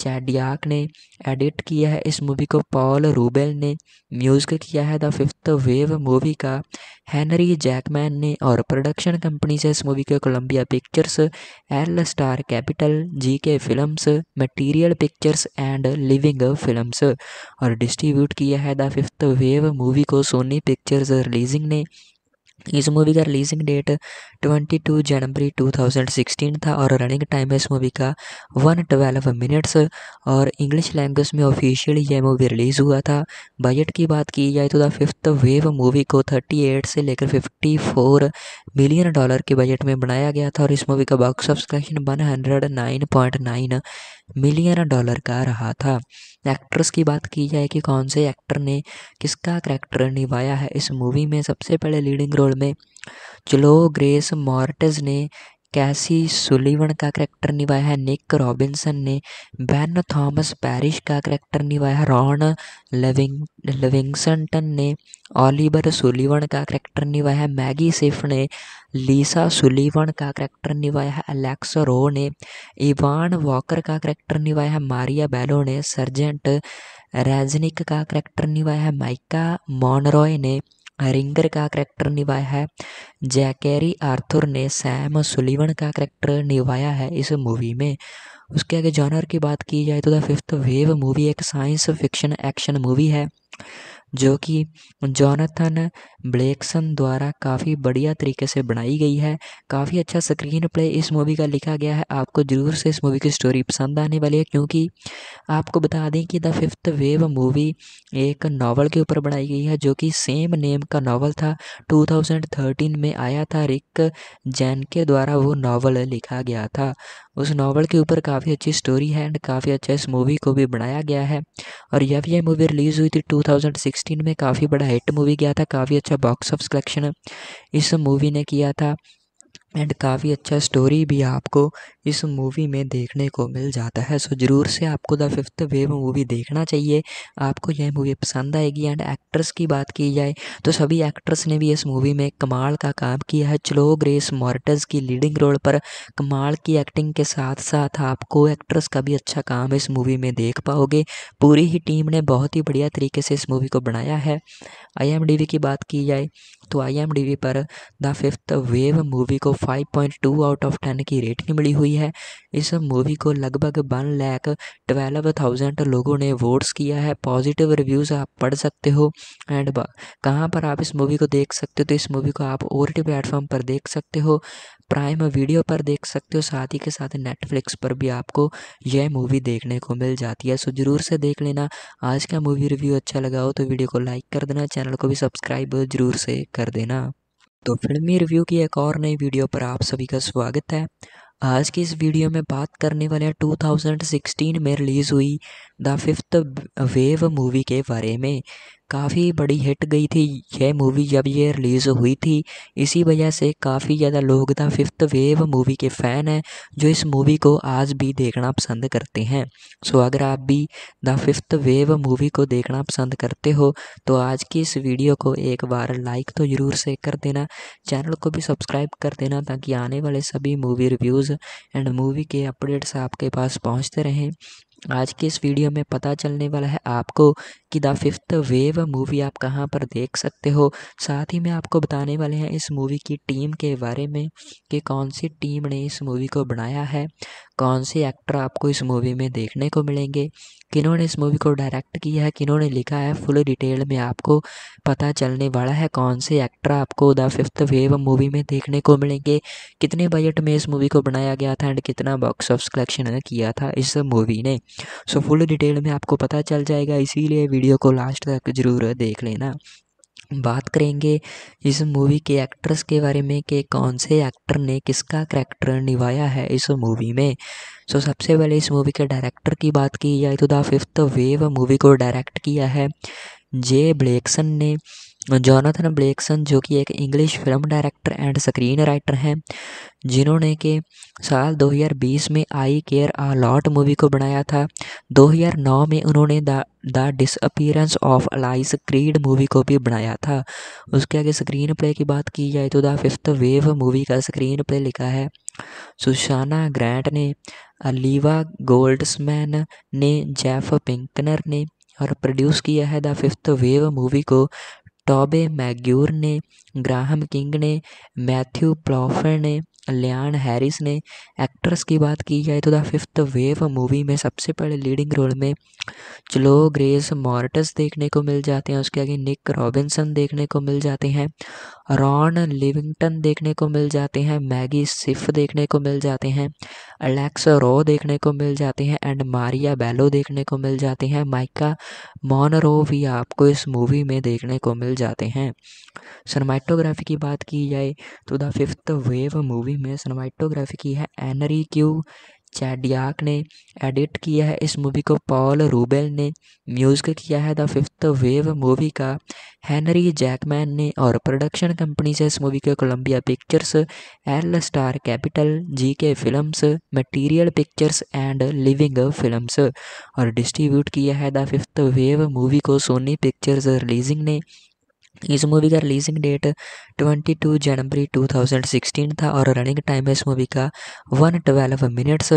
चैडियाक ने एडिट किया है इस मूवी को पॉल रूबेल ने म्यूज़िक किया है द फिफ्थ वेव मूवी का हैनरी जैकमैन ने और प्रोडक्शन कंपनी से इस मूवी को Columbia Pictures L Star Capital G K films material pictures and living films और डिस्ट्रीब्यूट किया है द फिफ्थ वेव मूवी को सोनी पिक्चर्स रिलीजिंग ने इस मूवी का रिलीजिंग डेट 22 जनवरी 2016 था और रनिंग टाइम है इस मूवी का 112 मिनट्स और इंग्लिश लैंग्वेज में ऑफिशियली यह मूवी रिलीज़ हुआ था बजट की बात की जाए तो द फिफ्थ वेव मूवी को 38 से लेकर 54 मिलियन डॉलर के बजट में बनाया गया था और इस मूवी का box of collection nine million dollar का रहा था एक्ट्रेस की बात की जाए कि कौन से एक्टर ने किसका करैक्टर निभाया है इस मूवी में सबसे पहले लीडिंग रोल एपिसोड में चलो ग्रेस मॉर्टज ने कैसी सुलीवन का करैक्टर निभाया है निक रॉबिन्सन ने बेन थॉमस पैरिश का करैक्टर निभाया है रॉन लविंग लिविंगसनटन ने ओलिवर सुलीवन का करैक्टर निभाया है मैगी सिफ ने लीसा सुलीवन का करैक्टर निभाया है अलेक्स रो ने इवान वॉकर का करैक्टर निभाया है मारिया बेलो ने सर्जेंट रेजनिक का करैक्टर निभाया है माइका मॉनरॉय ने रिंगर का करैक्टर निभाया है जैकेरी आर्थर ने सैम सुलिवन का करैक्टर निभाया है इस मूवी में उसके आगे जॉनर की बात की जाए तो द फिफ्थ वेव मूवी एक साइंस फिक्शन एक्शन मूवी है जो कि जॉनथन ब्लेक्सन द्वारा काफ़ी बढ़िया तरीके से बनाई गई है काफ़ी अच्छा स्क्रीन प्ले इस मूवी का लिखा गया है आपको ज़रूर से इस मूवी की स्टोरी पसंद आने वाली है क्योंकि आपको बता दें कि द फिफ्थ वेव मूवी एक नावल के ऊपर बनाई गई है जो कि सेम नेम का नावल था 2013 में आया था रिक जैन के द्वारा वो नावल लिखा गया था उस नावल के ऊपर काफ़ी अच्छी स्टोरी है एंड काफ़ी अच्छा इस मूवी को भी बनाया गया है और जब यह मूवी रिलीज़ हुई थी 2016 2016 में काफ़ी बड़ा हिट मूवी गया था काफ़ी अच्छा बॉक्स ऑफ कलेक्शन इस मूवी ने किया था एंड काफ़ी अच्छा स्टोरी भी आपको इस मूवी में देखने को मिल जाता है सो ज़रूर से आपको द फिफ्थ वेव मूवी देखना चाहिए आपको यह मूवी पसंद आएगी एंड एक्ट्रेस की बात की जाए तो सभी एक्ट्रेस ने भी इस मूवी में कमाल का काम किया है चलो ग्रेस मॉर्टस की लीडिंग रोल पर कमाल की एक्टिंग के साथ साथ आपको एक्ट्रेस का भी अच्छा काम इस मूवी में देख पाओगे पूरी ही टीम ने बहुत ही बढ़िया तरीके से इस मूवी को बनाया है आई की बात की जाए तो आई पर द फिफ्थ वेव मूवी को 5.2 आउट ऑफ 10 की रेटिंग मिली हुई है इस मूवी को लगभग वन लैख ट्वेल्व थाउजेंड लोगों ने वोट्स किया है पॉजिटिव रिव्यूज़ आप पढ़ सकते हो एंड कहाँ पर आप इस मूवी को देख सकते हो तो इस मूवी को आप और टी प्लेटफॉर्म पर देख सकते हो प्राइम वीडियो पर देख सकते हो साथ ही के साथ नेटफ्लिक्स पर भी आपको यह मूवी देखने को मिल जाती है सो ज़रूर से देख लेना आज का मूवी रिव्यू अच्छा लगा हो तो वीडियो को लाइक कर देना चैनल को भी सब्सक्राइब ज़रूर से कर देना तो फिल्मी रिव्यू की एक और नई वीडियो पर आप सभी का स्वागत है आज की इस वीडियो में बात करने वाले हैं 2016 में रिलीज़ हुई द फिफ्थ वेव मूवी के बारे में काफ़ी बड़ी हिट गई थी यह मूवी जब ये रिलीज़ हुई थी इसी वजह से काफ़ी ज़्यादा लोग द फिफ्थ वेव मूवी के फ़ैन हैं जो इस मूवी को आज भी देखना पसंद करते हैं सो अगर आप भी द फिफ्थ वेव मूवी को देखना पसंद करते हो तो आज की इस वीडियो को एक बार लाइक तो ज़रूर से कर देना चैनल को भी सब्सक्राइब कर देना ताकि आने वाले सभी मूवी रिव्यूज़ एंड मूवी के अपडेट्स आपके पास पहुँचते रहें आज के इस वीडियो में पता चलने वाला है आपको कि द फिफ्थ वेव मूवी आप कहाँ पर देख सकते हो साथ ही मैं आपको बताने वाले हैं इस मूवी की टीम के बारे में कि कौन सी टीम ने इस मूवी को बनाया है कौन से एक्टर आपको इस मूवी में देखने को मिलेंगे किन्होंने इस मूवी को डायरेक्ट किया है किन्होंने लिखा है फुल डिटेल में आपको पता चलने वाला है कौन से एक्टर आपको द फिफ्थ वेव मूवी में देखने को मिलेंगे कितने बजट में इस मूवी को बनाया गया था एंड कितना बॉक्स ऑफ कलेक्शन किया था इस मूवी ने सो फुल डिटेल में आपको पता चल जाएगा इसीलिए वीडियो को लास्ट तक ज़रूर देख लेना बात करेंगे इस मूवी के एक्ट्रेस के बारे में कि कौन से एक्टर ने किसका करैक्टर निभाया है इस मूवी में सो so, सबसे पहले इस मूवी के डायरेक्टर की बात की जाए तो द फिफ्थ वेव मूवी को डायरेक्ट किया है जे ब्लैक्सन ने जॉनथन ब्लेकसन जो कि एक English film director and screen writer हैं जिन्होंने के साल 2020 में I care a lot movie को बनाया था 2009 में उन्होंने the the of Alice Creed movie को भी बनाया था उसके आगे स्क्रीन प्ले की बात की जाए तो द फिफ्थ वेव मूवी का स्क्रीन प्ले लिखा है सुशाना ग्रैंट ने अलीवा गोल्ड्समैन ने जेफ पिंकनर ने और प्रोड्यूस किया है द फिफ्थ वेव मूवी को टॉबे मैग्यूर ने ग्राहम किंग ने मैथ्यू प्लॉफर ने लियान हैरिस ने एक्ट्रेस की बात की जाए तो द फिफ्थ वेव मूवी में सबसे पहले लीडिंग रोल में चलो ग्रेस मॉर्टस देखने को मिल जाते हैं उसके आगे निक रॉबिन्सन देखने को मिल जाते हैं रॉन लिविंगटन देखने को मिल जाते हैं मैगी सिफ देखने को मिल जाते हैं अलेक्स रो देखने को मिल जाते हैं एंड मारिया बेलो देखने को मिल जाते हैं माइका मॉनरो भी आपको इस मूवी में देखने को मिल जाते हैं सनमाइटोग्राफी की बात की जाए तो द फिफ्थ वेव मूवी में सनमाइटोग्राफी की है एनरी क्यू चैडियाक ने एडिट किया है इस मूवी को पॉल रूबेल ने म्यूज़िक किया है द फिफ्थ वेव मूवी का हैनरी जैकमैन ने और प्रोडक्शन कंपनी से इस मूवी के Columbia Pictures L Star Capital G K films material pictures and living films और डिस्ट्रीब्यूट किया है द फिफ्थ वेव मूवी को सोनी पिक्चर्स रिलीजिंग ने इस मूवी का रिलीजिंग डेट 22 जनवरी 2016 था और रनिंग टाइम है इस मूवी का 112 मिनट्स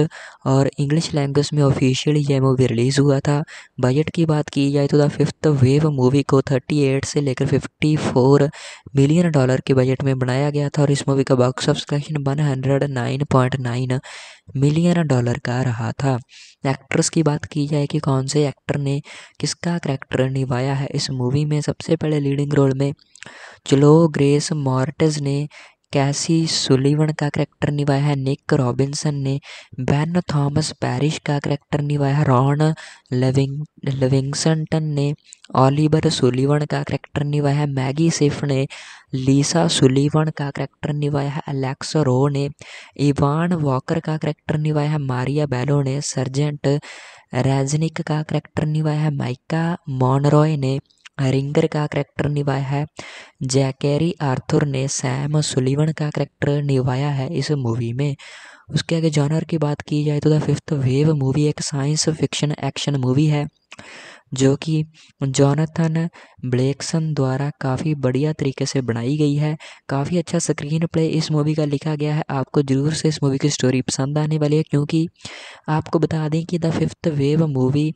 और इंग्लिश लैंग्वेज में ऑफिशियली यह मूवी रिलीज़ हुआ था बजट की बात की जाए तो द फिफ्थ वेव मूवी को 38 से लेकर 54 मिलियन डॉलर के बजट में बनाया गया था और इस मूवी का box of collection one million dollar का रहा था एक्ट्रेस की बात की जाए कि कौन से एक्टर ने किसका करैक्टर निभाया है इस मूवी में सबसे पहले लीडिंग रोल रोल में चलो ग्रेस मॉर्टज ने कैसी सुलीवन का करैक्टर निभाया है निक रॉबिन्सन ने बेन थॉमस पैरिश का करैक्टर निभाया है रॉन लविंग लविंगसनटन ने ओलिवर सुलीवन का करैक्टर निभाया है मैगी सिफ ने लीसा सुलीवन का करैक्टर निभाया है अलेक्स रो ने इवान वॉकर का करैक्टर निभाया है मारिया बेलो ने सर्जेंट रेजनिक का करैक्टर निभाया है माइका मॉनरॉय ने रिंगर का करैक्टर निभाया है जैकेरी आर्थर ने सैम सुलिवन का करैक्टर निभाया है इस मूवी में उसके आगे जॉनर की बात की जाए तो द फिफ्थ वेव मूवी एक साइंस फिक्शन एक्शन मूवी है जो कि जॉनथन ब्लेक्सन द्वारा काफ़ी बढ़िया तरीके से बनाई गई है काफ़ी अच्छा स्क्रीन प्ले इस मूवी का लिखा गया है आपको ज़रूर से इस मूवी की स्टोरी पसंद आने वाली है क्योंकि आपको बता दें कि द फिफ्थ वेव मूवी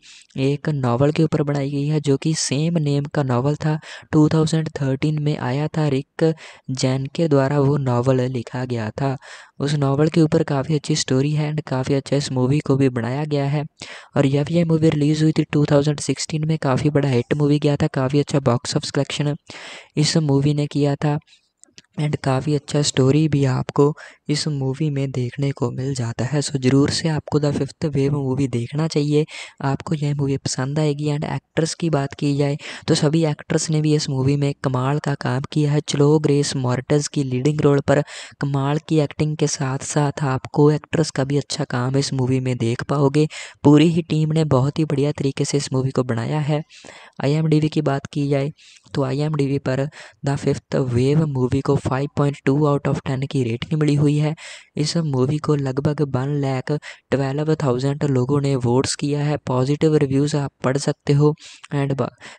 एक नावल के ऊपर बनाई गई है जो कि सेम नेम का नावल था 2013 में आया था रिक जैन के द्वारा वो नावल लिखा गया था उस नावल के ऊपर काफ़ी अच्छी स्टोरी है एंड काफ़ी अच्छा इस मूवी को भी बनाया गया है और जब यह मूवी रिलीज़ हुई थी 2016 2016 में काफ़ी बड़ा हिट मूवी गया था काफ़ी अच्छा बॉक्स ऑफ कलेक्शन इस मूवी ने किया था एंड काफ़ी अच्छा स्टोरी भी आपको इस मूवी में देखने को मिल जाता है सो ज़रूर से आपको द फिफ्थ वेव मूवी देखना चाहिए आपको यह मूवी पसंद आएगी एंड एक्ट्रेस की बात की जाए तो सभी एक्ट्रेस ने भी इस मूवी में कमाल का काम किया है चलो ग्रेस मॉर्टस की लीडिंग रोल पर कमाल की एक्टिंग के साथ साथ आपको एक्ट्रेस का भी अच्छा काम इस मूवी में देख पाओगे पूरी ही टीम ने बहुत ही बढ़िया तरीके से इस मूवी को बनाया है आई की बात की जाए तो आई पर द फिफ्थ वेव मूवी को 5.2 आउट ऑफ 10 की रेटिंग मिली हुई है इस मूवी को लगभग वन लैख ट्वेल्व थाउजेंड लोगों ने वोट्स किया है पॉजिटिव रिव्यूज़ आप पढ़ सकते हो एंड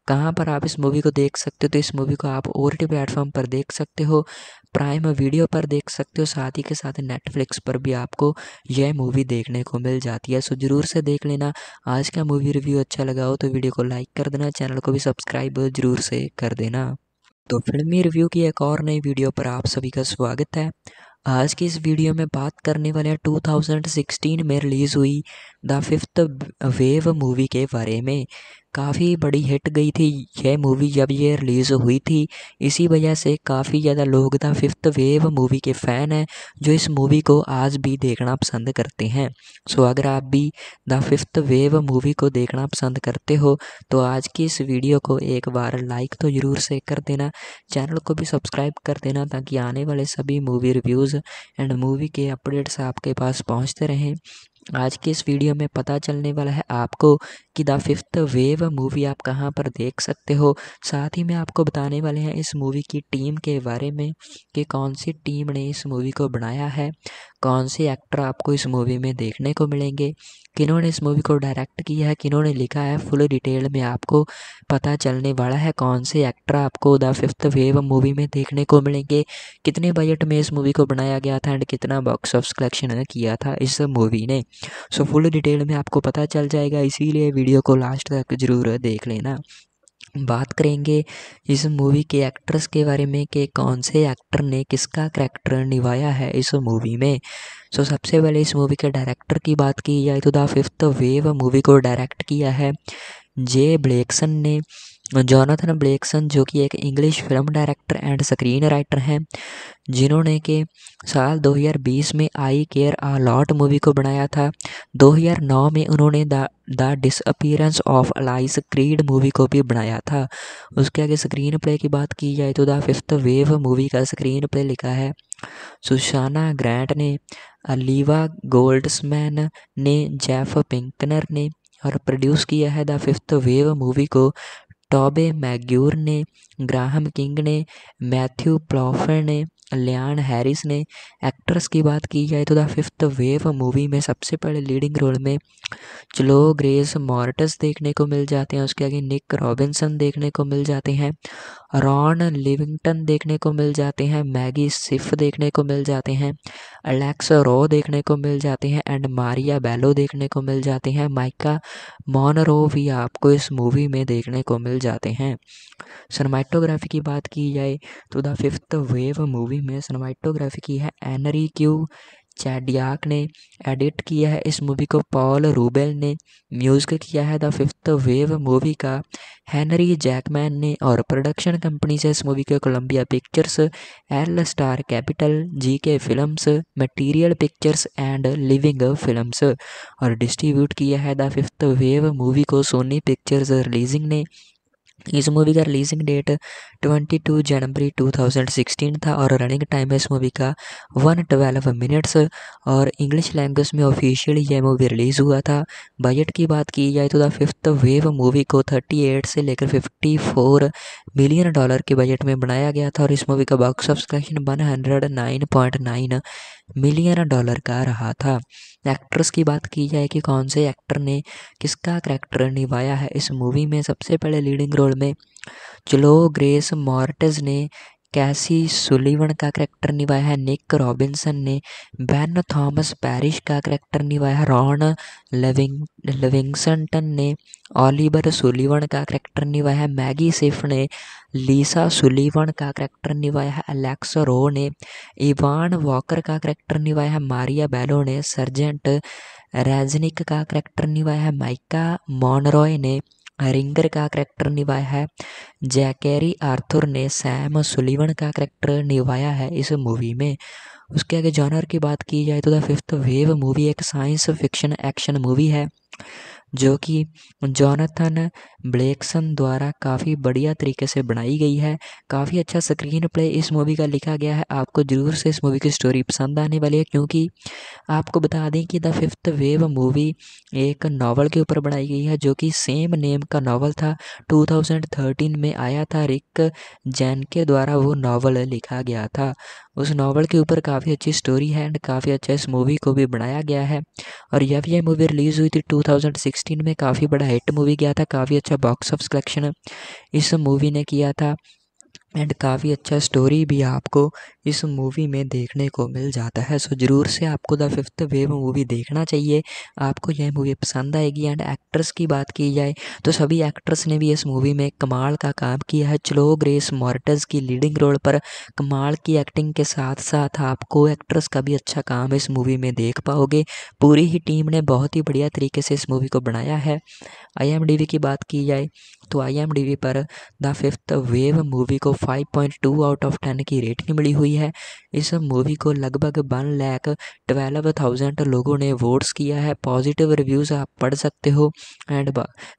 कहाँ पर आप इस मूवी को देख सकते हो तो इस मूवी को आप ओर टी प्लेटफॉर्म पर देख सकते हो प्राइम वीडियो पर देख सकते हो साथ ही के साथ नेटफ्लिक्स पर भी आपको यह मूवी देखने को मिल जाती है सो ज़रूर से देख लेना आज का मूवी रिव्यू अच्छा लगा हो तो वीडियो को लाइक कर देना चैनल को भी सब्सक्राइब ज़रूर से कर देना तो फिल्मी रिव्यू की एक और नई वीडियो पर आप सभी का स्वागत है आज की इस वीडियो में बात करने वाले हैं 2016 में रिलीज़ हुई द फिफ्थ वेव मूवी के बारे में काफ़ी बड़ी हिट गई थी यह मूवी जब ये रिलीज़ हुई थी इसी वजह से काफ़ी ज़्यादा लोग था फिफ्थ वेव मूवी के फ़ैन हैं जो इस मूवी को आज भी देखना पसंद करते हैं सो अगर आप भी द फिफ्थ वेव मूवी को देखना पसंद करते हो तो आज की इस वीडियो को एक बार लाइक तो ज़रूर से कर देना चैनल को भी सब्सक्राइब कर देना ताकि आने वाले सभी मूवी रिव्यूज़ एंड मूवी के अपडेट्स आपके पास पहुँचते रहें आज के इस वीडियो में पता चलने वाला है आपको कि द फिफ्थ वेव मूवी आप कहाँ पर देख सकते हो साथ ही मैं आपको बताने वाले हैं इस मूवी की टीम के बारे में कि कौन सी टीम ने इस मूवी को बनाया है कौन से एक्टर आपको इस मूवी में देखने को मिलेंगे किन्होंने इस मूवी को डायरेक्ट किया है किन्होंने लिखा है फुल डिटेल में आपको पता चलने वाला है कौन से एक्टर आपको द फिफ्थ वेव मूवी में देखने को मिलेंगे कितने बजट में इस मूवी को बनाया गया था एंड कितना बॉक्स ऑफ कलेक्शन किया था इस मूवी ने सो फुल डिटेल में आपको पता चल जाएगा इसीलिए वीडियो को लास्ट तक ज़रूर देख लेना बात करेंगे इस मूवी के एक्ट्रेस के बारे में कि कौन से एक्टर ने किसका करैक्टर निभाया है इस मूवी में सो so, सबसे पहले इस मूवी के डायरेक्टर की बात की जाए तो द फिफ्थ वेव मूवी को डायरेक्ट किया है जे ब्लेक्सन ने जॉनाथन ब्लेक्सन जो कि एक English film director and screen writer हैं जिन्होंने के साल 2020 में I care a lot movie को बनाया था 2009 में उन्होंने the the disappearance of Alice Creed movie को भी बनाया था उसके आगे स्क्रीन प्ले की बात की जाए तो द फिफ्थ वेव मूवी का स्क्रीन प्ले लिखा है सुशाना ग्रैंट ने अलीवा गोल्डसमैन ने जेफ पिंकनर ने और प्रोड्यूस किया है द फिफ्थ वेव मूवी को टॉबे मैग्यूर ने ग्राहम किंग ने मैथ्यू प्लॉफर ने लियान हैरिस ने एक्ट्रेस की बात की जाए तो द फिफ्थ वेव मूवी में सबसे बड़े लीडिंग रोल में चलो ग्रेस मॉर्टस देखने को मिल जाते हैं उसके आगे निक रॉबिन्सन देखने को मिल जाते हैं रॉन लिविंगटन देखने को मिल जाते हैं मैगी सिफ देखने को मिल जाते हैं अलेक्स रो देखने को मिल जाते हैं एंड मारिया बेलो देखने को मिल जाते हैं माइका मॉनरो भी आपको इस मूवी में देखने को मिल जाते हैं सनमाइटोग्राफी की बात की जाए तो द फिफ्थ वेव मूवी में सनमाइटोग्राफी की है एनरी क्यू चैडियाक ने एडिट किया है इस मूवी को पॉल रूबेल ने म्यूज़िक किया है द फिफ्थ वेव मूवी का हैनरी जैकमैन ने और प्रोडक्शन कंपनी से इस मूवी को Columbia Pictures L Star Capital G K films material pictures and living films और डिस्ट्रीब्यूट किया है द फिफ्थ वेव मूवी को सोनी पिक्चर्स रिलीजिंग ने इस मूवी का रिलीजिंग डेट 22 जनवरी 2016 था और रनिंग टाइम है इस मूवी का 112 मिनट्स और इंग्लिश लैंग्वेज में ऑफिशियली यह मूवी रिलीज़ हुआ था बजट की बात की जाए तो द फिफ्थ वेव मूवी को 38 से लेकर 54 मिलियन डॉलर के बजट में बनाया गया था और इस मूवी का box of collection nine million dollar का रहा था एक्ट्रेस की बात की जाए कि कौन से एक्टर ने किसका करैक्टर निभाया है इस मूवी में सबसे पहले लीडिंग रोल एपिसोड में चलो ग्रेस मॉर्टज ने कैसी सुलीवन का करैक्टर निभाया है निक रॉबिन्सन ने बेन थॉमस पैरिश का करैक्टर निभाया है रॉन लविंग लविंगसनटन ने ओलिवर सुलीवन का करैक्टर निभाया है मैगी सिफ ने लीसा सुलीवन का करैक्टर निभाया है अलेक्स रो ने इवान वॉकर का करैक्टर निभाया है मारिया बेलो ने सर्जेंट रेजनिक का करैक्टर निभाया है माइका मॉनरॉय ने रिंगर का करैक्टर निभाया है जैकेरी आर्थर ने सैम सुलिवन का करैक्टर निभाया है इस मूवी में उसके आगे जॉनर की बात की जाए तो द फिफ्थ वेव मूवी एक साइंस फिक्शन एक्शन मूवी है जो कि जॉनथन ब्लेकसन द्वारा काफ़ी बढ़िया तरीके से बनाई गई है काफ़ी अच्छा स्क्रीन प्ले इस मूवी का लिखा गया है आपको ज़रूर से इस मूवी की स्टोरी पसंद आने वाली है क्योंकि आपको बता दें कि द फिफ्थ वेव मूवी एक नावल के ऊपर बनाई गई है जो कि सेम नेम का नावल था 2013 में आया था रिक जैन के द्वारा वो नावल लिखा गया था उस नावल के ऊपर काफ़ी अच्छी स्टोरी है एंड काफ़ी अच्छा इस मूवी को भी बनाया गया है और जब यह मूवी रिलीज़ हुई थी 2016 सिक्सटीन में काफ़ी बड़ा हिट मूवी गया था काफ़ी अच्छा बॉक्स ऑफ कलेक्शन इस मूवी ने किया था एंड काफ़ी अच्छा स्टोरी भी आपको इस मूवी में देखने को मिल जाता है सो ज़रूर से आपको द फिफ्थ वेव मूवी देखना चाहिए आपको यह मूवी पसंद आएगी एंड एक्ट्रेस की बात की जाए तो सभी एक्ट्रेस ने भी इस मूवी में कमाल का काम किया है चलो ग्रेस मॉर्टस की लीडिंग रोल पर कमाल की एक्टिंग के साथ साथ आपको एक्ट्रेस का भी अच्छा काम इस मूवी में देख पाओगे पूरी ही टीम ने बहुत ही बढ़िया तरीके से इस मूवी को बनाया है आई की बात की जाए तो आई पर द फिफ्थ वेव मूवी को 5.2 आउट ऑफ 10 की रेटिंग मिली हुई है इस मूवी को लगभग वन लैख ट्वेल्व थाउजेंड लोगों ने वोट्स किया है पॉजिटिव रिव्यूज़ आप पढ़ सकते हो एंड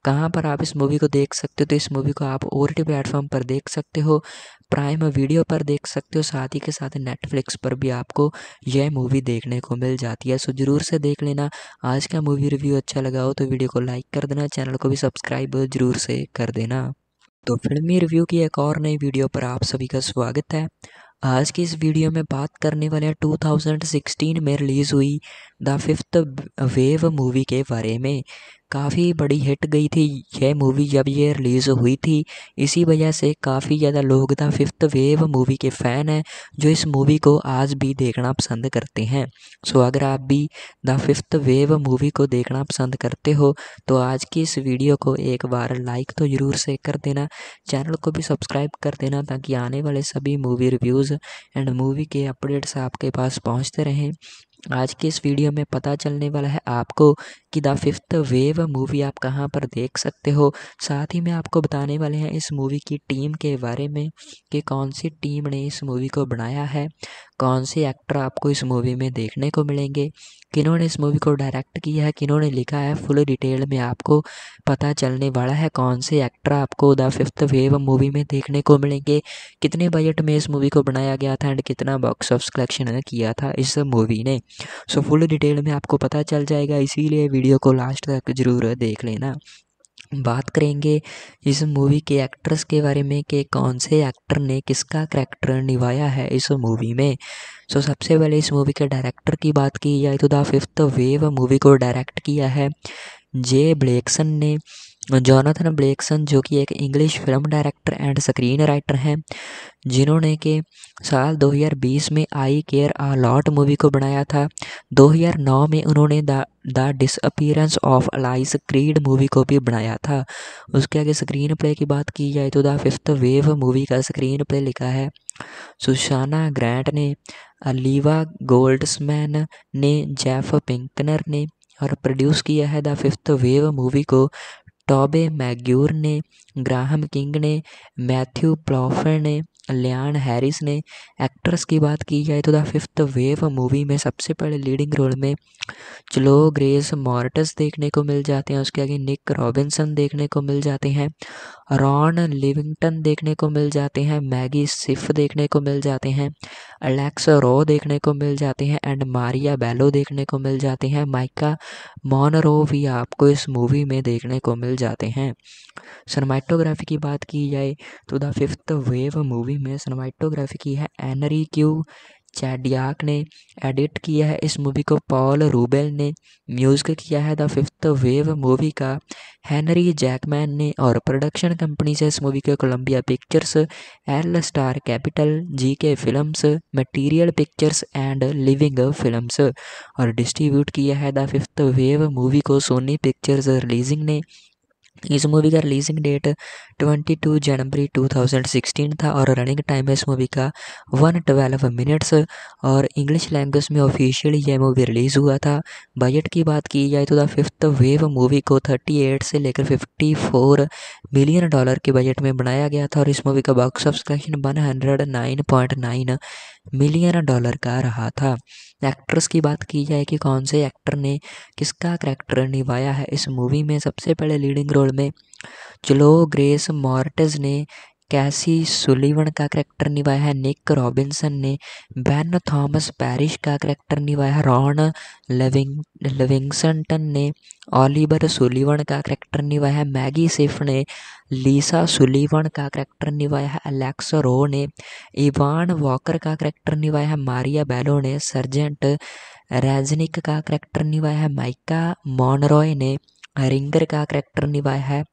कहाँ पर आप इस मूवी को देख सकते हो तो इस मूवी को आप और टी प्लेटफॉर्म पर देख सकते हो प्राइम वीडियो पर देख सकते हो साथ ही के साथ नेटफ्लिक्स पर भी आपको यह मूवी देखने को मिल जाती है सो ज़रूर से देख लेना आज का मूवी रिव्यू अच्छा लगा हो तो वीडियो को लाइक कर देना चैनल को भी सब्सक्राइब ज़रूर से कर देना तो फिल्मी रिव्यू की एक और नई वीडियो पर आप सभी का स्वागत है आज की इस वीडियो में बात करने वाले हैं 2016 में रिलीज़ हुई द फिफ्थ वेव मूवी के बारे में काफ़ी बड़ी हिट गई थी यह मूवी जब ये रिलीज़ हुई थी इसी वजह से काफ़ी ज़्यादा लोग द फिफ्थ वेव मूवी के फ़ैन हैं जो इस मूवी को आज भी देखना पसंद करते हैं सो अगर आप भी द फिफ्थ वेव मूवी को देखना पसंद करते हो तो आज की इस वीडियो को एक बार लाइक तो ज़रूर से कर देना चैनल को भी सब्सक्राइब कर देना ताकि आने वाले सभी मूवी रिव्यूज़ एंड मूवी के अपडेट्स आपके पास पहुँचते रहें आज के इस वीडियो में पता चलने वाला है आपको कि द फिफ्थ वेव मूवी आप कहाँ पर देख सकते हो साथ ही मैं आपको बताने वाले हैं इस मूवी की टीम के बारे में कि कौन सी टीम ने इस मूवी को बनाया है कौन से एक्टर आपको इस मूवी में देखने को मिलेंगे किन्होंने इस मूवी को डायरेक्ट किया है किन्होंने लिखा है फुल डिटेल में आपको पता चलने वाला है कौन से एक्टर आपको द फिफ्थ वेव मूवी में देखने को मिलेंगे कितने बजट में इस मूवी को बनाया गया था एंड कितना बॉक्स ऑफ कलेक्शन किया था इस मूवी ने सो फुल डिटेल में आपको पता चल जाएगा इसीलिए वीडियो को लास्ट तक ज़रूर देख लेना बात करेंगे इस मूवी के एक्ट्रेस के बारे में कि कौन से एक्टर ने किसका करैक्टर निभाया है इस मूवी में सो so, सबसे पहले इस मूवी के डायरेक्टर की बात की जाए तो द फिफ्थ वेव मूवी को डायरेक्ट किया है जे ब्लैकसन ने जॉनाथन ब्लेक्सन जो कि एक English film director and screen writer हैं जिन्होंने के साल 2020 में I care a lot movie को बनाया था 2009 में उन्होंने the the disappearance of Alice Creed movie को भी बनाया था उसके आगे स्क्रीन प्ले की बात की जाए तो द फिफ्थ वेव मूवी का स्क्रीन प्ले लिखा है सुशाना ग्रैंट ने अलीवा गोल्ड्समैन ने जेफ पिंकनर ने और प्रोड्यूस किया है द फिफ्थ वेव मूवी को टॉबे मैग्यूर ने ग्राहम किंग ने मैथ्यू प्लॉफर ने लियान हैरिस ने एक्ट्रेस की बात की जाए तो द फिफ्थ वेव मूवी में सबसे पहले लीडिंग रोल में चलो ग्रेस मॉर्टस देखने को मिल जाते हैं उसके आगे निक रॉबिन्सन देखने को मिल जाते हैं रॉन लिविंगटन देखने को मिल जाते हैं मैगी सिफ देखने को मिल जाते हैं अलेक्स रो देखने को मिल जाते हैं एंड मारिया बेलो देखने को मिल जाते हैं माइका मॉनरो भी आपको इस मूवी में देखने को मिल जाते हैं सनमाइटोग्राफी की बात की जाए तो द फिफ्थ वेव मूवी में सनमाइटोग्राफी की है एनरी क्यू चैडियाक ने एडिट किया है इस मूवी को पॉल रूबेल ने म्यूज़िक किया है द फिफ्थ वेव मूवी का हैनरी जैकमैन ने और प्रोडक्शन कंपनी से इस मूवी को Columbia Pictures L Star Capital G K films material pictures and living films और डिस्ट्रीब्यूट किया है द फिफ्थ वेव मूवी को सोनी पिक्चर्स रिलीजिंग ने इस मूवी का रिलीजिंग डेट 22 जनवरी 2016 था और रनिंग टाइम है इस मूवी का 112 मिनट्स और इंग्लिश लैंग्वेज में ऑफिशियली यह मूवी रिलीज़ हुआ था बजट की बात की जाए तो द फिफ्थ वेव मूवी को 38 से लेकर 54 मिलियन डॉलर के बजट में बनाया गया था और इस मूवी का box of collection nine million dollar का रहा था एक्ट्रेस की बात की जाए कि कौन से एक्टर ने किसका करैक्टर निभाया है इस मूवी में सबसे पहले लीडिंग रोल रोल में चलो ग्रेस मॉर्टज ने कैसी सुलीवन का करैक्टर निभाया है निक रॉबिन्सन ने बैन थॉमस पैरिश का करैक्टर निभाया है रॉन लविंग लविंगसनटन ने ओलिवर सुलीवन का करैक्टर निभाया है मैगी सिफ ने लीसा सुलीवन का करैक्टर निभाया है अलेक्स रो ने इवान वॉकर का करैक्टर निभाया है मारिया बेलो ने सर्जेंट रेजनिक का करैक्टर निभाया है माइका मॉनरॉय ने रिंगर का करैक्टर निभाया है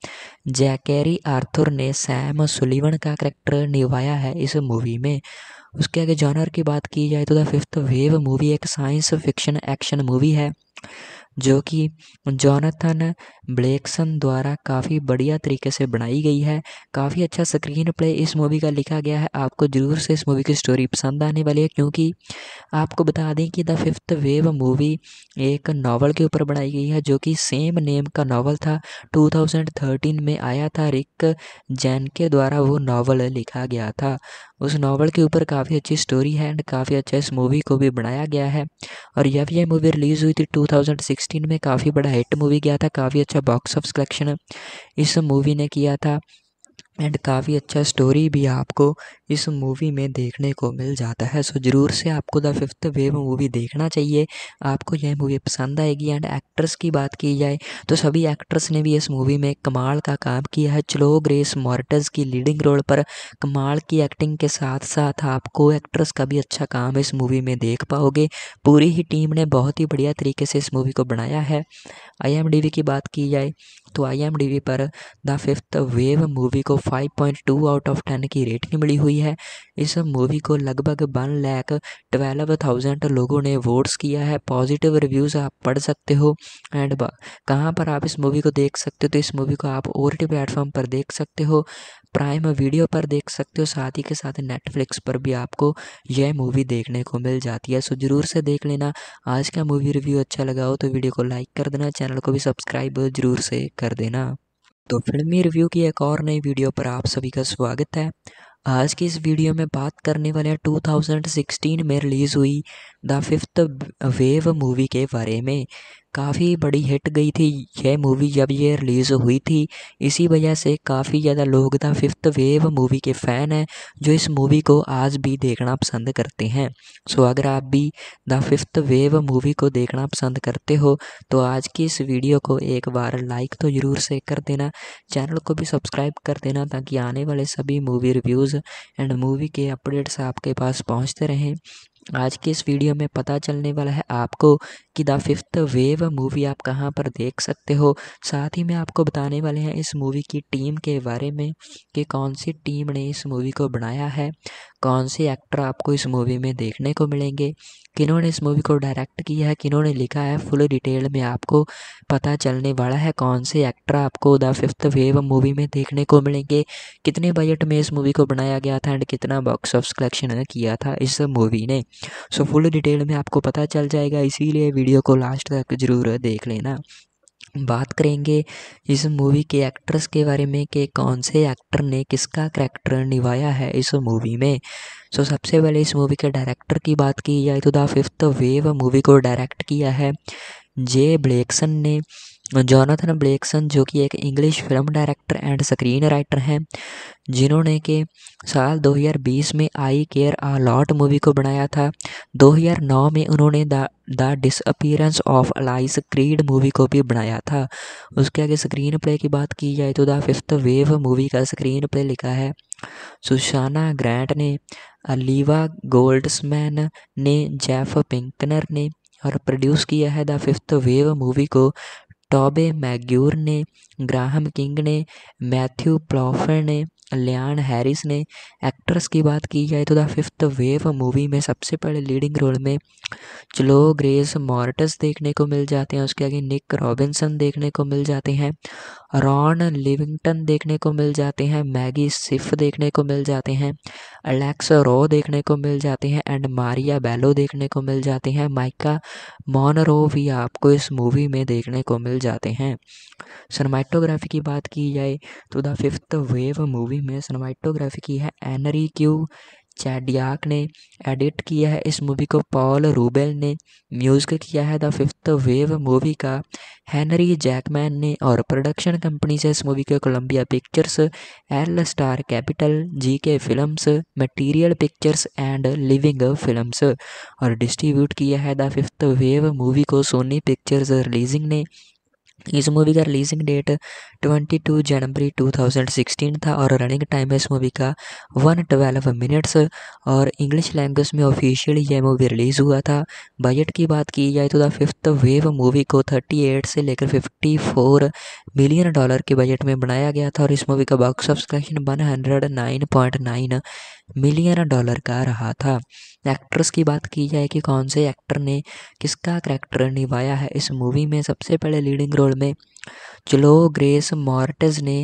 जैकेरी आर्थर ने सैम सुलिवन का करैक्टर निभाया है इस मूवी में उसके आगे जॉनर की बात की जाए तो द फिफ्थ वेव मूवी एक साइंस फिक्शन एक्शन मूवी है जो कि जॉनथन ब्लेक्सन द्वारा काफ़ी बढ़िया तरीके से बनाई गई है काफ़ी अच्छा स्क्रीन प्ले इस मूवी का लिखा गया है आपको ज़रूर से इस मूवी की स्टोरी पसंद आने वाली है क्योंकि आपको बता दें कि द फिफ्थ वेव मूवी एक नावल के ऊपर बनाई गई है जो कि सेम नेम का नावल था 2013 में आया था रिक जैन के द्वारा वो नावल लिखा गया था उस नावल के ऊपर काफ़ी अच्छी स्टोरी है एंड काफ़ी अच्छा इस मूवी को भी बनाया गया है और जब यह मूवी रिलीज़ हुई थी 2006 2016 में काफ़ी बड़ा हिट मूवी गया था काफ़ी अच्छा बॉक्स ऑफ कलेक्शन इस मूवी ने किया था एंड काफ़ी अच्छा स्टोरी भी आपको इस मूवी में देखने को मिल जाता है सो ज़रूर से आपको द फिफ्थ वेव मूवी देखना चाहिए आपको यह मूवी पसंद आएगी एंड एक्ट्रेस की बात की जाए तो सभी एक्ट्रेस ने भी इस मूवी में कमाल का काम किया है चलो ग्रेस मॉर्टस की लीडिंग रोल पर कमाल की एक्टिंग के साथ साथ आपको एक्ट्रेस का भी अच्छा काम इस मूवी में देख पाओगे पूरी ही टीम ने बहुत ही बढ़िया तरीके से इस मूवी को बनाया है आई की बात की जाए तो आई पर द फिफ्थ वेव मूवी को 5.2 आउट ऑफ 10 की रेटिंग मिली हुई है इस मूवी को लगभग वन लैख ट्वेल्व थाउजेंड लोगों ने वोट्स किया है पॉजिटिव रिव्यूज़ आप पढ़ सकते हो एंड कहाँ पर आप इस मूवी को देख सकते हो तो इस मूवी को आप ओर टी प्लेटफॉर्म पर देख सकते हो प्राइम वीडियो पर देख सकते हो साथ ही के साथ नेटफ्लिक्स पर भी आपको यह मूवी देखने को मिल जाती है सो ज़रूर से देख लेना आज का मूवी रिव्यू अच्छा लगा हो तो वीडियो को लाइक कर देना चैनल को भी सब्सक्राइब ज़रूर से कर देना तो फिल्मी रिव्यू की एक और नई वीडियो पर आप सभी का स्वागत है आज की इस वीडियो में बात करने वाले हैं 2016 में रिलीज़ हुई द फिफ्थ वेव मूवी के बारे में काफ़ी बड़ी हिट गई थी यह मूवी जब ये रिलीज़ हुई थी इसी वजह से काफ़ी ज़्यादा लोग था फिफ्थ वेव मूवी के फ़ैन हैं जो इस मूवी को आज भी देखना पसंद करते हैं सो अगर आप भी द फिफ्थ वेव मूवी को देखना पसंद करते हो तो आज की इस वीडियो को एक बार लाइक तो ज़रूर से कर देना चैनल को भी सब्सक्राइब कर देना ताकि आने वाले सभी मूवी रिव्यूज़ एंड मूवी के अपडेट्स आपके पास पहुँचते रहें आज के इस वीडियो में पता चलने वाला है आपको कि द फिफ्थ वेव मूवी आप कहाँ पर देख सकते हो साथ ही में आपको बताने वाले हैं इस मूवी की टीम के बारे में कि कौन सी टीम ने इस मूवी को बनाया है कौन से एक्टर आपको इस मूवी में देखने को मिलेंगे किन्होंने इस मूवी को डायरेक्ट किया है किन्होंने लिखा है फुल डिटेल में आपको पता चलने वाला है कौन से एक्टर आपको द फिफ्थ वेव मूवी में देखने को मिलेंगे कितने बजट में इस मूवी को बनाया गया था एंड कितना बॉक्स ऑफ कलेक्शन किया था इस मूवी ने सो फुल डिटेल में आपको पता चल जाएगा इसीलिए वीडियो को लास्ट तक ज़रूर देख लेना बात करेंगे इस मूवी के एक्ट्रेस के बारे में कि कौन से एक्टर ने किसका करैक्टर निभाया है इस मूवी में सो so, सबसे पहले इस मूवी के डायरेक्टर की बात की जाए तो द फिफ्थ वेव मूवी को डायरेक्ट किया है जे ब्लैकसन ने जॉनथन ब्लेकसन जो कि एक English film director and screen writer हैं जिन्होंने के साल 2020 में I care a lot movie को बनाया था 2009 में उन्होंने the the disappearance of Alice Creed movie को भी बनाया था उसके आगे स्क्रीन प्ले की बात की जाए तो द फिफ्थ वेव मूवी का स्क्रीन प्ले लिखा है सुशाना ग्रैंट ने अलीवा गोल्ड्समैन ने जेफ पिंकनर ने और प्रोड्यूस किया है द फिफ्थ वेव मूवी को टॉबे मैग्यूर ने ग्राहम किंग ने मैथ्यू प्लॉफर ने लियान हैरिस ने एक्ट्रेस की बात की जाए तो द फिफ्थ वेव मूवी में सबसे पहले लीडिंग रोल में चलो ग्रेस मॉर्टस देखने को मिल जाते हैं उसके आगे निक रॉबिन्सन देखने को मिल जाते हैं रॉन लिविंगटन देखने को मिल जाते हैं मैगी सिफ देखने को मिल जाते हैं अलेक्स रो देखने को मिल जाते हैं एंड मारिया बेलो देखने को मिल जाते हैं माइका मॉनरो भी आपको इस मूवी में देखने को मिल जाते हैं सनमाइटोग्राफी की बात की जाए तो द फिफ्थ वेव मूवी में सनमाइटोग्राफी की है एनरी क्यू चैडियाक ने एडिट किया है इस मूवी को पॉल रूबेल ने म्यूज़िक किया है द फिफ्थ वेव मूवी का हैनरी जैकमैन ने और प्रोडक्शन कंपनी से इस मूवी के Columbia Pictures L Star Capital G K films material pictures and living films और डिस्ट्रीब्यूट किया है द फिफ्थ वेव मूवी को सोनी पिक्चर्स रिलीजिंग ने इस मूवी का रिलीजिंग डेट 22 जनवरी 2016 था और रनिंग टाइम है इस मूवी का 112 मिनट्स और इंग्लिश लैंग्वेज में ऑफिशियली यह मूवी रिलीज़ हुआ था बजट की बात की जाए तो द फिफ्थ वेव मूवी को 38 से लेकर 54 मिलियन डॉलर के बजट में बनाया गया था और इस मूवी का box of collection 109.9 million dollar का रहा था एक्ट्रेस की बात की जाए कि कौन से एक्टर ने किसका करैक्टर निभाया है इस मूवी में सबसे पहले लीडिंग रोल रोल में चलो ग्रेस मॉर्टज ने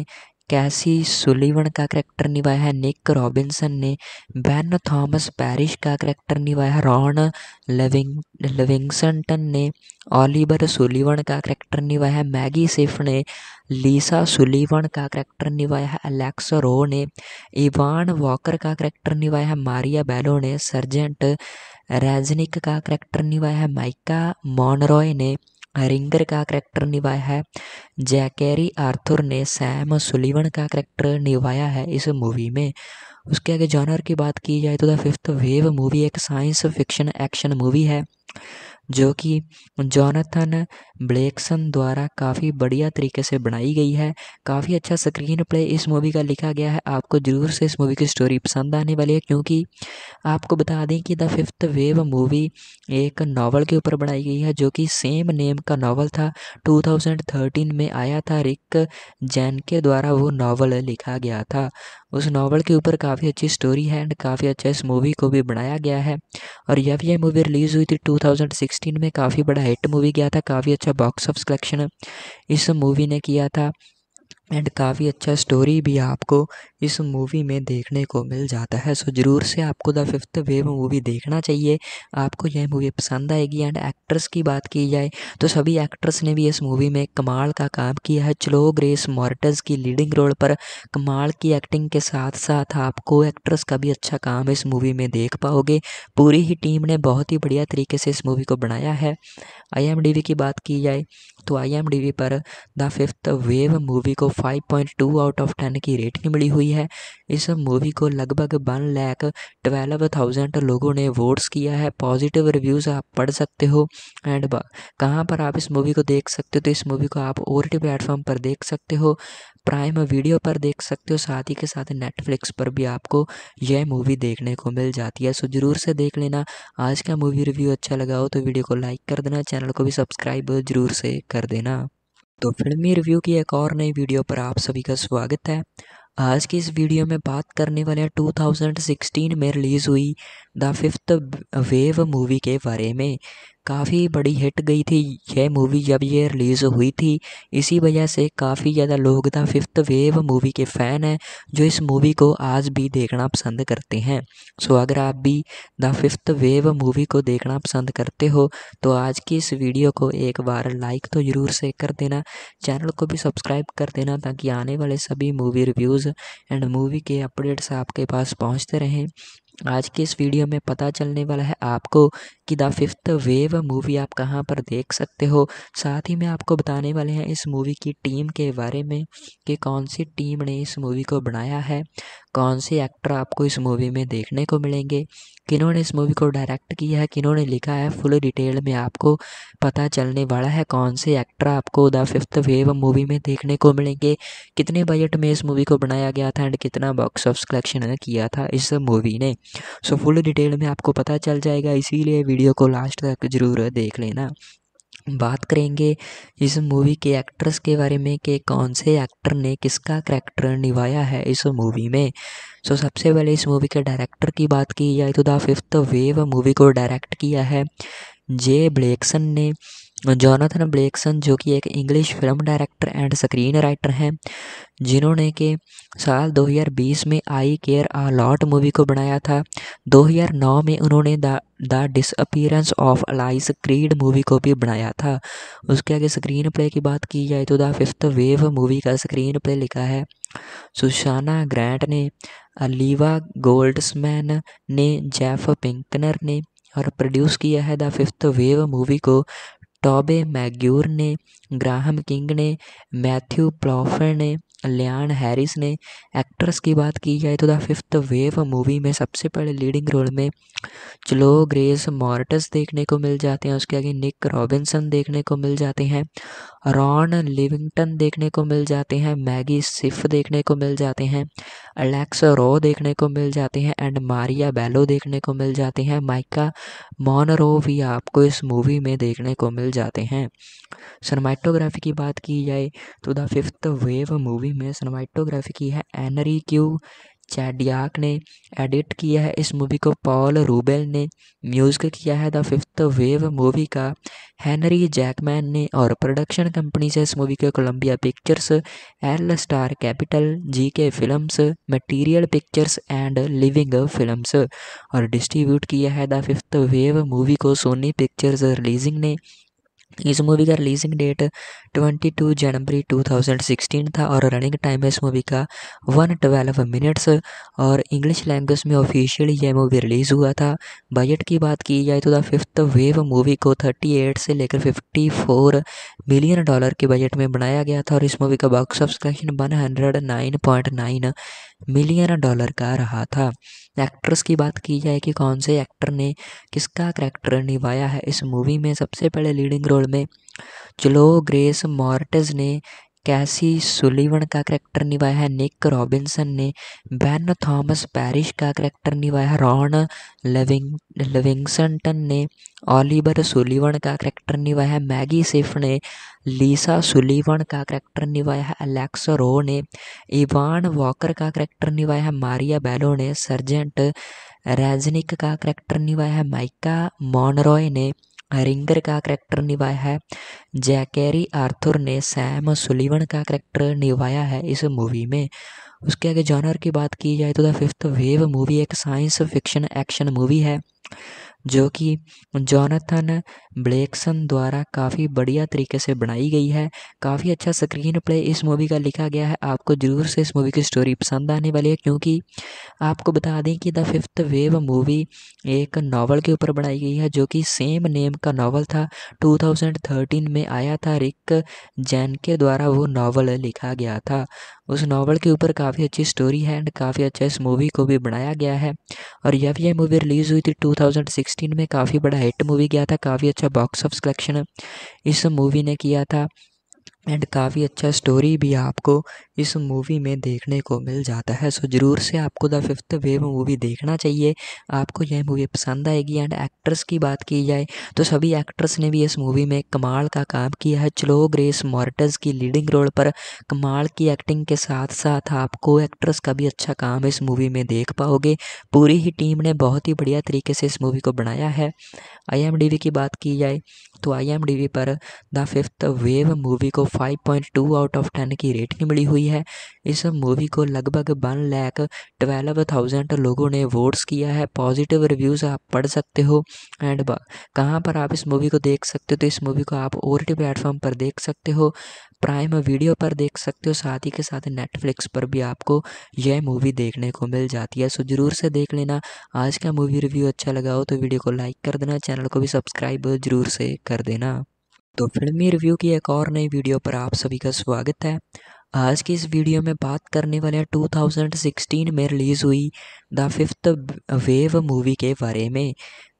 कैसी सुलीवन का करैक्टर निभाया है निक रॉबिन्सन ने बेन थॉमस पैरिश का करैक्टर निभाया है रॉन लविंग लविंगसनटन ने ओलिवर सुलीवन का करैक्टर निभाया है मैगी सिफ ने लीसा सुलीवन का करैक्टर निभाया है अलेक्स रो ने इवान वॉकर का करैक्टर निभाया है मारिया बेलो ने सर्जेंट रेजनिक का करैक्टर निभाया है माइका मॉनरॉय ने रिंगर का करैक्टर निभाया है जैकेरी आर्थर ने सैम सुलिवन का करैक्टर निभाया है इस मूवी में उसके आगे जॉनर की बात की जाए तो द फिफ्थ वेव मूवी एक साइंस फिक्शन एक्शन मूवी है जो कि जॉनथन ब्लैकसन द्वारा काफ़ी बढ़िया तरीके से बनाई गई है काफ़ी अच्छा स्क्रीन प्ले इस मूवी का लिखा गया है आपको ज़रूर से इस मूवी की स्टोरी पसंद आने वाली है क्योंकि आपको बता दें कि द फिफ्थ वेव मूवी एक नावल के ऊपर बनाई गई है जो कि सेम नेम का नावल था 2013 में आया था रिक जैन के द्वारा वो नावल लिखा गया था उस नावल के ऊपर काफ़ी अच्छी स्टोरी है एंड काफ़ी अच्छा इस मूवी को भी बनाया गया है और जब यह मूवी रिलीज़ हुई थी टू 2016 में काफ़ी बड़ा हिट मूवी गया था काफ़ी अच्छा बॉक्स ऑफ कलेक्शन इस मूवी ने किया था एंड काफ़ी अच्छा स्टोरी भी आपको इस मूवी में देखने को मिल जाता है सो ज़रूर से आपको द फिफ्थ वेव मूवी देखना चाहिए आपको यह मूवी पसंद आएगी एंड एक्ट्रेस की बात की जाए तो सभी एक्ट्रेस ने भी इस मूवी में कमाल का काम किया है चलो ग्रेस मॉर्टस की लीडिंग रोल पर कमाल की एक्टिंग के साथ साथ आपको एक्ट्रेस का भी अच्छा काम इस मूवी में देख पाओगे पूरी ही टीम ने बहुत ही बढ़िया तरीके से इस मूवी को बनाया है आई की बात की जाए तो आई पर द फिफ्थ वेव मूवी को 5.2 आउट ऑफ 10 की रेटिंग मिली हुई है इस मूवी को लगभग वन लैख ट्वेल्व थाउजेंड लोगों ने वोट्स किया है पॉजिटिव रिव्यूज़ आप पढ़ सकते हो एंड कहाँ पर आप इस मूवी को देख सकते हो तो इस मूवी को आप ओर टी प्लेटफॉर्म पर देख सकते हो प्राइम वीडियो पर देख सकते हो साथ ही के साथ नेटफ्लिक्स पर भी आपको यह मूवी देखने को मिल जाती है सो ज़रूर से देख लेना आज का मूवी रिव्यू अच्छा लगा हो तो वीडियो को लाइक कर देना चैनल को भी सब्सक्राइब ज़रूर से कर देना तो फिल्मी रिव्यू की एक और नई वीडियो पर आप सभी का स्वागत है आज की इस वीडियो में बात करने वाले हैं 2016 में रिलीज़ हुई द फिफ्थ वेव मूवी के बारे में काफ़ी बड़ी हिट गई थी यह मूवी जब ये रिलीज़ हुई थी इसी वजह से काफ़ी ज़्यादा लोग था फिफ्थ वेव मूवी के फ़ैन हैं जो इस मूवी को आज भी देखना पसंद करते हैं सो अगर आप भी द फिफ्थ वेव मूवी को देखना पसंद करते हो तो आज की इस वीडियो को एक बार लाइक तो ज़रूर से कर देना चैनल को भी सब्सक्राइब कर देना ताकि आने वाले सभी मूवी रिव्यूज़ एंड मूवी के अपडेट्स आपके पास पहुँचते रहें आज के इस वीडियो में पता चलने वाला है आपको कि द फिफ्थ वेव मूवी आप कहाँ पर देख सकते हो साथ ही मैं आपको बताने वाले हैं इस मूवी की टीम के बारे में कि कौन सी टीम ने इस मूवी को बनाया है कौन से एक्टर आपको इस मूवी में देखने को मिलेंगे किन्होंने इस मूवी को डायरेक्ट किया है किन्होंने लिखा है फुल डिटेल में आपको पता चलने वाला है कौन से एक्टर आपको द फिफ्थ वेव मूवी में देखने को मिलेंगे कितने बजट में इस मूवी को बनाया गया था एंड कितना बॉक्स ऑफ कलेक्शन किया था इस मूवी ने सो फुल डिटेल में आपको पता चल जाएगा इसीलिए वीडियो को लास्ट तक ज़रूर देख लेना बात करेंगे इस मूवी के एक्ट्रेस के बारे में कि कौन से एक्टर ने किसका करैक्टर निभाया है इस मूवी में सो so, सबसे पहले इस मूवी के डायरेक्टर की बात की जाए तो द फिफ्थ वेव मूवी को डायरेक्ट किया है जे ब्लैकसन ने जॉनाथन ब्लेक्सन जो कि एक English film director and screen writer हैं जिन्होंने के साल 2020 में I care a lot movie को बनाया था 2009 में उन्होंने the the disappearance of Alice Creed movie को भी बनाया था उसके आगे स्क्रीन प्ले की बात की जाए तो द फिफ्थ वेव मूवी का स्क्रीन प्ले लिखा है सुशाना ग्रैंट ने अलीवा गोल्डसमैन ने जेफ पिंकनर ने और प्रोड्यूस किया है द फिफ्थ वेव मूवी को टॉबे मैग्यूर ने ग्राहम किंग ने मैथ्यू प्लॉफर ने लियान हैरिस ने एक्ट्रेस की बात की जाए तो द फिफ्थ वेव मूवी में सबसे पहले लीडिंग रोल में चलो ग्रेस मॉर्टस देखने को मिल जाते हैं उसके आगे निक रॉबिन्सन देखने को मिल जाते हैं रॉन लिविंगटन देखने को मिल जाते हैं मैगी सिफ देखने को मिल जाते हैं अलेक्स रो देखने को मिल जाते हैं एंड मारिया बेलो देखने को मिल जाते हैं माइका मॉनरो भी आपको इस मूवी में देखने को मिल जाते हैं सनमाइटोग्राफी की बात की जाए तो द फिफ्थ वेव मूवी में सनमाइटोग्राफी की है एनरी क्यू चैडियाक ने एडिट किया है इस मूवी को पॉल रूबेल ने म्यूज़िक किया है द फिफ्थ वेव मूवी का हैनरी जैकमैन ने और प्रोडक्शन कंपनी से इस मूवी को Columbia Pictures L Star Capital G K films material pictures and living films और डिस्ट्रीब्यूट किया है द फिफ्थ वेव मूवी को सोनी पिक्चर्स रिलीजिंग ने इस मूवी का रिलीजिंग डेट 22 जनवरी 2016 था और रनिंग टाइम है इस मूवी का 112 मिनट्स और इंग्लिश लैंग्वेज में ऑफिशियली यह मूवी रिलीज़ हुआ था बजट की बात की जाए तो द फिफ्थ वेव मूवी को 38 से लेकर 54 मिलियन डॉलर के बजट में बनाया गया था और इस मूवी का box of collection one million dollar का रहा था एक्ट्रेस की बात की जाए कि कौन से एक्टर ने किसका करैक्टर निभाया है इस मूवी में सबसे पहले लीडिंग रोल एपिसोड में चलो ग्रेस मॉर्टज ने कैसी सुलीवन का करैक्टर निभाया है निक रॉबिन्सन ने बेन थॉमस पैरिश का करैक्टर निभाया है रॉन लिविंग लिविंगसनटन ने ओलिवर सुलीवन का करैक्टर निभाया है मैगी सिफ ने लीसा सुलीवन का करैक्टर निभाया है एलेक्स रो ने इवान वॉकर का करैक्टर निभाया है मारिया बेलो ने सर्जेंट रेजनिक का करैक्टर निभाया है माइका मॉनरॉय ने रिंगर का करैक्टर निभाया है जैकेरी आर्थर ने सैम सुलिवन का करैक्टर निभाया है इस मूवी में उसके आगे जॉनर की बात की जाए तो द फिफ्थ वेव मूवी एक साइंस फिक्शन एक्शन मूवी है जो कि जॉनथन ब्लेक्सन द्वारा काफ़ी बढ़िया तरीके से बनाई गई है काफ़ी अच्छा स्क्रीन प्ले इस मूवी का लिखा गया है आपको ज़रूर से इस मूवी की स्टोरी पसंद आने वाली है क्योंकि आपको बता दें कि द फिफ्थ वेव मूवी एक नावल के ऊपर बनाई गई है जो कि सेम नेम का नावल था 2013 में आया था रिक जैन के द्वारा वो नावल लिखा गया था उस नावल के ऊपर काफ़ी अच्छी स्टोरी है एंड काफ़ी अच्छा इस मूवी को भी बनाया गया है और जब यह मूवी रिलीज़ हुई थी 2016 2016 में काफ़ी बड़ा हिट मूवी गया था काफ़ी अच्छा बॉक्स ऑफ कलेक्शन इस मूवी ने किया था एंड काफ़ी अच्छा स्टोरी भी आपको इस मूवी में देखने को मिल जाता है सो ज़रूर से आपको द फिफ्थ वेव मूवी देखना चाहिए आपको यह मूवी पसंद आएगी एंड एक्ट्रेस की बात की जाए तो सभी एक्ट्रेस ने भी इस मूवी में कमाल का काम किया है चलो ग्रेस मॉर्टस की लीडिंग रोल पर कमाल की एक्टिंग के साथ साथ आपको एक्ट्रेस का भी अच्छा काम इस मूवी में देख पाओगे पूरी ही टीम ने बहुत ही बढ़िया तरीके से इस मूवी को बनाया है आई की बात की जाए तो आई पर द फिफ्थ वेव मूवी को 5.2 आउट ऑफ 10 की रेटिंग मिली हुई है इस मूवी को लगभग वन लैख ट्वेल्व थाउजेंड लोगों ने वोट्स किया है पॉजिटिव रिव्यूज़ आप पढ़ सकते हो एंड कहाँ पर आप इस मूवी को देख सकते हो तो इस मूवी को आप और टी प्लेटफॉर्म पर देख सकते हो प्राइम वीडियो पर देख सकते हो साथ ही के साथ नेटफ्लिक्स पर भी आपको यह मूवी देखने को मिल जाती है सो ज़रूर से देख लेना आज का मूवी रिव्यू अच्छा लगा हो तो वीडियो को लाइक कर देना चैनल को भी सब्सक्राइब ज़रूर से कर देना तो फिल्मी रिव्यू की एक और नई वीडियो पर आप सभी का स्वागत है आज की इस वीडियो में बात करने वाले हैं 2016 में रिलीज़ हुई द फिफ्थ वेव मूवी के बारे में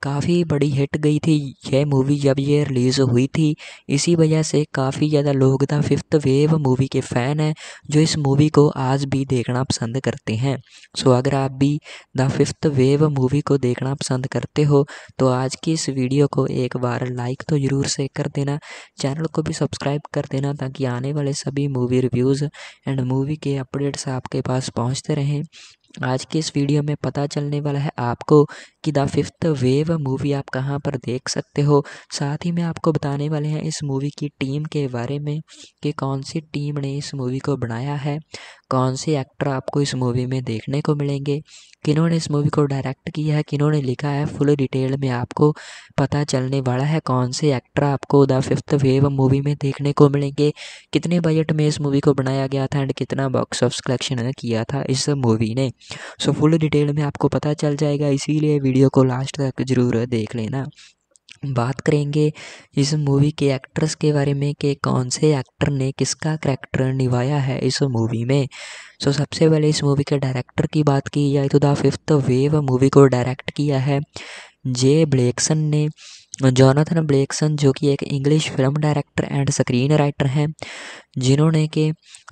काफ़ी बड़ी हिट गई थी यह मूवी जब ये रिलीज़ हुई थी इसी वजह से काफ़ी ज़्यादा लोग द फिफ्थ वेव मूवी के फ़ैन हैं जो इस मूवी को आज भी देखना पसंद करते हैं सो अगर आप भी द फिफ्थ वेव मूवी को देखना पसंद करते हो तो आज की इस वीडियो को एक बार लाइक तो ज़रूर से कर देना चैनल को भी सब्सक्राइब कर देना ताकि आने वाले सभी मूवी रिव्यूज़ एंड मूवी के अपडेट्स आपके पास पहुँचते रहें आज के इस वीडियो में पता चलने वाला है आपको कि द फिफ्थ वेव मूवी आप कहाँ पर देख सकते हो साथ ही मैं आपको बताने वाले हैं इस मूवी की टीम के बारे में कि कौन सी टीम ने इस मूवी को बनाया है कौन से एक्टर आपको इस मूवी में देखने को मिलेंगे किन्होंने इस मूवी को डायरेक्ट किया है किन्होंने लिखा है फुल डिटेल में आपको पता चलने वाला है कौन से एक्टर आपको द फिफ्थ वेव मूवी में देखने को मिलेंगे कितने बजट में इस मूवी को बनाया गया था एंड कितना बॉक्स ऑफ कलेक्शन किया था इस मूवी ने सो फुल डिटेल में आपको पता चल जाएगा इसीलिए वीडियो को लास्ट तक ज़रूर देख लेना बात करेंगे इस मूवी के एक्ट्रेस के बारे में कि कौन से एक्टर ने किसका करैक्टर निभाया है इस मूवी में सो so, सबसे पहले इस मूवी के डायरेक्टर की बात की जाए तो द फिफ्थ वेव मूवी को डायरेक्ट किया है जे ब्लैकसन ने जॉनथन ब्लेकसन जो कि एक English film director and screen writer हैं जिन्होंने के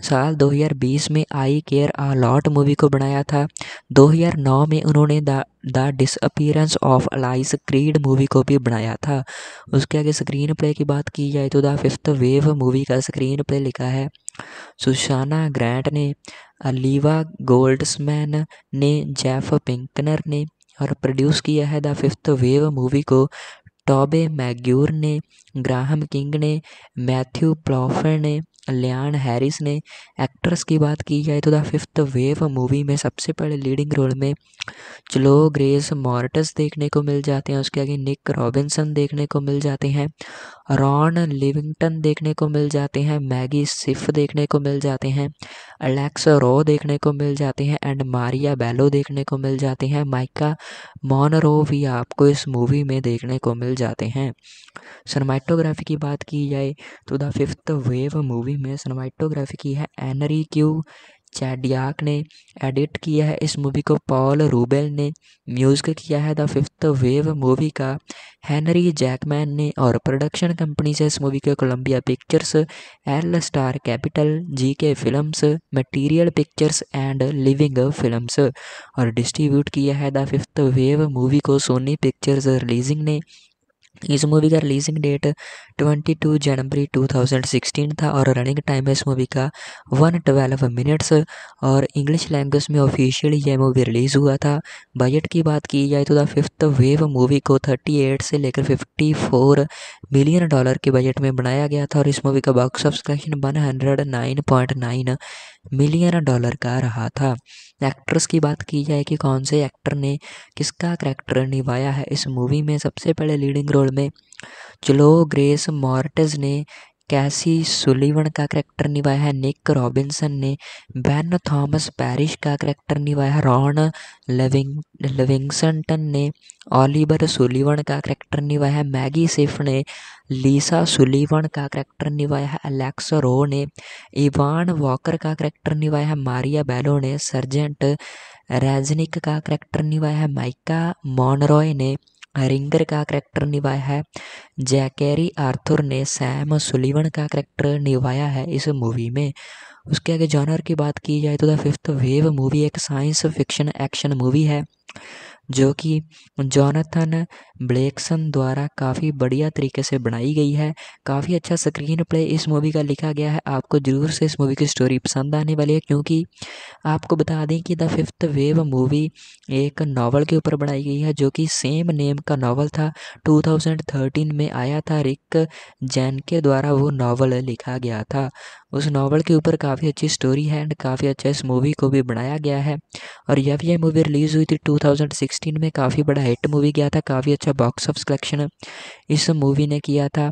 साल 2020 में I care a lot movie को बनाया था 2009 में उन्होंने the the of Alice Creed movie को भी बनाया था उसके आगे स्क्रीन प्ले की बात की जाए तो द फिफ्थ वेव मूवी का स्क्रीन प्ले लिखा है सुशाना ग्रैंट ने अलीवा गोल्ड्समैन ने जेफ पिंकनर ने और प्रोड्यूस किया है द फिफ्थ वेव मूवी को टॉबे मैग्यूर ने ग्राहम किंग ने मैथ्यू प्लॉफर ने लियान हैरिस ने एक्ट्रेस की बात की जाए तो द फिफ्थ वेव मूवी में सबसे पहले लीडिंग रोल में चलो ग्रेस मॉर्टस देखने को मिल जाते हैं उसके आगे निक रॉबिन्सन देखने को मिल जाते हैं रॉन लिविंगटन देखने को मिल जाते हैं मैगी सिफ देखने को मिल जाते हैं अलेक्स रो देखने को मिल जाते हैं एंड मारिया बेलो देखने को मिल जाते हैं माइका मॉनरो भी आपको इस मूवी में देखने को मिल जाते हैं सनमाइटोग्राफी की बात की जाए तो द फिफ्थ वेव मूवी में सनमाइटोग्राफी की है एनरी क्यू चैडियाक ने एडिट किया है इस मूवी को पॉल रूबेल ने म्यूज़िक किया है द फिफ्थ वेव मूवी का हैनरी जैकमैन ने और प्रोडक्शन कंपनी से इस मूवी के Columbia Pictures L Star Capital G K films material pictures and living films और डिस्ट्रीब्यूट किया है द फिफ्थ वेव मूवी को सोनी पिक्चर्स रिलीजिंग ने इस मूवी का रिलीजिंग डेट 22 जनवरी 2016 था और रनिंग टाइम है इस मूवी का 112 मिनट्स और इंग्लिश लैंग्वेज में ऑफिशियली यह मूवी रिलीज़ हुआ था बजट की बात की जाए तो द फिफ्थ वेव मूवी को 38 से लेकर 54 मिलियन डॉलर के बजट में बनाया गया था और इस मूवी का box of collection one million dollar का रहा था एक्ट्रेस की बात की जाए कि कौन से एक्टर ने किसका करैक्टर निभाया है इस मूवी में सबसे पहले लीडिंग रोल में चलो ग्रेस मॉर्टज ने कैसी सुलिवन का करैक्टर निभाया है निक रॉबिन्सन ने बैन थॉमस पैरिश का करैक्टर निभाया है रॉन लविंग लविंगसनटन ने ओलिवर सुलिवन का करैक्टर निभाया है मैगी सिफ ने लीसा सुलिवन का करैक्टर निभाया है एलेक्स रो ने इवान वॉकर का करैक्टर निभाया है मारिया बेलो ने सर्जेंट रेजनिक का करैक्टर निभाया है माइका मॉनरॉय ने रिंगर का करैक्टर निभाया है जैकेरी आर्थर ने सैम सुलिवन का करैक्टर निभाया है इस मूवी में उसके आगे जॉनर की बात की जाए तो द फिफ्थ वेव मूवी एक साइंस फिक्शन एक्शन मूवी है जो कि जॉनथन ब्लेक्सन द्वारा काफ़ी बढ़िया तरीके से बनाई गई है काफ़ी अच्छा स्क्रीन प्ले इस मूवी का लिखा गया है आपको ज़रूर से इस मूवी की स्टोरी पसंद आने वाली है क्योंकि आपको बता दें कि द फिफ्थ वेव मूवी एक नावल के ऊपर बनाई गई है जो कि सेम नेम का नावल था 2013 में आया था रिक जैन के द्वारा वो नावल लिखा गया था उस नावल के ऊपर काफ़ी अच्छी स्टोरी है एंड काफ़ी अच्छा इस मूवी को भी बनाया गया है और जब यह मूवी रिलीज़ हुई थी 2016 2016 में काफ़ी बड़ा हिट मूवी गया था काफ़ी अच्छा बॉक्स ऑफ कलेक्शन इस मूवी ने किया था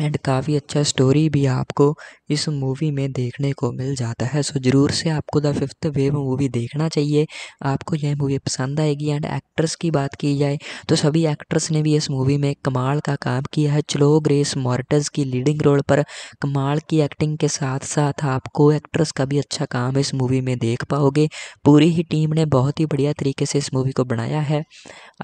एंड काफ़ी अच्छा स्टोरी भी आपको इस मूवी में देखने को मिल जाता है सो ज़रूर से आपको द फिफ्थ वेव मूवी देखना चाहिए आपको यह मूवी पसंद आएगी एंड एक्ट्रेस की बात की जाए तो सभी एक्ट्रेस ने भी इस मूवी में कमाल का काम किया है चलो ग्रेस मॉर्टस की लीडिंग रोल पर कमाल की एक्टिंग के साथ साथ आपको एक्ट्रेस का भी अच्छा काम इस मूवी में देख पाओगे पूरी ही टीम ने बहुत ही बढ़िया तरीके से इस मूवी को बनाया है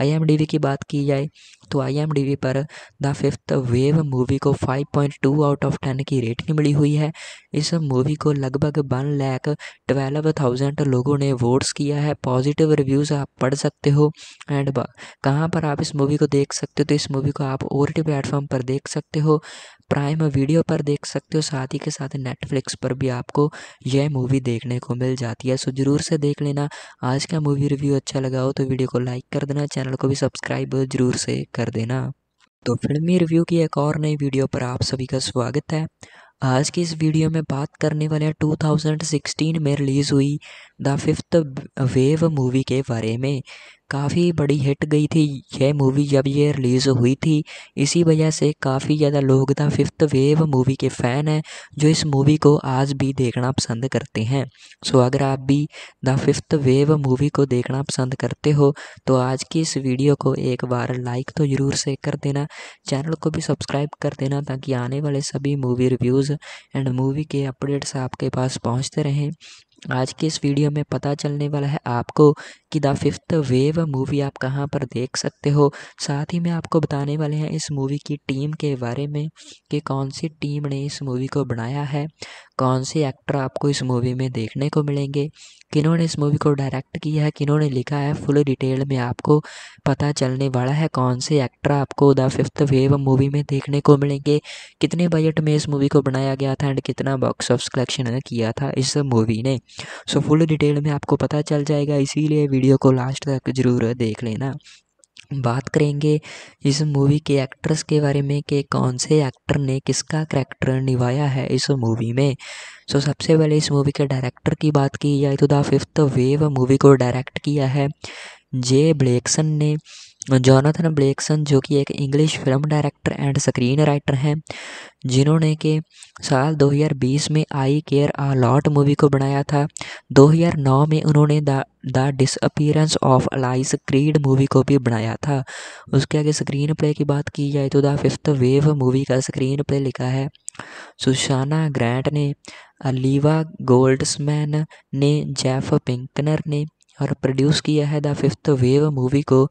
आई की बात की जाए तो आई पर द फिफ्थ वेव मूवी को 5.2 आउट ऑफ 10 की रेटिंग मिली हुई है इस मूवी को लगभग वन लैक ट्वेल्व थाउजेंड लोगों ने वोट्स किया है पॉजिटिव रिव्यूज़ आप पढ़ सकते हो एंड कहाँ पर आप इस मूवी को देख सकते हो तो इस मूवी को आप ओर टी प्लेटफॉर्म पर देख सकते हो प्राइम वीडियो पर देख सकते हो साथ ही के साथ नेटफ्लिक्स पर भी आपको यह मूवी देखने को मिल जाती है सो ज़रूर से देख लेना आज का मूवी रिव्यू अच्छा लगा हो तो वीडियो को लाइक कर देना चैनल को भी सब्सक्राइब ज़रूर से कर देना तो फिल्मी रिव्यू की एक और नई वीडियो पर आप सभी का स्वागत है आज की इस वीडियो में बात करने वाले हैं 2016 में रिलीज़ हुई द फिफ्थ वेव मूवी के बारे में काफ़ी बड़ी हिट गई थी यह मूवी जब ये रिलीज़ हुई थी इसी वजह से काफ़ी ज़्यादा लोग था फिफ्थ वेव मूवी के फ़ैन हैं जो इस मूवी को आज भी देखना पसंद करते हैं सो अगर आप भी द फिफ्थ वेव मूवी को देखना पसंद करते हो तो आज की इस वीडियो को एक बार लाइक तो ज़रूर से कर देना चैनल को भी सब्सक्राइब कर देना ताकि आने वाले सभी मूवी रिव्यूज़ एंड मूवी के अपडेट्स आपके पास पहुँचते रहें आज के इस वीडियो में पता चलने वाला है आपको कि द फिफ्थ वेव मूवी आप कहाँ पर देख सकते हो साथ ही मैं आपको बताने वाले हैं इस मूवी की टीम के बारे में कि कौन सी टीम ने इस मूवी को बनाया है कौन से एक्टर आपको इस मूवी में देखने को मिलेंगे किन्होंने इस मूवी को डायरेक्ट किया है किन्होंने लिखा है फुल डिटेल में आपको पता चलने वाला है कौन से एक्टर आपको द फिफ्थ वेव मूवी में देखने को मिलेंगे कितने बजट में इस मूवी को बनाया गया था एंड कितना बॉक्स ऑफ कलेक्शन किया था इस मूवी ने सो फुल डिटेल में आपको पता चल जाएगा इसीलिए वीडियो को लास्ट तक ज़रूर देख लेना बात करेंगे इस मूवी के एक्ट्रेस के बारे में कि कौन से एक्टर ने किसका करैक्टर निभाया है इस मूवी में सो so, सबसे पहले इस मूवी के डायरेक्टर की बात की जाए तो द फिफ्थ वेव मूवी को डायरेक्ट किया है जे ब्लेक्सन ने जॉनाथन ब्लेकसन जो कि एक English film director and screen writer हैं जिन्होंने के साल 2020 में I care a lot movie को बनाया था 2009 में उन्होंने the the disappearance of Alice Creed movie को भी बनाया था उसके आगे स्क्रीन प्ले की बात की जाए तो द फिफ्थ वेव मूवी का स्क्रीन प्ले लिखा है सुशाना ग्रैंट ने अलीवा गोल्डसमैन ने जेफ पिंकनर ने और प्रोड्यूस किया है द फिफ्थ वेव मूवी को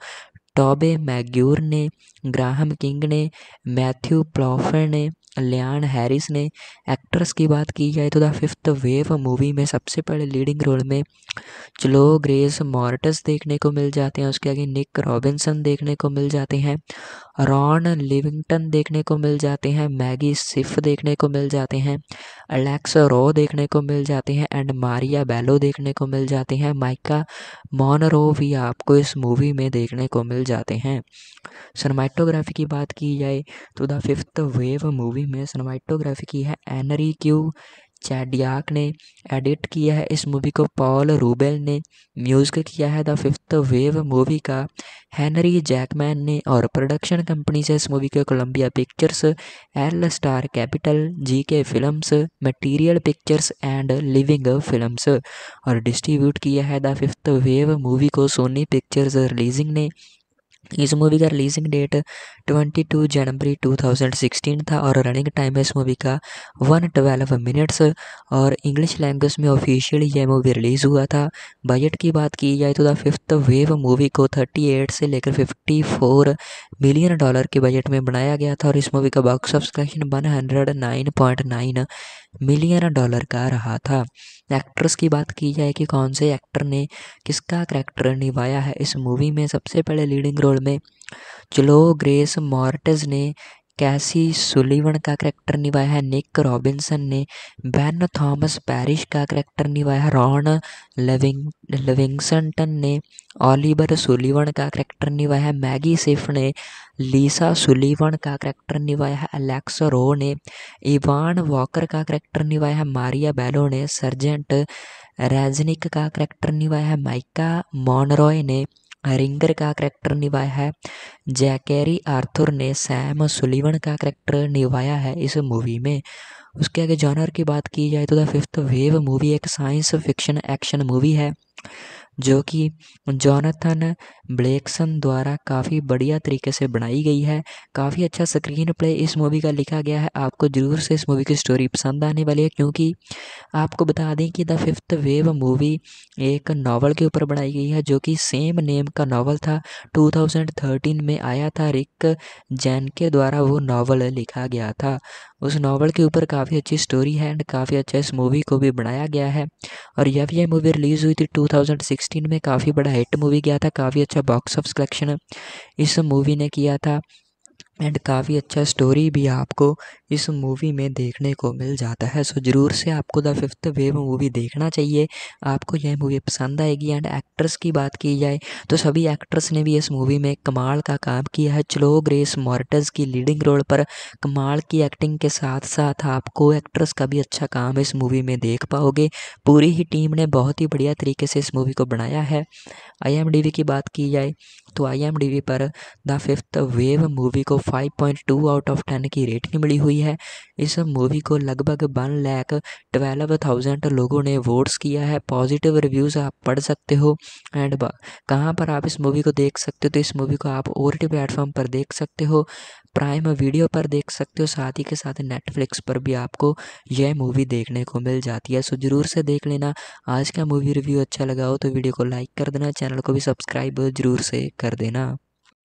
टॉबे मैग्यूर ने ग्राहम किंग ने मैथ्यू प्लॉफर ने लियान हैरिस ने एक्ट्रेस की बात की जाए तो द फिफ्थ वेव मूवी में सबसे बड़े लीडिंग रोल में चलो ग्रेस मॉर्टस देखने को मिल जाते हैं उसके आगे निक रॉबिन्सन देखने को मिल जाते हैं रॉन लिविंगटन देखने को मिल जाते हैं मैगी सिफ देखने को मिल जाते हैं अलेक्स रो देखने को मिल जाते हैं एंड मारिया बेलो देखने को मिल जाते हैं माइका मॉनरो भी आपको इस मूवी में देखने को मिल जाते हैं सनमाइटोग्राफी की बात की जाए तो द फिफ्थ वेव मूवी में सनमाइटोग्राफी की है एनरी क्यू चैडियाक ने एडिट किया है इस मूवी को पॉल रूबेल ने म्यूज़िक किया है द फिफ्थ वेव मूवी का हैनरी जैकमैन ने और प्रोडक्शन कंपनी से इस मूवी को Columbia Pictures L Star Capital G K films material pictures and living films और डिस्ट्रीब्यूट किया है द फिफ्थ वेव मूवी को सोनी पिक्चर्स रिलीजिंग ने इस मूवी का रिलीजिंग डेट 22 जनवरी 2016 था और रनिंग टाइम है इस मूवी का 112 मिनट्स और इंग्लिश लैंग्वेज में ऑफिशियली यह मूवी रिलीज़ हुआ था बजट की बात की जाए तो द फिफ्थ वेव मूवी को 38 से लेकर 54 मिलियन डॉलर के बजट में बनाया गया था और इस मूवी का box of collection nine million dollar का रहा था एक्ट्रेस की बात की जाए कि कौन से एक्टर ने किसका करैक्टर निभाया है इस मूवी में सबसे पहले लीडिंग रोल में चलो ग्रेस मॉर्टज ने कैसी सुलीवन का करैक्टर निभाया है निक रॉबिन्सन ने बेन थॉमस पैरिश का करैक्टर निभाया है रॉन लविंग लविंगसनटन ने ओलिवर सुलिवन का करैक्टर निभाया है मैगी सिफ ने लीसा सुलीवन का करैक्टर निभाया है अलेक्स रो ने इवान वॉकर का करैक्टर निभाया है मारिया बेलो ने सर्जेंट रेजनिक का करैक्टर निभाया है माइका मॉनरॉय ने रिंगर का करैक्टर निभाया है जैकेरी आर्थर ने सैम सुलिवन का करैक्टर निभाया है इस मूवी में उसके आगे जॉनर की बात की जाए तो द फिफ्थ वेव मूवी एक साइंस फिक्शन एक्शन मूवी है जो कि जॉनथन ब्लेकसन द्वारा काफ़ी बढ़िया तरीके से बनाई गई है काफ़ी अच्छा स्क्रीन प्ले इस मूवी का लिखा गया है आपको ज़रूर से इस मूवी की स्टोरी पसंद आने वाली है क्योंकि आपको बता दें कि द फिफ्थ वेव मूवी एक नावल के ऊपर बनाई गई है जो कि सेम नेम का नावल था 2013 में आया था रिक जैन के द्वारा वो नावल लिखा गया था उस नावल के ऊपर काफ़ी अच्छी स्टोरी है एंड काफ़ी अच्छा इस मूवी को भी बनाया गया है और जब यह मूवी रिलीज़ हुई थी 2016 सिक्सटीन में काफ़ी बड़ा हिट मूवी गया था काफ़ी अच्छा बॉक्स ऑफ कलेक्शन इस मूवी ने किया था एंड काफ़ी अच्छा स्टोरी भी आपको इस मूवी में देखने को मिल जाता है सो ज़रूर से आपको द फिफ्थ वेव मूवी देखना चाहिए आपको यह मूवी पसंद आएगी एंड एक्ट्रेस की बात की जाए तो सभी एक्ट्रेस ने भी इस मूवी में कमाल का काम किया है चलो ग्रेस मॉर्टस की लीडिंग रोल पर कमाल की एक्टिंग के साथ साथ आपको एक्ट्रेस का भी अच्छा काम इस मूवी में देख पाओगे पूरी ही टीम ने बहुत ही बढ़िया तरीके से इस मूवी को बनाया है आई की बात की जाए तो आई पर द फिफ्थ वेव मूवी को 5.2 आउट ऑफ 10 की रेटिंग मिली हुई है इस मूवी को लगभग वन लैख ट्वेल्व थाउजेंड लोगों ने वोट्स किया है पॉजिटिव रिव्यूज़ आप पढ़ सकते हो एंड कहाँ पर आप इस मूवी को देख सकते हो तो इस मूवी को आप और टी प्लेटफॉर्म पर देख सकते हो प्राइम वीडियो पर देख सकते हो साथ ही के साथ नेटफ्लिक्स पर भी आपको यह मूवी देखने को मिल जाती है सो ज़रूर से देख लेना आज का मूवी रिव्यू अच्छा लगा हो तो वीडियो को लाइक कर देना चैनल को भी सब्सक्राइब ज़रूर से कर देना